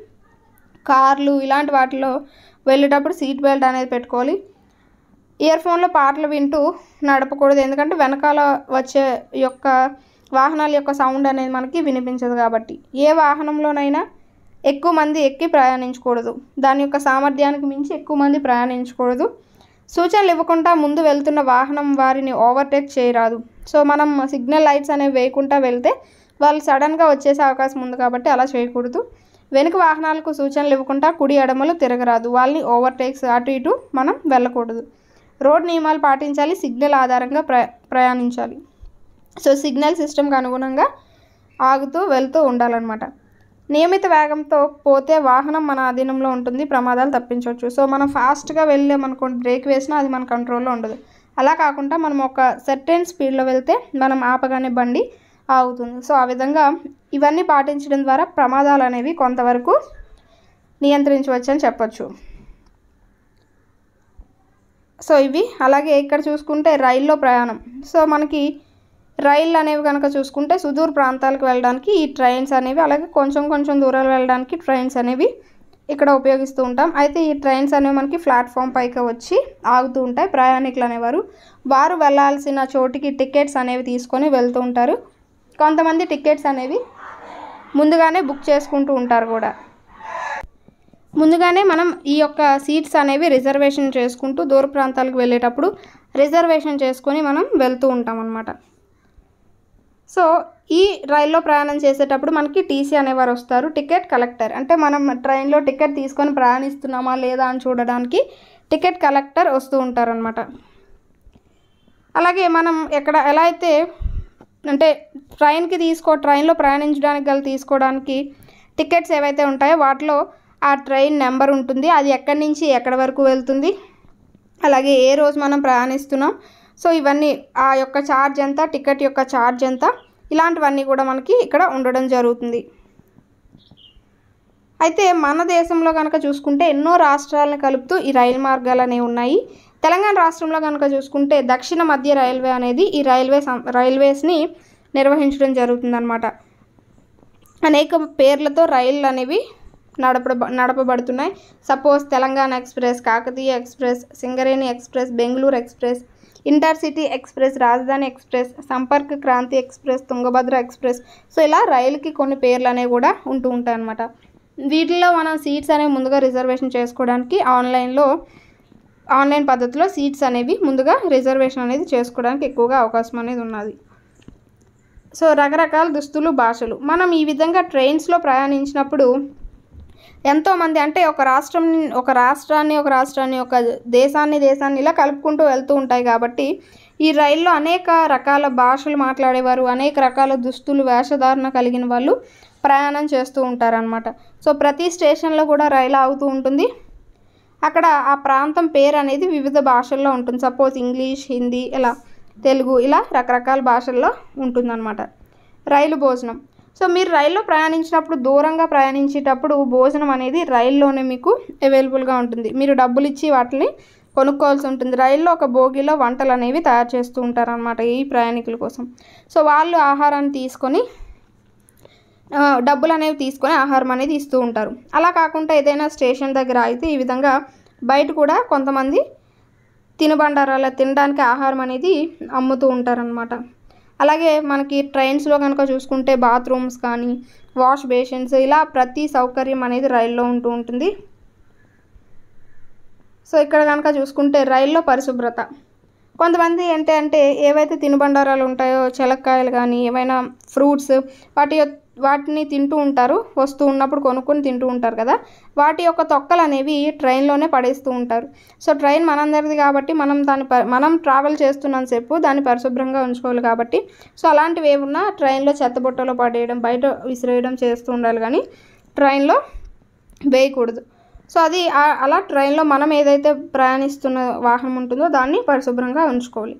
కార్లు ఇలాంటి వాటిలో వెళ్ళేటప్పుడు సీట్ బెల్ట్ అనేది పెట్టుకోవాలి ఇయర్ ఫోన్లో పాటలు వింటూ నడపకూడదు ఎందుకంటే వెనకాల వచ్చే యొక్క వాహనాల యొక్క సౌండ్ అనేది మనకి వినిపించదు కాబట్టి ఏ వాహనంలోనైనా ఎక్కువ మంది ఎక్కి ప్రయాణించకూడదు దాని యొక్క సామర్థ్యానికి మించి ఎక్కువ మంది ప్రయాణించకూడదు సూచనలు ఇవ్వకుండా ముందు వెళ్తున్న వాహనం వారిని ఓవర్టేక్ చేయరాదు సో మనం సిగ్నల్ లైట్స్ అనేవి వేయకుండా వెళ్తే వాళ్ళు సడన్గా వచ్చేసే అవకాశం ఉంది కాబట్టి అలా చేయకూడదు వెనుక వాహనాలకు సూచనలు ఇవ్వకుండా కుడి ఎడమలు తిరగరాదు వాళ్ళని ఓవర్టేక్స్ అటు ఇటు మనం వెళ్ళకూడదు రోడ్ నియమాలు పాటించాలి సిగ్నల్ ఆధారంగా ప్రయాణించాలి సో సిగ్నల్ సిస్టమ్కి అనుగుణంగా ఆగుతూ వెళ్తూ ఉండాలన్నమాట నియమిత వేగంతో పోతే వాహనం మన ఆధీనంలో ఉంటుంది ప్రమాదాలు తప్పించవచ్చు సో మనం ఫాస్ట్గా వెళ్ళామనుకోండి బ్రేక్ వేసినా అది మన కంట్రోల్లో ఉండదు అలా కాకుండా మనం ఒక సెర్టెన్ స్పీడ్లో వెళ్తే మనం ఆపగానే బండి ఆగుతుంది సో ఆ విధంగా ఇవన్నీ పాటించడం ద్వారా ప్రమాదాలు అనేవి కొంతవరకు నియంత్రించవచ్చు అని చెప్పచ్చు సో ఇవి అలాగే ఇక్కడ చూసుకుంటే రైల్లో ప్రయాణం సో మనకి రైళ్ళు అనేవి కనుక చూసుకుంటే సుదూర్ ప్రాంతాలకు వెళ్ళడానికి ఈ ట్రైన్స్ అనేవి అలాగే కొంచెం కొంచెం దూరాలు వెళ్ళడానికి ట్రైన్స్ అనేవి ఇక్కడ ఉపయోగిస్తూ ఉంటాం అయితే ఈ ట్రైన్స్ అనేవి మనకి ప్లాట్ఫామ్ పైకి వచ్చి ఆగుతూ ఉంటాయి ప్రయాణికులు అనేవారు వారు వెళ్ళాల్సిన చోటికి టికెట్స్ అనేవి తీసుకొని వెళ్తూ ఉంటారు కొంతమంది టికెట్స్ అనేవి ముందుగానే బుక్ చేసుకుంటూ ఉంటారు కూడా ముందుగానే మనం ఈ యొక్క సీట్స్ అనేవి రిజర్వేషన్ చేసుకుంటూ దూర ప్రాంతాలకు వెళ్ళేటప్పుడు రిజర్వేషన్ చేసుకొని మనం వెళ్తూ ఉంటాం అన్నమాట సో ఈ రైల్లో ప్రయాణం చేసేటప్పుడు మనకి టీసీ అనేవారు వస్తారు టికెట్ కలెక్టర్ అంటే మనం ట్రైన్లో టికెట్ తీసుకొని ప్రయాణిస్తున్నామా లేదా అని చూడడానికి టికెట్ కలెక్టర్ వస్తూ ఉంటారనమాట అలాగే మనం ఎక్కడ ఎలా అయితే అంటే ట్రైన్కి తీసుకో ట్రైన్లో ప్రయాణించడానికి గల తీసుకోవడానికి టికెట్స్ ఏవైతే ఉంటాయో వాటిలో ఆ ట్రైన్ నెంబర్ ఉంటుంది అది ఎక్కడి నుంచి ఎక్కడి వరకు వెళ్తుంది అలాగే ఏ రోజు మనం ప్రయాణిస్తున్నాం సో ఇవన్నీ ఆ యొక్క ఛార్జ్ ఎంత టికెట్ యొక్క ఛార్జ్ ఎంత ఇలాంటివన్నీ కూడా మనకి ఇక్కడ ఉండడం జరుగుతుంది అయితే మన దేశంలో కనుక చూసుకుంటే ఎన్నో రాష్ట్రాలను కలుపుతూ ఈ రైలు మార్గాలు అనేవి ఉన్నాయి తెలంగాణ రాష్ట్రంలో కనుక చూసుకుంటే దక్షిణ మధ్య రైల్వే అనేది ఈ రైల్వే రైల్వేస్ని నిర్వహించడం జరుగుతుందన్నమాట అనేక పేర్లతో రైళ్ళు అనేవి నడప నడపబడుతున్నాయి suppose Telangana express Kakatiya express Singareni express Bengaluru express intercity express Rajdhani express Sampark Kranti express Tungabhadra express so ఇలా రైలుకి కొన్ని పేర్లు అనేవి కూడా ఉంటూ ఉంటాయి అన్నమాట వీటిల్లో మనం సీట్స్ అనేవి ముందుగా రిజర్వేషన్ చేసుకోవడానికి ఆన్లైన్లో ఆన్లైన్ పద్ధతిలో సీట్స్ అనేవి ముందుగా రిజర్వేషన్ అనేది చేసుకోవడానికి ఎక్కువగా అవకాశం అనేది ఉన్నది సో రకరకాల దుస్తులు భాషలు మనం ఈ విధంగా ట్రైన్స్లో ప్రయాణించినప్పుడు ఎంతోమంది అంటే ఒక రాష్ట్రం ఒక రాష్ట్రాన్ని ఒక రాష్ట్రాన్ని ఒక దేశాన్ని దేశాన్ని ఇలా కలుపుకుంటూ వెళ్తూ ఉంటాయి కాబట్టి ఈ రైల్లో అనేక రకాల భాషలు మాట్లాడేవారు అనేక రకాల దుస్తులు వేషధారణ కలిగిన వాళ్ళు ప్రయాణం చేస్తూ ఉంటారనమాట సో ప్రతి స్టేషన్లో కూడా రైలు ఆగుతూ ఉంటుంది అక్కడ ఆ ప్రాంతం పేరు అనేది వివిధ భాషల్లో ఉంటుంది సపోజ్ ఇంగ్లీష్ హిందీ ఇలా తెలుగు ఇలా రకరకాల భాషల్లో ఉంటుందన్నమాట రైలు భోజనం సో మీరు రైల్లో ప్రయాణించినప్పుడు దూరంగా ప్రయాణించేటప్పుడు భోజనం అనేది రైల్లోనే మీకు అవైలబుల్గా ఉంటుంది మీరు డబ్బులు ఇచ్చి వాటిని కొనుక్కోవాల్సి ఉంటుంది రైల్లో ఒక బోగిలో వంటలు అనేవి తయారు చేస్తూ ఉంటారనమాట ఈ ప్రయాణికుల కోసం సో వాళ్ళు ఆహారాన్ని తీసుకొని డబ్బులు అనేవి తీసుకొని ఆహారం అనేది ఇస్తూ ఉంటారు అలా కాకుండా ఏదైనా స్టేషన్ దగ్గర అయితే ఈ విధంగా బయట కూడా కొంతమంది తినుబండారాలు తినడానికి ఆహారం అనేది అమ్ముతూ ఉంటారనమాట అలాగే మనకి ట్రైన్స్లో కనుక చూసుకుంటే బాత్రూమ్స్ కానీ వాష్ బేషన్స్ ఇలా ప్రతి సౌకర్యం అనేది రైల్లో ఉంటూ ఉంటుంది సో ఇక్కడ కనుక చూసుకుంటే రైల్లో పరిశుభ్రత కొంతమంది ఏంటి అంటే ఏవైతే తినుబండారాలు ఉంటాయో చెలక్కాయలు కానీ ఏవైనా ఫ్రూట్స్ వాటి వాటిని తింటూ ఉంటారు వస్తూ ఉన్నప్పుడు కొనుక్కొని తింటూ ఉంటారు కదా వాటి యొక్క తొక్కలు అనేవి ట్రైన్లోనే పడేస్తూ ఉంటారు సో ట్రైన్ మనందరిది కాబట్టి మనం దాని మనం ట్రావెల్ సేపు దాన్ని పరిశుభ్రంగా ఉంచుకోవాలి కాబట్టి సో అలాంటివి ఏమున్నా ట్రైన్లో బుట్టలో పడేయడం బయట విసిరేయడం చేస్తూ ఉండాలి కానీ ట్రైన్లో వేయకూడదు సో అది అలా ట్రైన్లో మనం ఏదైతే ప్రయాణిస్తున్న వాహనం ఉంటుందో దాన్ని పరిశుభ్రంగా ఉంచుకోవాలి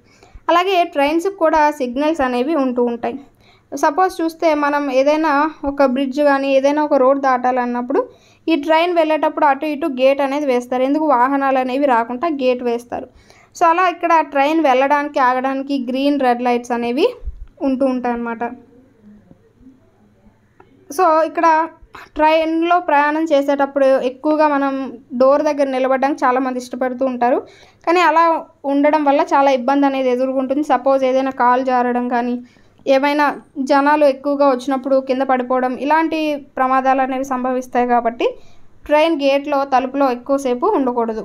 అలాగే ట్రైన్స్కి కూడా సిగ్నల్స్ అనేవి ఉంటూ ఉంటాయి సపోజ్ చూస్తే మనం ఏదైనా ఒక బ్రిడ్జ్ కానీ ఏదైనా ఒక రోడ్ దాటాలన్నప్పుడు ఈ ట్రైన్ వెళ్ళేటప్పుడు అటు ఇటు గేట్ అనేది వేస్తారు ఎందుకు వాహనాలు అనేవి రాకుండా గేట్ వేస్తారు సో అలా ఇక్కడ ట్రైన్ వెళ్ళడానికి ఆగడానికి గ్రీన్ రెడ్ లైట్స్ అనేవి ఉంటూ ఉంటాయి అన్నమాట సో ఇక్కడ ట్రైన్లో ప్రయాణం చేసేటప్పుడు ఎక్కువగా మనం డోర్ దగ్గర నిలబడడానికి చాలామంది ఇష్టపడుతూ ఉంటారు కానీ అలా ఉండడం వల్ల చాలా ఇబ్బంది అనేది ఎదుర్కొంటుంది సపోజ్ ఏదైనా కాలు జారడం కానీ ఏమైనా జనాలు ఎక్కువగా వచ్చినప్పుడు కింద పడిపోవడం ఇలాంటి ప్రమాదాలు అనేవి సంభవిస్తాయి కాబట్టి ట్రైన్ గేట్లో తలుపులో ఎక్కువసేపు ఉండకూడదు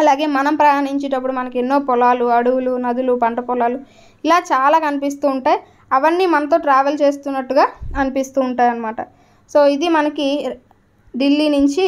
అలాగే మనం ప్రయాణించేటప్పుడు మనకి ఎన్నో పొలాలు అడవులు నదులు పంట పొలాలు ఇలా చాలా కనిపిస్తూ ఉంటాయి అవన్నీ మనతో ట్రావెల్ చేస్తున్నట్టుగా అనిపిస్తూ ఉంటాయి అన్నమాట సో ఇది మనకి ఢిల్లీ నుంచి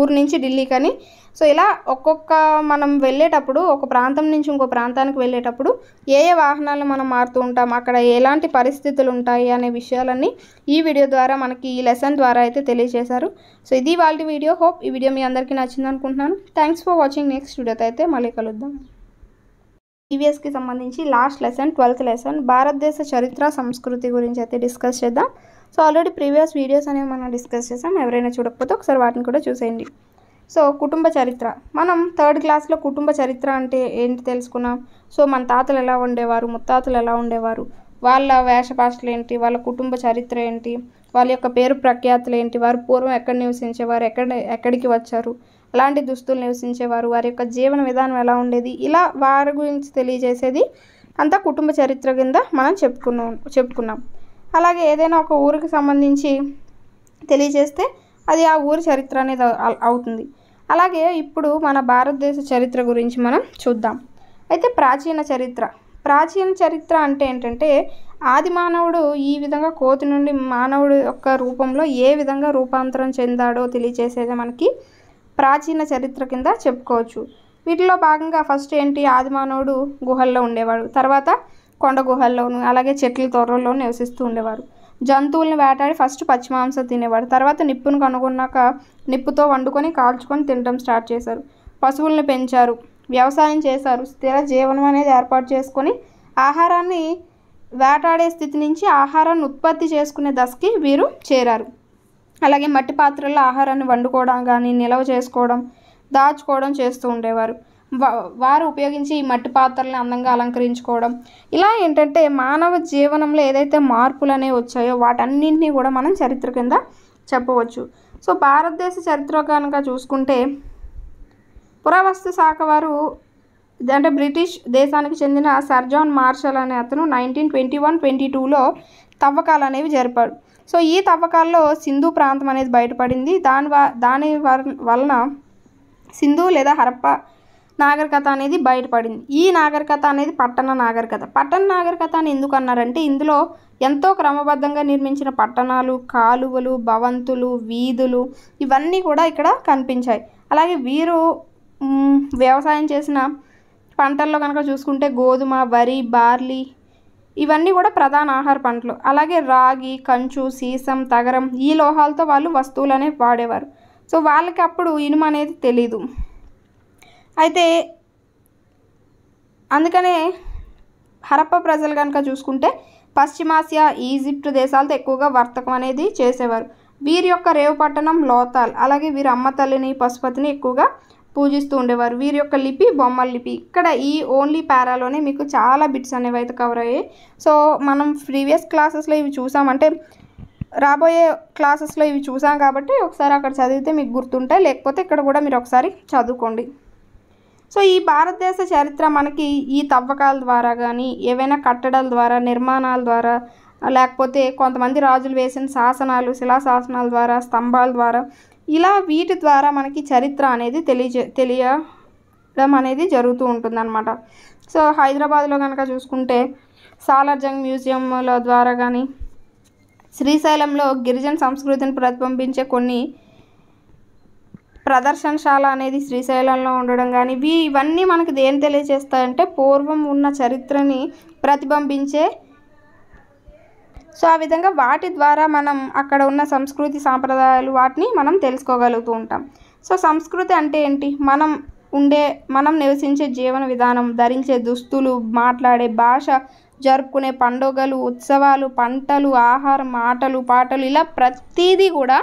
ఊరు నుంచి ఢిల్లీకి అని సో ఇలా ఒక్కొక్క మనం వెళ్ళేటప్పుడు ఒక ప్రాంతం నుంచి ఇంకో ప్రాంతానికి వెళ్ళేటప్పుడు ఏ ఏ వాహనాలు మనం మారుతూ ఉంటాం అక్కడ ఎలాంటి పరిస్థితులు ఉంటాయి అనే విషయాలన్నీ ఈ వీడియో ద్వారా మనకి ఈ లెసన్ ద్వారా అయితే తెలియజేశారు సో ఇది వాళ్ళ వీడియో హోప్ ఈ వీడియో మీ అందరికీ నచ్చింది అనుకుంటున్నాను థ్యాంక్స్ ఫర్ వాచింగ్ నెక్స్ట్ వీడియోతో అయితే మళ్ళీ కలుద్దాం ఈవీఎస్కి సంబంధించి లాస్ట్ లెసన్ ట్వెల్త్ లెసన్ భారతదేశ చరిత్ర సంస్కృతి గురించి అయితే డిస్కస్ చేద్దాం సో ఆల్రెడీ ప్రీవియస్ వీడియోస్ అనేవి మనం డిస్కస్ చేసాం ఎవరైనా చూడకపోతే ఒకసారి వాటిని కూడా చూసేయండి సో కుటుంబ చరిత్ర మనం థర్డ్ క్లాస్లో కుటుంబ చరిత్ర అంటే ఏంటి తెలుసుకున్నాం సో మన తాతలు ఎలా ఉండేవారు ముత్తాతలు ఎలా ఉండేవారు వాళ్ళ వేషభాషలు ఏంటి వాళ్ళ కుటుంబ చరిత్ర ఏంటి వాళ్ళ యొక్క పేరు ప్రఖ్యాతులు ఏంటి వారు పూర్వం ఎక్కడ నివసించేవారు ఎక్కడ ఎక్కడికి వచ్చారు అలాంటి దుస్తులు నివసించేవారు వారి యొక్క జీవన విధానం ఎలా ఉండేది ఇలా వారి గురించి తెలియజేసేది అంతా కుటుంబ చరిత్ర కింద మనం చెప్పుకున్నాం చెప్పుకున్నాం అలాగే ఏదైనా ఒక ఊరికి సంబంధించి తెలియజేస్తే అది ఆ ఊరి చరిత్ర అనేది అవుతుంది అలాగే ఇప్పుడు మన భారతదేశ చరిత్ర గురించి మనం చూద్దాం అయితే ప్రాచీన చరిత్ర ప్రాచీన చరిత్ర అంటే ఏంటంటే ఆది మానవుడు ఈ విధంగా కోతి నుండి మానవుడు యొక్క రూపంలో ఏ విధంగా రూపాంతరం చెందాడో తెలియజేసేది మనకి ప్రాచీన చరిత్ర కింద చెప్పుకోవచ్చు వీటిలో భాగంగా ఫస్ట్ ఏంటి ఆది మానవుడు గుహల్లో ఉండేవాడు తర్వాత కొండ గుహల్లోను అలాగే చెట్ల తొర్రల్లో నివసిస్తూ ఉండేవారు జంతువులను వేటాడి ఫస్ట్ పచ్చిమాంసం తినేవారు తర్వాత నిప్పును కనుగొన్నాక నిప్పుతో వండుకొని కాల్చుకొని తినడం స్టార్ట్ చేశారు పశువులను పెంచారు వ్యవసాయం చేశారు స్థిర జీవనం అనేది ఏర్పాటు చేసుకొని ఆహారాన్ని వేటాడే స్థితి నుంచి ఆహారాన్ని ఉత్పత్తి చేసుకునే దశకి వీరు చేరారు అలాగే మట్టి పాత్రల్లో ఆహారాన్ని వండుకోవడం కానీ నిల్వ చేసుకోవడం దాచుకోవడం చేస్తూ ఉండేవారు వారు ఉపయోగించి ఈ మట్టి పాత్రల్ని అందంగా అలంకరించుకోవడం ఇలా ఏంటంటే మానవ జీవనంలో ఏదైతే మార్పులు అనేవి వచ్చాయో వాటన్నింటినీ కూడా మనం చరిత్ర కింద చెప్పవచ్చు సో భారతదేశ చరిత్ర కనుక చూసుకుంటే పురావస్తు శాఖ వారు అంటే బ్రిటిష్ దేశానికి చెందిన సర్ జాన్ మార్షల్ అనే అతను నైన్టీన్ ట్వంటీ వన్ ట్వంటీ టూలో తవ్వకాలు అనేవి జరిపాడు సో ఈ తవ్వకాల్లో సింధు ప్రాంతం అనేది బయటపడింది దాని వా దాని వలన సింధు లేదా హరప్ప నాగరికత అనేది బయటపడింది ఈ నాగరికత అనేది పట్టణ నాగరికత పట్టణ నాగరికత అని ఎందుకు అన్నారంటే ఇందులో ఎంతో క్రమబద్ధంగా నిర్మించిన పట్టణాలు కాలువలు భవంతులు వీధులు ఇవన్నీ కూడా ఇక్కడ కనిపించాయి అలాగే వీరు వ్యవసాయం చేసిన పంటల్లో కనుక చూసుకుంటే గోధుమ వరి బార్లీ ఇవన్నీ కూడా ప్రధాన ఆహార పంటలు అలాగే రాగి కంచు సీసం తగరం ఈ లోహాలతో వాళ్ళు వస్తువులనే వాడేవారు సో వాళ్ళకి అప్పుడు ఇనుము అనేది తెలీదు అయితే అందుకనే హరప్ప ప్రజలు కనుక చూసుకుంటే పశ్చిమాసియా ఈజిప్ట్ దేశాలతో ఎక్కువగా వర్తకం అనేది చేసేవారు వీరి యొక్క రేవు పట్టణం లోతాల్ అలాగే వీరి అమ్మ తల్లిని పశుపతిని ఎక్కువగా పూజిస్తూ ఉండేవారు వీరి యొక్క లిపి బొమ్మల లిపి ఇక్కడ ఈ ఓన్లీ పారాలోనే మీకు చాలా బిట్స్ అనేవి అయితే కవర్ అయ్యాయి సో మనం ప్రీవియస్ క్లాసెస్లో ఇవి చూసామంటే రాబోయే క్లాసెస్లో ఇవి చూసాం కాబట్టి ఒకసారి అక్కడ చదివితే మీకు గుర్తుంటాయి లేకపోతే ఇక్కడ కూడా మీరు ఒకసారి చదువుకోండి సో ఈ భారతదేశ చరిత్ర మనకి ఈ తవ్వకాల ద్వారా కానీ ఏవైనా కట్టడాల ద్వారా నిర్మాణాల ద్వారా లేకపోతే కొంతమంది రాజులు వేసిన శాసనాలు శిలాశాసనాల ద్వారా స్తంభాల ద్వారా ఇలా వీటి ద్వారా మనకి చరిత్ర అనేది తెలియజే తెలియడం అనేది జరుగుతూ ఉంటుందన్నమాట సో హైదరాబాద్లో కనుక చూసుకుంటే సాలార్జంగ్ మ్యూజియంల ద్వారా కానీ శ్రీశైలంలో గిరిజన సంస్కృతిని ప్రతిబింబించే కొన్ని ప్రదర్శనశాల అనేది శ్రీశైలంలో ఉండడం కానీ ఇవి ఇవన్నీ మనకు దేని తెలియజేస్తాయంటే పూర్వం ఉన్న చరిత్రని ప్రతిబింబించే సో ఆ విధంగా వాటి ద్వారా మనం అక్కడ ఉన్న సంస్కృతి సాంప్రదాయాలు వాటిని మనం తెలుసుకోగలుగుతూ ఉంటాం సో సంస్కృతి అంటే ఏంటి మనం ఉండే మనం నివసించే జీవన విధానం ధరించే దుస్తులు మాట్లాడే భాష జరుపుకునే పండుగలు ఉత్సవాలు పంటలు ఆహారం ఆటలు పాటలు ఇలా ప్రతీది కూడా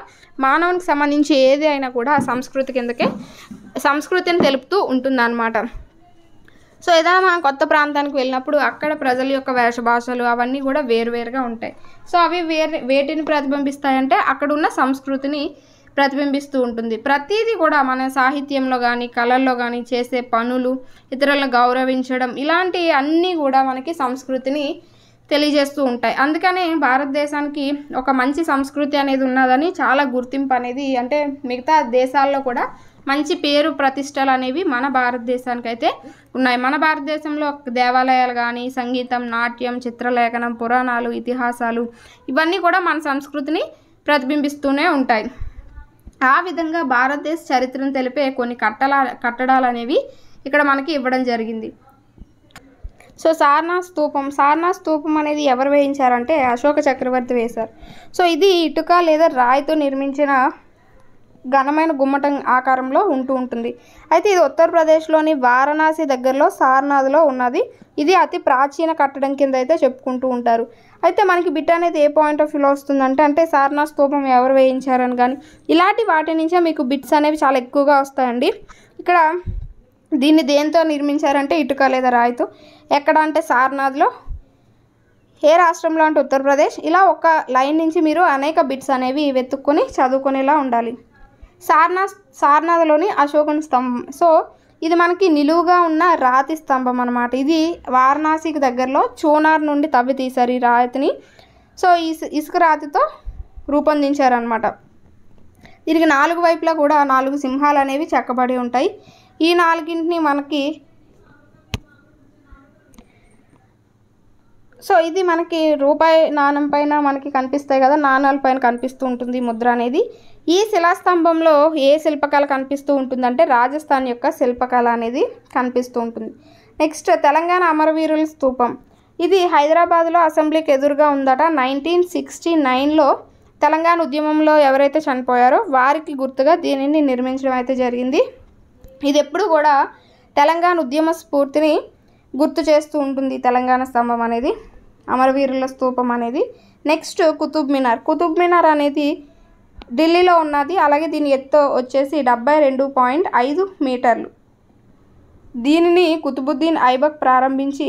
మానవునికి సంబంధించి ఏది అయినా కూడా ఆ సంస్కృతి కిందకే సంస్కృతిని తెలుపుతూ ఉంటుందన్నమాట సో ఏదైనా మనం కొత్త ప్రాంతానికి వెళ్ళినప్పుడు అక్కడ ప్రజల యొక్క వేష భాషలు అవన్నీ కూడా వేరువేరుగా ఉంటాయి సో అవి వేరే వేటిని ప్రతిబింబిస్తాయంటే అక్కడ ఉన్న సంస్కృతిని ప్రతిబింబిస్తూ ఉంటుంది ప్రతిదీ కూడా మన సాహిత్యంలో కానీ కళల్లో కానీ చేసే పనులు ఇతరులను గౌరవించడం ఇలాంటి అన్నీ కూడా మనకి సంస్కృతిని తెలియజేస్తూ ఉంటాయి అందుకనే భారతదేశానికి ఒక మంచి సంస్కృతి అనేది ఉన్నదని చాలా గుర్తింపు అనేది అంటే మిగతా దేశాల్లో కూడా మంచి పేరు ప్రతిష్టలు అనేవి మన భారతదేశానికి అయితే ఉన్నాయి మన భారతదేశంలో దేవాలయాలు కానీ సంగీతం నాట్యం చిత్రలేఖనం పురాణాలు ఇతిహాసాలు ఇవన్నీ కూడా మన సంస్కృతిని ప్రతిబింబిస్తూనే ఉంటాయి ఆ విధంగా భారతదేశ చరిత్రను తెలిపే కొన్ని కట్టల కట్టడాలు అనేవి ఇక్కడ మనకి ఇవ్వడం జరిగింది సో సారనాథ్ స్తూపం సారనాథ్ స్తూపం అనేది ఎవరు వేయించారంటే అశోక చక్రవర్తి వేశారు సో ఇది ఇటుక లేదా రాయితో నిర్మించిన ఘనమైన గుమ్మటం ఆకారంలో ఉంటూ ఉంటుంది అయితే ఇది ఉత్తరప్రదేశ్లోని వారణాసి దగ్గరలో సారనాథ్లో ఉన్నది ఇది అతి ప్రాచీన కట్టడం కింద అయితే చెప్పుకుంటూ ఉంటారు అయితే మనకి బిట్ అనేది ఏ పాయింట్ ఆఫ్ వ్యూలో వస్తుందంటే అంటే సార్నా స్తూపం ఎవరు వేయించారని కానీ ఇలాంటి వాటి నుంచే మీకు బిట్స్ అనేవి చాలా ఎక్కువగా వస్తాయండి ఇక్కడ దీన్ని దేంతో నిర్మించారంటే ఇటుక లేదా రాయితో ఎక్కడ అంటే సార్నాథ్లో ఏ రాష్ట్రంలో అంటే ఉత్తరప్రదేశ్ ఇలా ఒక లైన్ నుంచి మీరు అనేక బిట్స్ అనేవి వెతుక్కొని చదువుకునేలా ఉండాలి సార్నాథ్ సార్నాథ్లోని అశోకుని స్తంభం సో ఇది మనకి నిలువుగా ఉన్న రాతి స్తంభం అనమాట ఇది వారణాసికి దగ్గరలో చూనార్ నుండి తవ్వి తీశారు ఈ రాతిని సో ఇసు ఇసుక రాతితో రూపొందించారనమాట దీనికి నాలుగు వైపులా కూడా నాలుగు సింహాలు అనేవి చెక్కబడి ఉంటాయి ఈ నాలుగింటిని మనకి సో ఇది మనకి రూపాయి నాణం పైన మనకి కనిపిస్తాయి కదా నాణాల పైన కనిపిస్తూ ఉంటుంది ముద్ర అనేది ఈ శిలాస్తంభంలో ఏ శిల్పకళ కనిపిస్తూ ఉంటుందంటే రాజస్థాన్ యొక్క శిల్పకళ అనేది కనిపిస్తూ ఉంటుంది నెక్స్ట్ తెలంగాణ అమరవీరుల స్థూపం ఇది హైదరాబాద్లో అసెంబ్లీకి ఎదురుగా ఉందట నైన్టీన్ సిక్స్టీ నైన్లో తెలంగాణ ఉద్యమంలో ఎవరైతే చనిపోయారో వారికి గుర్తుగా దీనిని నిర్మించడం అయితే జరిగింది ఇది ఎప్పుడు కూడా తెలంగాణ ఉద్యమ స్ఫూర్తిని గుర్తు చేస్తూ ఉంటుంది తెలంగాణ స్తంభం అనేది అమరవీరుల స్తూపం అనేది నెక్స్ట్ కుతుబ్ మినార్ కుతుబ్ మినార్ అనేది ఢిల్లీలో ఉన్నది అలాగే దీని ఎత్తు వచ్చేసి డెబ్బై రెండు పాయింట్ ఐదు మీటర్లు దీనిని కుతుబుద్దీన్ ఐబక్ ప్రారంభించి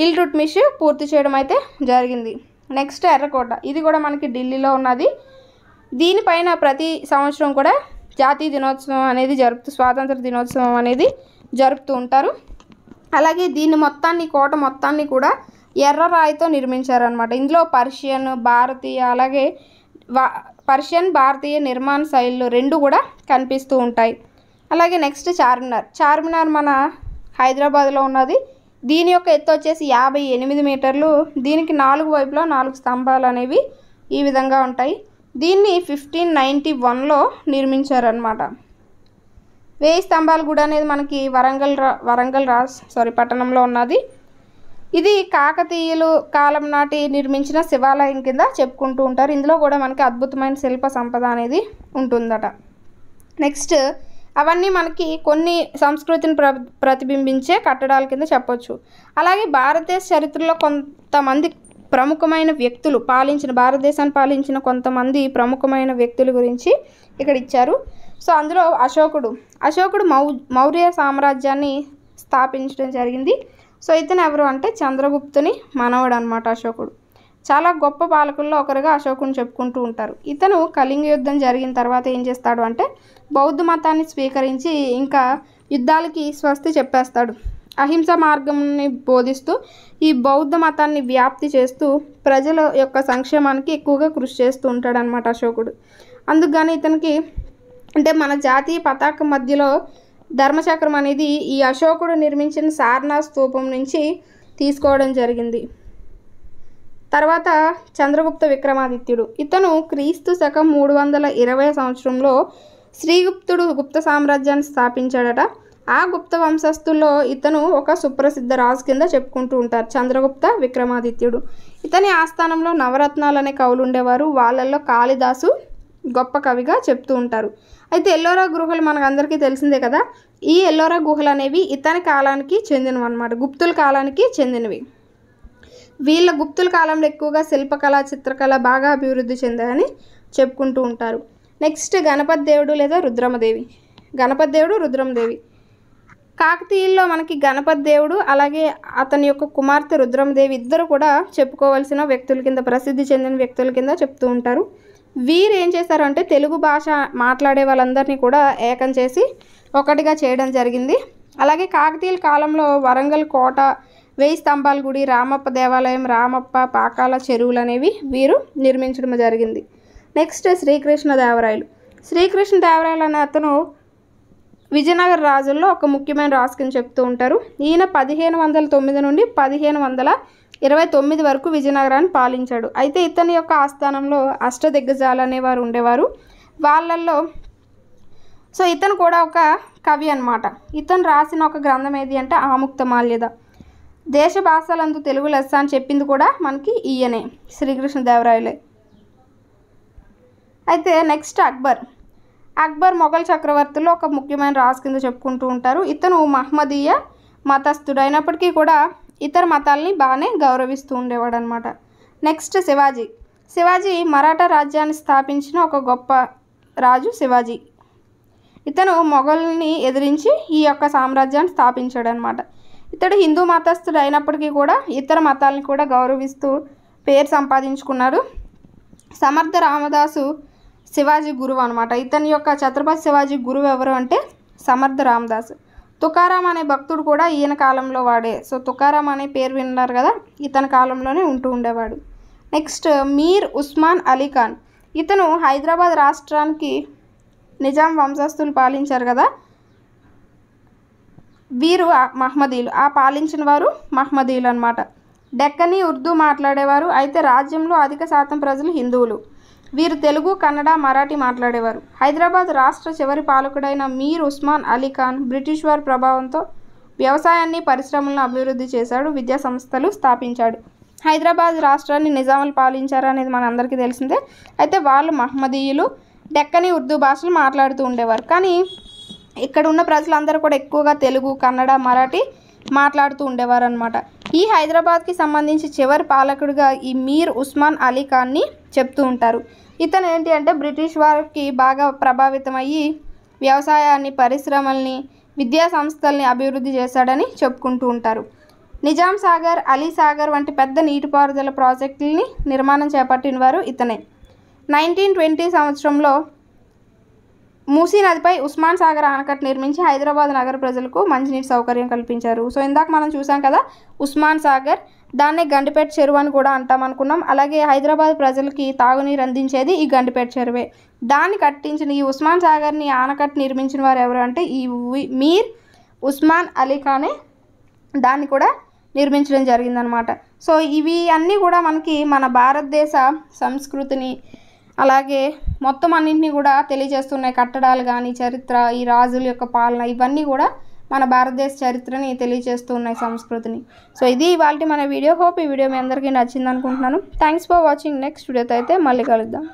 ఇల్ ఇల్టుట్మిష్ పూర్తి చేయడం అయితే జరిగింది నెక్స్ట్ ఎర్రకోట ఇది కూడా మనకి ఢిల్లీలో ఉన్నది దీనిపైన ప్రతి సంవత్సరం కూడా జాతీయ దినోత్సవం అనేది జరుపుతూ స్వాతంత్ర దినోత్సవం అనేది జరుపుతూ ఉంటారు అలాగే దీన్ని మొత్తాన్ని కోట మొత్తాన్ని కూడా ఎర్ర రాయితో నిర్మించారనమాట ఇందులో పర్షియన్ భారతీయ అలాగే పర్షియన్ భారతీయ నిర్మాణ శైలులు రెండు కూడా కనిపిస్తూ ఉంటాయి అలాగే నెక్స్ట్ చార్మినార్ చార్మినార్ మన హైదరాబాద్లో ఉన్నది దీని యొక్క ఎత్తు వచ్చేసి యాభై ఎనిమిది మీటర్లు దీనికి నాలుగు వైపులా నాలుగు స్తంభాలు అనేవి ఈ విధంగా ఉంటాయి దీన్ని ఫిఫ్టీన్ నైంటీ వన్లో నిర్మించారనమాట వేయి స్తంభాలు గుడి అనేది మనకి వరంగల్ వరంగల్ రాస్ సారీ పట్టణంలో ఉన్నది ఇది కాకతీయులు కాలం నాటి నిర్మించిన శివాలయం కింద చెప్పుకుంటూ ఉంటారు ఇందులో కూడా మనకి అద్భుతమైన శిల్ప సంపద అనేది ఉంటుందట నెక్స్ట్ అవన్నీ మనకి కొన్ని సంస్కృతిని ప్ర ప్రతిబింబించే కట్టడాల కింద చెప్పొచ్చు అలాగే భారతదేశ చరిత్రలో కొంతమంది ప్రముఖమైన వ్యక్తులు పాలించిన భారతదేశాన్ని పాలించిన కొంతమంది ప్రముఖమైన వ్యక్తుల గురించి ఇక్కడ ఇచ్చారు సో అందులో అశోకుడు అశోకుడు మౌ మౌర్య సామ్రాజ్యాన్ని స్థాపించడం జరిగింది సో ఇతను ఎవరు అంటే చంద్రగుప్తుని మనవడు అనమాట అశోకుడు చాలా గొప్ప పాలకుల్లో ఒకరుగా అశోకుని చెప్పుకుంటూ ఉంటారు ఇతను కళింగ యుద్ధం జరిగిన తర్వాత ఏం చేస్తాడు అంటే బౌద్ధ మతాన్ని స్వీకరించి ఇంకా యుద్ధాలకి స్వస్తి చెప్పేస్తాడు అహింస మార్గంని బోధిస్తూ ఈ బౌద్ధ మతాన్ని వ్యాప్తి చేస్తూ ప్రజల యొక్క సంక్షేమానికి ఎక్కువగా కృషి చేస్తూ ఉంటాడనమాట అశోకుడు అందుకు ఇతనికి అంటే మన జాతీయ పతాక మధ్యలో ధర్మచక్రం అనేది ఈ అశోకుడు నిర్మించిన సారనాథ్ స్థూపం నుంచి తీసుకోవడం జరిగింది తర్వాత చంద్రగుప్త విక్రమాదిత్యుడు ఇతను క్రీస్తు శకం మూడు వందల ఇరవై సంవత్సరంలో శ్రీగుప్తుడు గుప్త సామ్రాజ్యాన్ని స్థాపించాడట ఆ గుప్త వంశస్థుల్లో ఇతను ఒక సుప్రసిద్ధ రాజు కింద చెప్పుకుంటూ ఉంటారు చంద్రగుప్త విక్రమాదిత్యుడు ఇతని ఆస్థానంలో నవరత్నాలు అనే కవులు ఉండేవారు వాళ్ళల్లో కాళిదాసు గొప్ప కవిగా చెప్తూ ఉంటారు అయితే ఎల్లోరా గుహలు మనకు అందరికీ తెలిసిందే కదా ఈ ఎల్లోరా గుహలు అనేవి ఇతని కాలానికి చెందినవి అనమాట గుప్తుల కాలానికి చెందినవి వీళ్ళ గుప్తుల కాలంలో ఎక్కువగా శిల్పకళ చిత్రకళ బాగా అభివృద్ధి చెందాయని చెప్పుకుంటూ ఉంటారు నెక్స్ట్ గణపతి దేవుడు లేదా రుద్రమదేవి గణపతి దేవుడు రుద్రమదేవి కాకతీయుల్లో మనకి గణపతి దేవుడు అలాగే అతని యొక్క కుమార్తె రుద్రమదేవి ఇద్దరు కూడా చెప్పుకోవాల్సిన వ్యక్తుల కింద ప్రసిద్ధి చెందిన వ్యక్తుల కింద చెప్తూ ఉంటారు వీరు ఏం చేశారంటే తెలుగు భాష మాట్లాడే వాళ్ళందరినీ కూడా ఏకం చేసి ఒకటిగా చేయడం జరిగింది అలాగే కాకతీయుల కాలంలో వరంగల్ కోట వేయి స్తంభాల గుడి రామప్ప దేవాలయం రామప్ప పాకాల చెరువులు అనేవి వీరు నిర్మించడం జరిగింది నెక్స్ట్ శ్రీకృష్ణ దేవరాయలు శ్రీకృష్ణ దేవరాయలు అనే అతను విజయనగర రాజుల్లో ఒక ముఖ్యమైన రాసుకుని చెప్తూ ఉంటారు ఈయన పదిహేను వందల తొమ్మిది నుండి పదిహేను వందల ఇరవై తొమ్మిది వరకు విజయనగరాన్ని పాలించాడు అయితే ఇతని యొక్క ఆస్థానంలో అష్టదిగ్గజాలు అనేవారు ఉండేవారు వాళ్ళల్లో సో ఇతను కూడా ఒక కవి అనమాట ఇతను రాసిన ఒక గ్రంథం ఏది అంటే ఆముక్త మాల్యద దేశ భాషలందు తెలుగు లెస్స అని చెప్పింది కూడా మనకి ఈయనే శ్రీకృష్ణదేవరాయలే అయితే నెక్స్ట్ అక్బర్ అక్బర్ మొఘల్ చక్రవర్తిలో ఒక ముఖ్యమైన రాజు కింద చెప్పుకుంటూ ఉంటారు ఇతను మహమ్మదీయ మతస్థుడు అయినప్పటికీ కూడా ఇతర మతాల్ని బాగానే గౌరవిస్తూ ఉండేవాడు అనమాట నెక్స్ట్ శివాజీ శివాజీ మరాఠా రాజ్యాన్ని స్థాపించిన ఒక గొప్ప రాజు శివాజీ ఇతను మొఘల్ని ఎదిరించి ఈ యొక్క సామ్రాజ్యాన్ని స్థాపించాడు అనమాట ఇతడు హిందూ మతస్థుడు అయినప్పటికీ కూడా ఇతర మతాలను కూడా గౌరవిస్తూ పేరు సంపాదించుకున్నాడు సమర్థ రామదాసు శివాజీ గురువు అనమాట ఇతని యొక్క ఛత్రపతి శివాజీ గురువు ఎవరు అంటే సమర్థ రామదాసు తుకారాం అనే భక్తుడు కూడా ఈయన కాలంలో వాడే సో తుకారాం అనే పేరు విన్నారు కదా ఇతని కాలంలోనే ఉంటూ ఉండేవాడు నెక్స్ట్ మీర్ ఉస్మాన్ అలీ ఖాన్ ఇతను హైదరాబాద్ రాష్ట్రానికి నిజాం వంశస్థులు పాలించారు కదా వీరు మహ్మదీలు ఆ పాలించిన వారు మహ్మదీలు అనమాట డెక్కని ఉర్దూ మాట్లాడేవారు అయితే రాజ్యంలో అధిక శాతం ప్రజలు హిందువులు వీరు తెలుగు కన్నడ మరాఠీ మాట్లాడేవారు హైదరాబాద్ రాష్ట్ర చివరి పాలకుడైన మీర్ ఉస్మాన్ అలీ ఖాన్ బ్రిటిష్ వారి ప్రభావంతో వ్యవసాయాన్ని పరిశ్రమలను అభివృద్ధి చేశాడు విద్యా సంస్థలు స్థాపించాడు హైదరాబాద్ రాష్ట్రాన్ని నిజాములు పాలించారు అనేది మనందరికీ తెలిసిందే అయితే వాళ్ళు మహమ్మదీయులు డెక్కని ఉర్దూ భాషలు మాట్లాడుతూ ఉండేవారు కానీ ఇక్కడ ఉన్న ప్రజలందరూ కూడా ఎక్కువగా తెలుగు కన్నడ మరాఠీ మాట్లాడుతూ ఉండేవారు అనమాట ఈ హైదరాబాద్కి సంబంధించి చివరి పాలకుడిగా ఈ మీర్ ఉస్మాన్ అలీ ఖాన్ని చెప్తూ ఉంటారు ఇతను ఏంటి అంటే బ్రిటిష్ వారికి బాగా ప్రభావితమయ్యి వ్యవసాయాన్ని పరిశ్రమల్ని విద్యా సంస్థల్ని అభివృద్ధి చేశాడని చెప్పుకుంటూ ఉంటారు నిజాం సాగర్ అలీ సాగర్ వంటి పెద్ద నీటిపారుదల ప్రాజెక్టుల్ని నిర్మాణం చేపట్టిన వారు ఇతనే నైన్టీన్ ట్వంటీ సంవత్సరంలో మూసీ నదిపై ఉస్మాన్ సాగర్ ఆనకట్ట నిర్మించి హైదరాబాద్ నగర ప్రజలకు మంచినీటి సౌకర్యం కల్పించారు సో ఇందాక మనం చూసాం కదా ఉస్మాన్ సాగర్ దాన్నే గండిపేట చెరువు అని కూడా అంటాం అనుకున్నాం అలాగే హైదరాబాద్ ప్రజలకి తాగునీరు అందించేది ఈ గండిపేట చెరువే దాన్ని కట్టించిన ఈ ఉస్మాన్ సాగర్ని ఆనకట్ట నిర్మించిన వారు ఎవరు అంటే ఈ మీర్ ఉస్మాన్ అలీ ఖానే దాన్ని కూడా నిర్మించడం జరిగిందనమాట సో ఇవి అన్నీ కూడా మనకి మన భారతదేశ సంస్కృతిని అలాగే మొత్తం అన్నింటినీ కూడా తెలియజేస్తున్నాయి కట్టడాలు కానీ చరిత్ర ఈ రాజుల యొక్క పాలన ఇవన్నీ కూడా మన భారతదేశ చరిత్రని తెలియజేస్తూ ఉన్నాయి సంస్కృతిని సో ఇది ఇవాళ మన వీడియో హోప్ ఈ వీడియో మీ అందరికీ నచ్చింది అనుకుంటున్నాను థ్యాంక్స్ ఫర్ వాచింగ్ నెక్స్ట్ వీడియోతో అయితే మళ్ళీ కలుద్దాం